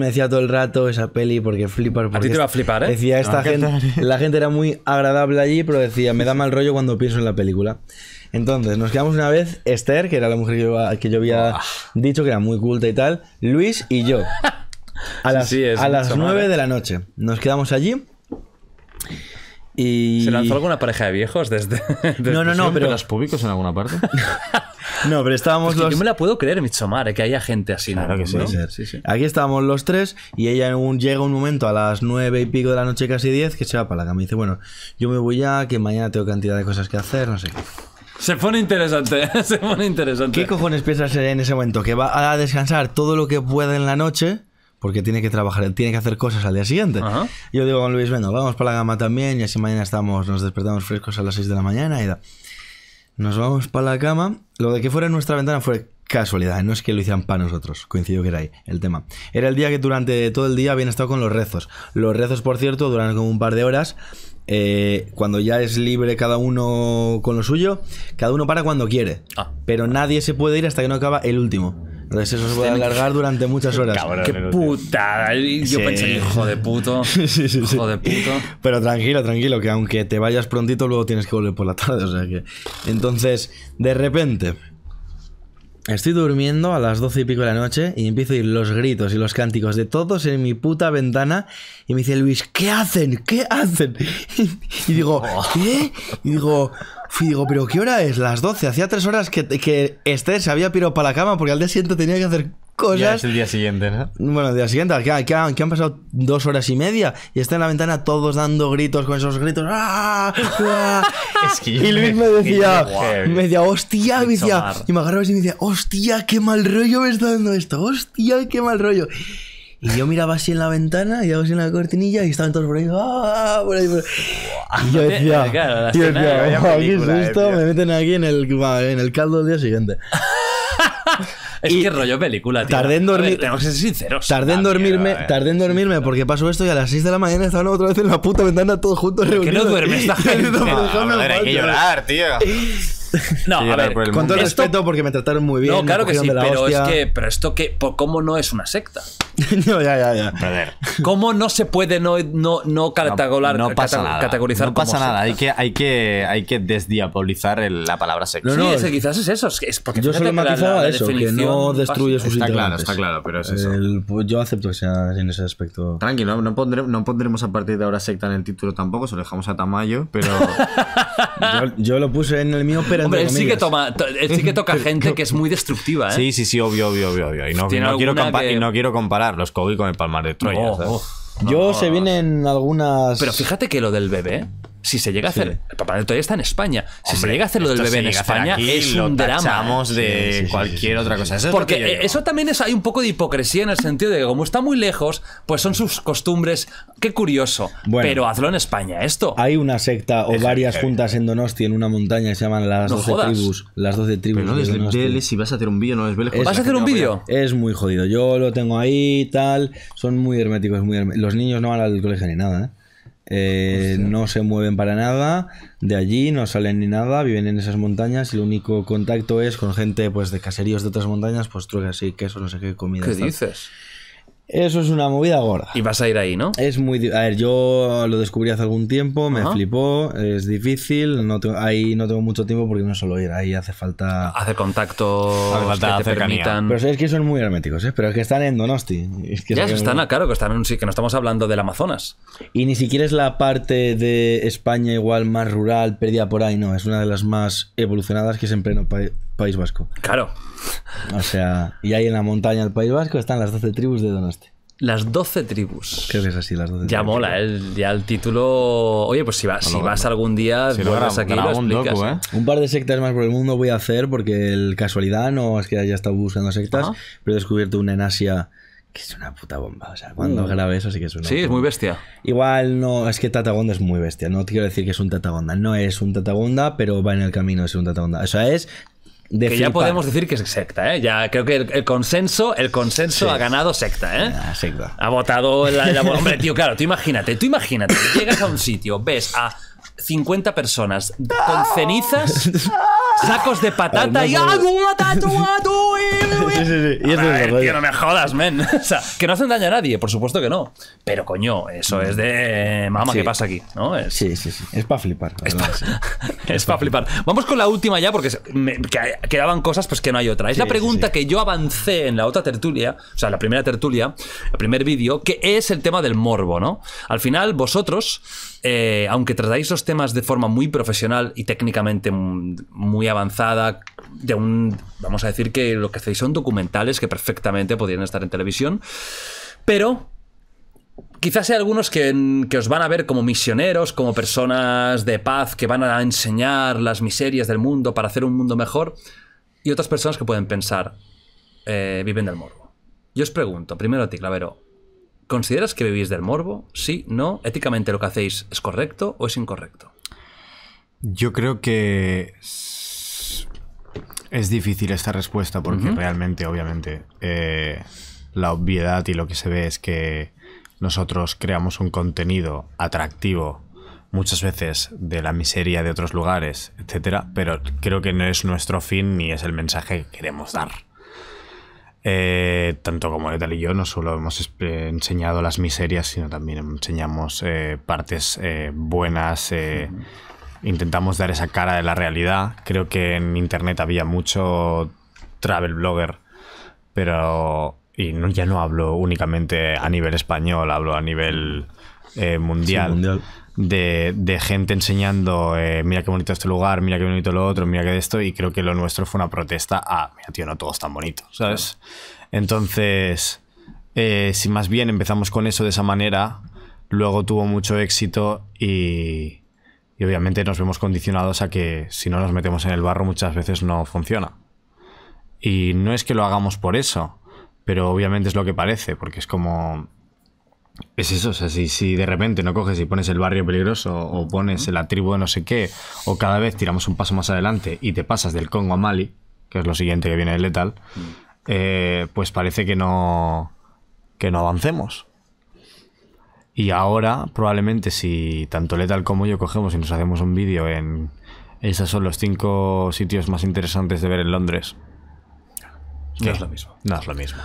me, decía todo el rato esa peli porque flipar. a ti te va a flipar, ¿eh? Decía, esta gente, la gente era muy agradable allí, pero decía, me da mal rollo cuando pienso en la película. Entonces, nos quedamos una vez Esther, que era la mujer que yo, había dicho que era muy culta y tal, Luis y yo. A las, nueve a las 9 ¿eh? de la noche. Nos quedamos allí. Y... ¿Se lanzó alguna pareja de viejos desde.? no, no, no. Pero... ¿Las públicos en alguna parte? no, pero estábamos los. Yo me la puedo creer, Michomar, eh, que haya gente así. Claro que sí, sí, sí, Aquí estábamos los tres y ella llega un momento a las nueve y pico de la noche, casi diez, que se va para la cama y dice: Bueno, yo me voy ya, que mañana tengo cantidad de cosas que hacer, no sé qué. Se pone interesante, se pone interesante. ¿Qué cojones piensas en ese momento? ¿Que va a descansar todo lo que pueda en la noche? porque tiene que trabajar, tiene que hacer cosas al día siguiente. Yo digo con Luis, bueno, vamos para la cama también y así mañana estamos, nos despertamos frescos a las 6 de la mañana y Nos vamos para la cama. Lo de que fuera en nuestra ventana fue casualidad, no es que lo hicieran para nosotros, coincidió que era ahí el tema. Era el día que durante todo el día habían estado con los rezos. Los rezos, por cierto, duran como un par de horas. Eh, cuando ya es libre cada uno con lo suyo, cada uno para cuando quiere. Ah. Pero nadie se puede ir hasta que no acaba el último. Entonces eso se puede alargar durante muchas horas. ¡Qué putada! Yo pensé, hijo de puto. hijo de puto. Pero tranquilo, tranquilo, que aunque te vayas prontito, luego tienes que volver por la tarde. O sea que. Entonces, de repente. Estoy durmiendo a las doce y pico de la noche y empiezo a oír los gritos y los cánticos de todos en mi puta ventana. Y me dice Luis, ¿qué hacen? ¿Qué hacen? Y digo, ¿qué? Oh. ¿Eh? Y digo, ¿pero qué hora es? Las doce. Hacía tres horas que, Esther se había pirado para la cama porque al día siguiente tenía que hacer ya es el día siguiente, ¿no? Bueno, el día siguiente, que, han, pasado dos horas y media y está en la ventana todos dando gritos con esos gritos. ¡Ah! ¡Ah! y Luis me, decía, me, decía, hostia, me decía, y me agarraba y me decía, hostia, qué mal rollo me está dando esto, hostia, qué mal rollo. Y yo miraba así en la ventana y así en la cortinilla y estaban todos por ahí. ¡ah! Por ahí, por ahí. Y yo decía, claro, qué eh, susto, me meten aquí en el, en el caldo el día siguiente. Es que que rollo película, tío. Tardé en dormirme, Tengo que ser sinceros. Tardé en dormirme, eh, tardé en dormirme porque pasó esto y a las 6 de la mañana estaba otra vez en la puta ventana todos juntos reunidos. ¿Por qué no duermes esta gente? no, hay que llorar, tío. No, a ver, con todo respeto porque me trataron muy bien. No, claro que sí, pero es que, pero esto que, ¿cómo no es una secta? no, ya, ya, ya. ver. ¿Cómo no se puede no, no, no, categorizar? No, pasa nada. Hay que, hay que, hay que desdiabolizar la palabra secta. No, no, quizás es eso. Es porque yo solo matizaba eso, que no destruye su sus Está claro, está claro, pero es eso. yo acepto que sea en ese aspecto. Tranquilo, no, no pondremos a partir de ahora secta en el título tampoco, se lo dejamos a Tamayo, pero... yo, yo lo puse en el mío, pero Hombre, él sí, que toca gente que es muy destructiva, ¿eh? Sí, sí, sí, obvio, obvio, obvio. obvio. Y, no, quiero comparar los COVID con el Palmar de Troya. Yo se vienen algunas. Pero fíjate que lo del bebé. Si se llega a hacer. El Papá de todavía está en España. Si se llega a hacer lo del bebé en España, es un drama. de cualquier otra cosa. Porque eso también es, hay un poco de hipocresía en el sentido de que, como está muy lejos, pues son sus costumbres. Qué curioso. Bueno, pero hazlo en España, esto. Hay una secta o varias juntas en Donosti, en una montaña que se llaman las 12 tribus. Las 12 tribus. Pero no si vas a hacer un vídeo, no ¿Vas a hacer un vídeo? Es muy jodido. Yo lo tengo ahí y tal. Son muy herméticos, muy herméticos. Los niños no van al colegio ni nada, ¿eh? Eh, no se mueven para nada, de allí no salen ni nada, viven en esas montañas y el único contacto es con gente pues de caseríos de otras montañas, pues trucas así, queso, no sé qué comida. ¿Qué dices? Eso es una movida gorda. Y vas a ir ahí, ¿no? Es muy... A ver, yo lo descubrí hace algún tiempo, me flipó, es difícil, no ahí no tengo mucho tiempo porque no solo ir, ahí hace falta... Hace contacto, hace falta que Pero es que son muy herméticos, ¿eh? Pero es que están en Donosti. ya, están, claro, que, están en, que no estamos hablando del Amazonas. Y ni siquiera es la parte de España igual más rural, perdida por ahí, no, es una de las más evolucionadas que es en pleno país País Vasco. Claro. O sea, y ahí en la montaña del País Vasco están las 12 tribus de Donosti. Las 12 tribus. Creo que es así, las 12 Ya mola, el, ¿eh? ya el título. Oye, pues si, vas algún día, aquí explicas. ¿eh? Un, par de sectas más por el mundo voy a hacer porque el casualidad no es que haya estado buscando sectas, pero he descubierto una en Asia que es una puta bomba. O sea, cuando mm. grabes así que es una. Sí, es muy bestia. Igual no, es que Tatagonda es muy bestia. No quiero decir que es un Tatagonda. No es un Tatagonda, pero va en el camino de ser un Tatagonda. O sea, es que ya podemos decir que es secta, ¿eh? Ya creo que el, consenso, el consenso ha ganado secta, ¿eh? Ah, ha votado la, Hombre, tío, claro, tú imagínate, tú imagínate, llegas a un sitio, ves a 50 personas con cenizas, sacos de patata y ¡Ah, tú, sí, sí. Y no me jodas, men. O sea, que no hacen daño a nadie, por supuesto que no. Pero coño, eso es de. Mamá, ¿qué pasa aquí? ¿No? Es- Sí, sí, sí. Es para flipar. Es para flipar. Vamos con la última ya, porque quedaban cosas pues que no hay otra. Es la pregunta que yo avancé en la otra tertulia, o sea, la primera tertulia, el primer vídeo, que es el tema del morbo, ¿no? Al final, vosotros eh, aunque tratáis los temas de forma muy profesional y técnicamente muy avanzada, vamos a decir que lo que hacéis son documentales que perfectamente podrían estar en televisión, pero quizás hay algunos que, os van a ver como misioneros, como personas de paz que van a enseñar las miserias del mundo para hacer un mundo mejor, y otras personas que pueden pensar, eh, viven del morbo. Yo os pregunto, primero a ti, Clavero, ¿Consideras que vivís del morbo? Sí, no. ¿Éticamente lo que hacéis es correcto o es incorrecto? Yo creo que es difícil esta respuesta porque realmente, obviamente, eh, la obviedad y lo que se ve es que nosotros creamos un contenido atractivo muchas veces de la miseria de otros lugares, etcétera, pero creo que no es nuestro fin ni es el mensaje que queremos dar. Eh, tanto como Letal y yo no solo hemos eh, enseñado las miserias, sino también enseñamos eh, partes buenas. Intentamos dar esa cara de la realidad. Creo que en internet había mucho travel blogger, pero y no, ya no hablo únicamente a nivel español, hablo a nivel mundial. mundial de, gente enseñando, eh, mira qué bonito este lugar, mira qué bonito lo otro, mira qué de esto, y creo que lo nuestro fue una protesta a, mira, tío, no todo es tan bonito, ¿sabes? Entonces, eh, si más bien empezamos con eso de esa manera, luego tuvo mucho éxito y, y obviamente nos vemos condicionados a que si no nos metemos en el barro muchas veces no funciona. Y no es que lo hagamos por eso, pero obviamente es lo que parece, porque es como es eso, o sea, si, de repente no coges y pones el barrio peligroso o pones la tribu de no sé qué, o cada vez tiramos un paso más adelante y te pasas del Congo a Mali, que es lo siguiente que viene de Letal, mm. eh, pues parece que no, que no avancemos. Y ahora, probablemente, si tanto Letal como yo cogemos y nos hacemos un vídeo en. Esos son los cinco sitios más interesantes de ver en Londres. No es lo mismo. No es lo mismo.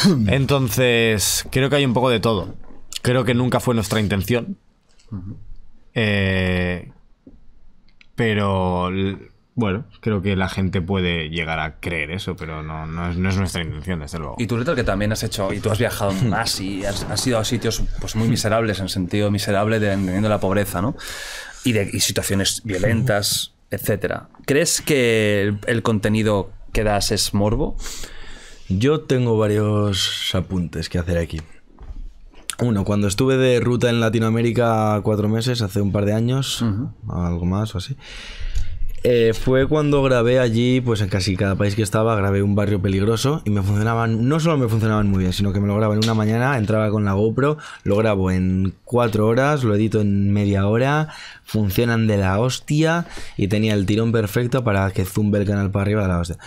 Entonces, creo que hay un poco de todo. Creo que nunca fue nuestra intención. Eh, pero bueno, creo que la gente puede llegar a creer eso, pero no, no, es, nuestra intención, desde luego. Y tú, reto que también has hecho, y tú has viajado más y has, ido a sitios pues, muy miserables, en sentido miserable, de, la pobreza, ¿no? Y, de, situaciones violentas, etcétera. ¿Crees que el contenido que das es morbo? Yo tengo varios apuntes que hacer aquí. Uno, cuando estuve de ruta en Latinoamérica cuatro meses, hace un par de años, algo más o así, eh, fue cuando grabé allí, pues en casi cada país que estaba, grabé un barrio peligroso y me funcionaban, no solo me funcionaban muy bien, sino que me lo grababa en una mañana, entraba con la GoPro, lo grabo en cuatro horas, lo edito en media hora, funcionan de la hostia y tenía el tirón perfecto para que zumbe el canal para arriba de la hostia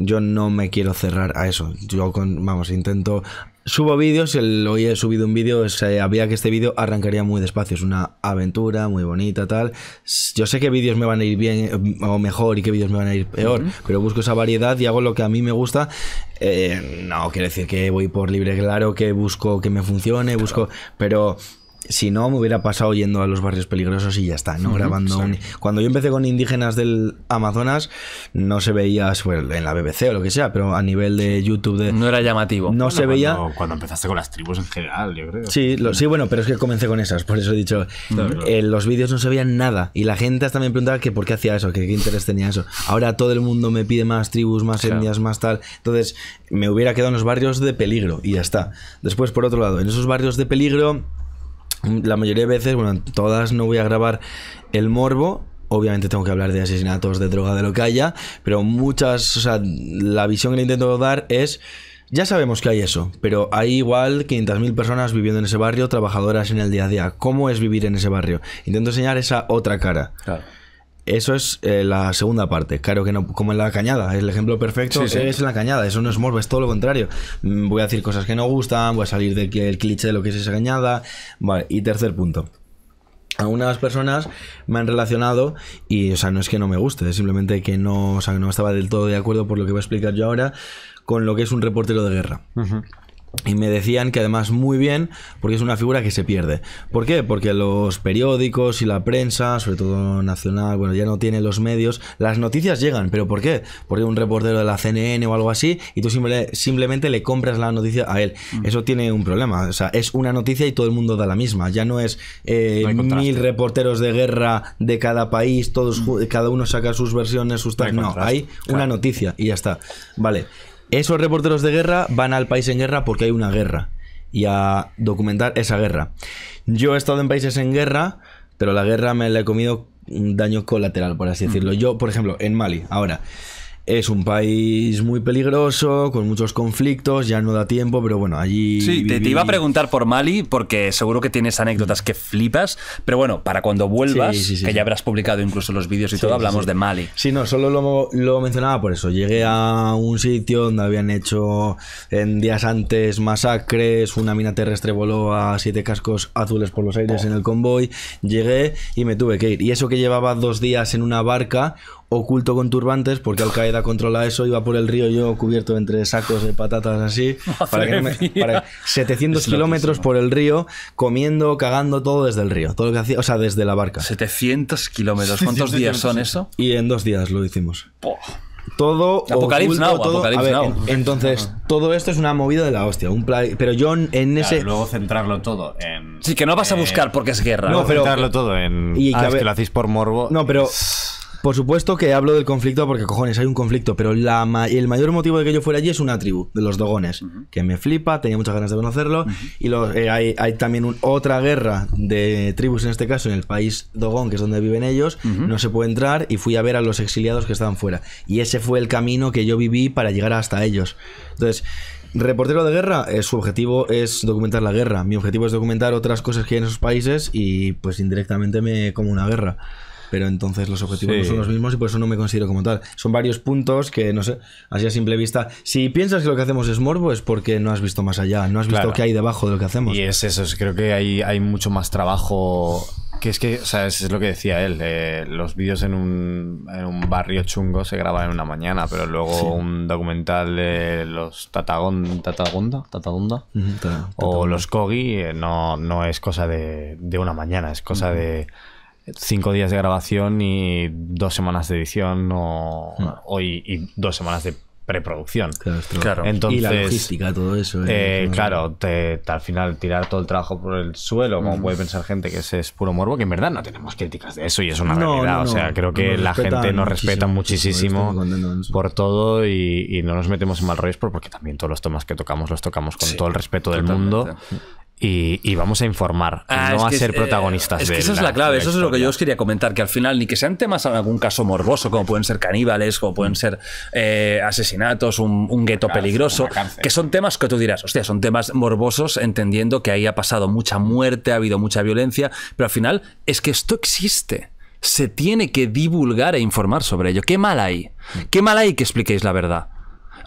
yo no me quiero cerrar a eso. Yo, con, vamos, intento. Subo vídeos, el, hoy he subido un vídeo, sabía que este vídeo arrancaría muy despacio, es una aventura muy bonita, tal. Yo sé qué vídeos me van a ir bien eh, o mejor y qué vídeos me van a ir peor, pero busco esa variedad y hago lo que a mí me gusta. Eh, no, quiere decir que voy por libre, claro, que busco que me funcione, busco, pero si no, me hubiera pasado yendo a los barrios peligrosos y ya está, ¿no? Grabando. Cuando yo empecé con indígenas del Amazonas, no se veía pues, en la BBC o lo que sea, pero a nivel de YouTube. No era llamativo. No se veía. Cuando empezaste con las tribus en general, yo creo. Sí, sí, bueno, pero es que comencé con esas, por eso he dicho. en eh, los vídeos no se veía nada. Y la gente hasta me preguntaba que por qué hacía eso, que qué interés tenía eso. Ahora todo el mundo me pide más tribus, más indias, etnias, más tal. Entonces, me hubiera quedado en los barrios de peligro y ya está. Después, por otro lado, en esos barrios de peligro la mayoría de veces, bueno, todas no voy a grabar el morbo. Obviamente tengo que hablar de asesinatos, de droga, de lo que haya, pero muchas, o sea, la visión que le intento dar es, ya sabemos que hay eso, pero hay igual 500.000 personas viviendo en ese barrio, trabajadoras en el día a día. ¿Cómo es vivir en ese barrio? Intento enseñar esa otra cara. Claro. Eso es eh, la segunda parte. Claro que no, como en la cañada, el ejemplo perfecto es en la cañada, eso no es morbo, es todo lo contrario. Mm, voy a decir cosas que no gustan, voy a salir del el cliché de lo que es esa cañada. Vale, y tercer punto. Algunas personas me han relacionado y, o sea, no es que no me guste, simplemente que no, no estaba del todo de acuerdo por lo que voy a explicar yo ahora con lo que es un reportero de guerra. Y me decían que además muy bien, porque es una figura que se pierde. ¿Por qué? Porque los periódicos y la prensa, sobre todo nacional, bueno, ya no tiene los medios. Las noticias llegan, pero ¿por qué? Porque un reportero de la CNN o algo así, y tú simplemente le compras la noticia a él. Mm. Eso tiene un problema. O sea, es una noticia y todo el mundo da la misma. Ya no es eh, mil reporteros de guerra de cada país, todos, mm. cada uno saca sus versiones, sus tal. No, hay una noticia y ya está. Vale. Esos reporteros de guerra van al país en guerra porque hay una guerra y a documentar esa guerra. Yo he estado en países en guerra, pero la guerra me la he comido un daño colateral, por así decirlo. Mm. Yo, por ejemplo, en Mali, ahora, es un país muy peligroso, con muchos conflictos, ya no da tiempo, pero bueno, allí... Sí, te, iba a preguntar por Mali, porque seguro que tienes anécdotas mm. que flipas, pero bueno, para cuando vuelvas, que ya habrás publicado incluso los vídeos y todo, hablamos de Mali. Sí, no, solo lo, mencionaba por eso. Llegué a un sitio donde habían hecho en días antes masacres, una mina terrestre voló a siete cascos azules por los aires en el convoy, llegué y me tuve que ir. Y eso que llevaba dos días en una barca, oculto con turbantes porque Al Qaeda controla eso, iba por el río yo cubierto entre sacos de patatas así, para que 700 kilómetros por el río, comiendo, cagando todo desde el río, todo lo que hacía, o sea, desde la barca. 700 kilómetros, ¿cuántos días son eso? Y en dos días lo hicimos. Todo Apocalipsis entonces, todo esto es una movida de la hostia. pero yo en ese. luego centrarlo todo en. Sí, que no vas a eh, buscar porque es guerra. No, pero. Centrarlo todo en. Y ah, que, lo hacéis por morbo. No, pero. Por supuesto que hablo del conflicto porque, cojones, hay un conflicto, pero el mayor motivo de que yo fuera allí es una tribu, de los dogones, que me flipa, tenía muchas ganas de conocerlo. Y eh, hay, también otra guerra de tribus, en este caso, en el país dogón, que es donde viven ellos, no se puede entrar y fui a ver a los exiliados que estaban fuera. Y ese fue el camino que yo viví para llegar hasta ellos. Entonces, Reportero de guerra, eh, su objetivo es documentar la guerra. Mi objetivo es documentar otras cosas que hay en esos países y pues indirectamente me como una guerra pero entonces los objetivos no son los mismos y por eso no me considero como tal. Son varios puntos que, no sé, así a simple vista, si piensas que lo que hacemos es morbo es porque no has visto más allá, no has visto qué hay debajo de lo que hacemos. Y es eso, creo que hay, hay mucho más trabajo que es que, o sea, es lo que decía él. Eh, los vídeos en un, en un, barrio chungo se graban en una mañana, pero luego un documental de los Tatagón, Tatagonda, Tatagonda o los Kogi eh, no, no es cosa de, una mañana, es cosa de cinco días de grabación y dos semanas de edición o, hmm. y, dos semanas de preproducción. Claro, Entonces, y la logística, todo eso. ¿eh? Eh, claro, al final tirar todo el trabajo por el suelo, como hmm. puede pensar gente que ese es puro morbo, que en verdad no tenemos críticas de eso y es una realidad. o sea, creo que la gente nos respeta muchísimo, por todo y, no nos metemos en mal rollos porque también todos los temas que tocamos los tocamos con todo el respeto del mundo hmm. Y, vamos a informar, ah, no a ser eh, protagonistas. es que esa es la clave, eso es lo que yo os quería comentar, que al final ni que sean temas en algún caso morboso, como pueden ser caníbales, como pueden mm. ser eh, asesinatos, un, un gueto peligroso, que son temas que tú dirás, hostia, son temas morbosos, entendiendo que ahí ha pasado mucha muerte, ha habido mucha violencia, pero al final es que esto existe se tiene que divulgar e informar sobre ello. ¿Qué mal hay? Mm. ¿Qué mal hay que expliquéis la verdad?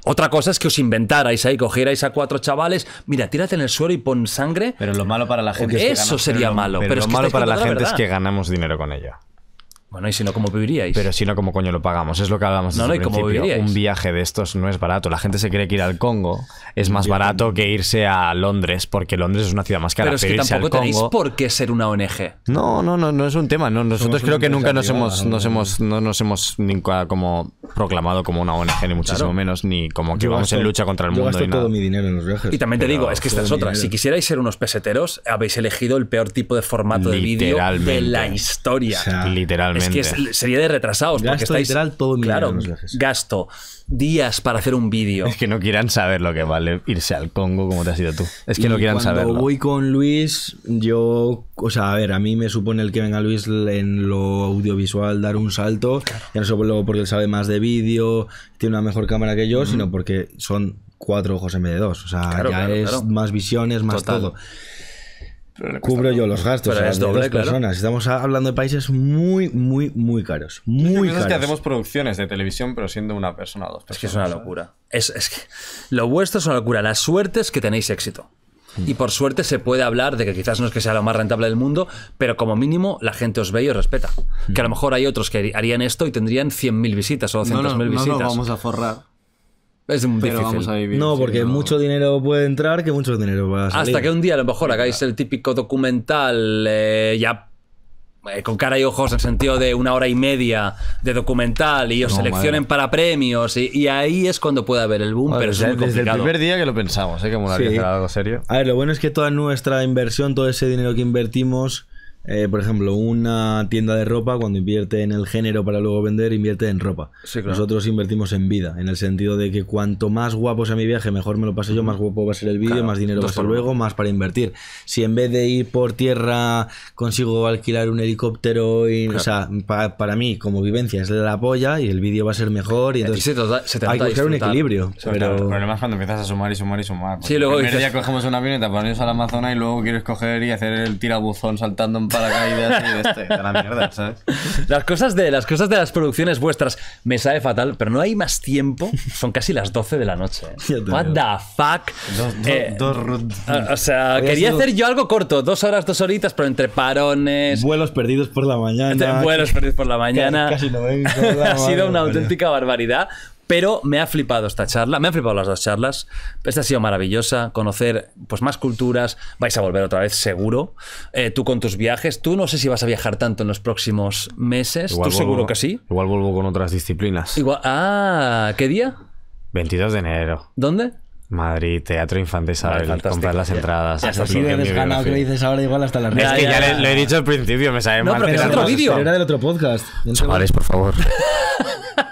Otra cosa es que os inventarais ahí, cogierais a cuatro chavales, mira, tírate en el suelo y pon sangre. Pero lo malo para la gente es sería malo. Pero, lo malo para la, gente es que ganamos dinero con ella. Bueno, y si no, ¿cómo viviríais? Pero si no, ¿cómo coño lo pagamos? Es lo que hablábamos no, no, ¿y cómo viviríais? Un viaje de estos no es barato. La gente se cree que ir al Congo es más barato que irse a Londres, porque Londres es una ciudad más cara. Pero, es que tampoco tenéis por qué ser una ONG. No, no, no, no es un tema. nosotros creo que nunca nos hemos, nos hemos, no nos hemos nunca como proclamado como una ONG, ni muchísimo menos, ni como que vamos en lucha contra el mundo yo mundo. Gasto todo mi dinero en los viajes. Y también te digo, es que esta es otra. Si quisierais ser unos peseteros, habéis elegido el peor tipo de formato de vídeo de la historia. literalmente es que sería de retrasados. porque literal todo Claro, gasto, días para hacer un vídeo. Es que no quieran saber lo que vale irse al Congo como te has ido tú. Es que no quieran cuando saberlo. voy con Luis, yo... O sea, a ver, a mí me supone el que venga Luis en lo audiovisual dar un salto. Ya no solo porque él sabe más de vídeo, tiene una mejor cámara que yo, sino porque son cuatro ojos en vez de dos. O sea, ya es más visiones, más todo cubro yo los gastos. de es dos personas. Estamos hablando de países muy, muy, muy caros. Muy caros. Es que hacemos producciones de televisión, pero siendo una persona dos personas. Es que es una locura. Es, que lo vuestro es una locura. La suerte es que tenéis éxito. Mm. Y por suerte se puede hablar de que quizás no es que sea lo más rentable del mundo, pero como mínimo la gente os ve y os respeta. Que a lo mejor hay otros que harían esto y tendrían 100.000 visitas o 200.000 no, visitas. No, vamos a forrar. Es no, porque mucho dinero puede entrar que mucho dinero va a salir. Hasta que un día a lo mejor hagáis el típico documental eh, ya eh, con cara y ojos en sentido de una hora y media de documental y os seleccionen para premios y, ahí es cuando puede haber el boom, pero es muy complicado. Desde el primer día que lo pensamos, ¿eh? que algo serio. A ver, lo bueno es que toda nuestra inversión, todo ese dinero que invertimos eh, por ejemplo, una tienda de ropa, cuando invierte en el género para luego vender, invierte en ropa. Nosotros invertimos en vida, en el sentido de que cuanto más guapo sea mi viaje, mejor me lo paso yo, más guapo va a ser el vídeo, más dinero va a ser luego, más para invertir. Si en vez de ir por tierra consigo alquilar un helicóptero, y, o sea, para mí como vivencia es la polla y el vídeo va a ser mejor. Y eh, entonces hay que buscar un equilibrio. pero... El problema es cuando empiezas a sumar y sumar y sumar. Sí, luego el día cogemos una avioneta para irnos al Amazonas y luego quieres coger y hacer el tirabuzón saltando en de, este, la mierda, ¿sabes? Las cosas, de, las cosas de las producciones vuestras me sabe fatal, pero no hay más tiempo. Son casi las 12 de la noche. What the fuck? Eh, o sea, quería hacer yo algo corto, dos horas, dos horitas, pero entre parones. Vuelos perdidos por la mañana. Entre vuelos perdidos por la mañana. ha sido una auténtica barbaridad. Pero me ha flipado esta charla, me han flipado las dos charlas. Esta ha sido maravillosa, conocer pues, más culturas, vais a volver otra vez seguro. Eh, tú con tus viajes, tú no sé si vas a viajar tanto en los próximos meses, tú seguro que sí. Igual vuelvo con otras disciplinas. Igual, ah, ¿qué día? 22 de enero. ¿Dónde? Madrid, Teatro Infante Isabel, comprar las entradas. Ya, que dices ahora, igual hasta la Es que ya, lo he dicho al principio, me sabe mal. es otro vídeo. era del otro podcast. Chavales, por favor.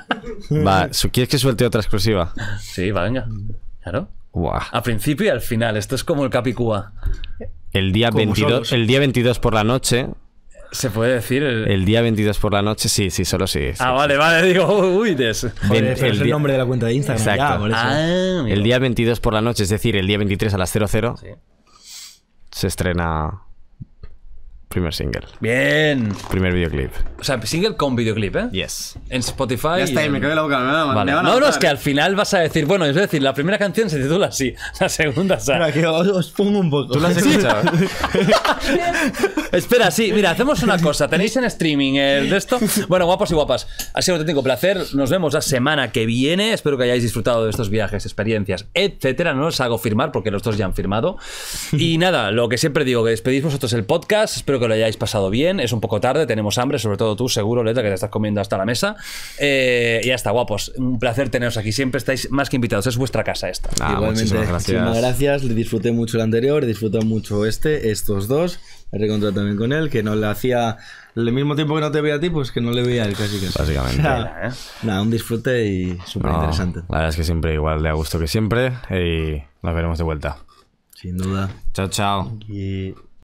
¿quieres que suelte otra exclusiva? Sí, va, venga. Claro. A principio y al final. Esto es como el Capicúa. El día, 22, el día 22 por la noche. ¿Se puede decir? El... día 22 por la noche, sí, sí, solo sí. ah, vale, vale, digo, uy, el, es el nombre de la cuenta de Instagram. Exacto. Ah, el día 22 por la noche, es decir, el día 23 a las 00, se estrena Primer single. Bien. Primer videoclip. O sea, single con videoclip, ¿eh? Yes. En Spotify. Ya está, me cae la boca. Me no, no, es que al final vas a decir, bueno, es decir, la primera canción se titula así, la segunda Espera, sí, mira, hacemos una cosa. Tenéis en streaming el resto? Bueno, guapos y guapas, ha sido un auténtico placer. Nos vemos la semana que viene. Espero que hayáis disfrutado de estos viajes, experiencias, etcétera. No os hago firmar porque los dos ya han firmado. Y nada, lo que siempre digo, que despedís vosotros el podcast. Espero que lo hayáis pasado bien. Es un poco tarde, tenemos hambre, sobre todo tú, seguro, Leta, que te estás comiendo hasta la mesa. Eh, y ya está, guapos. Un placer teneros aquí. Siempre estáis más que invitados. Es vuestra casa esta. Ah, Igualmente, muchísimas gracias. Le disfruté mucho el anterior, disfruté mucho este, estos dos. He reencontrado también con él, que no le hacía el mismo tiempo que no te veía a ti, pues que no le veía casi que Básicamente. ¿eh? Nada, un disfrute y súper interesante. la verdad es que siempre igual de a gusto que siempre y nos veremos de vuelta. Sin duda. Chao, chao.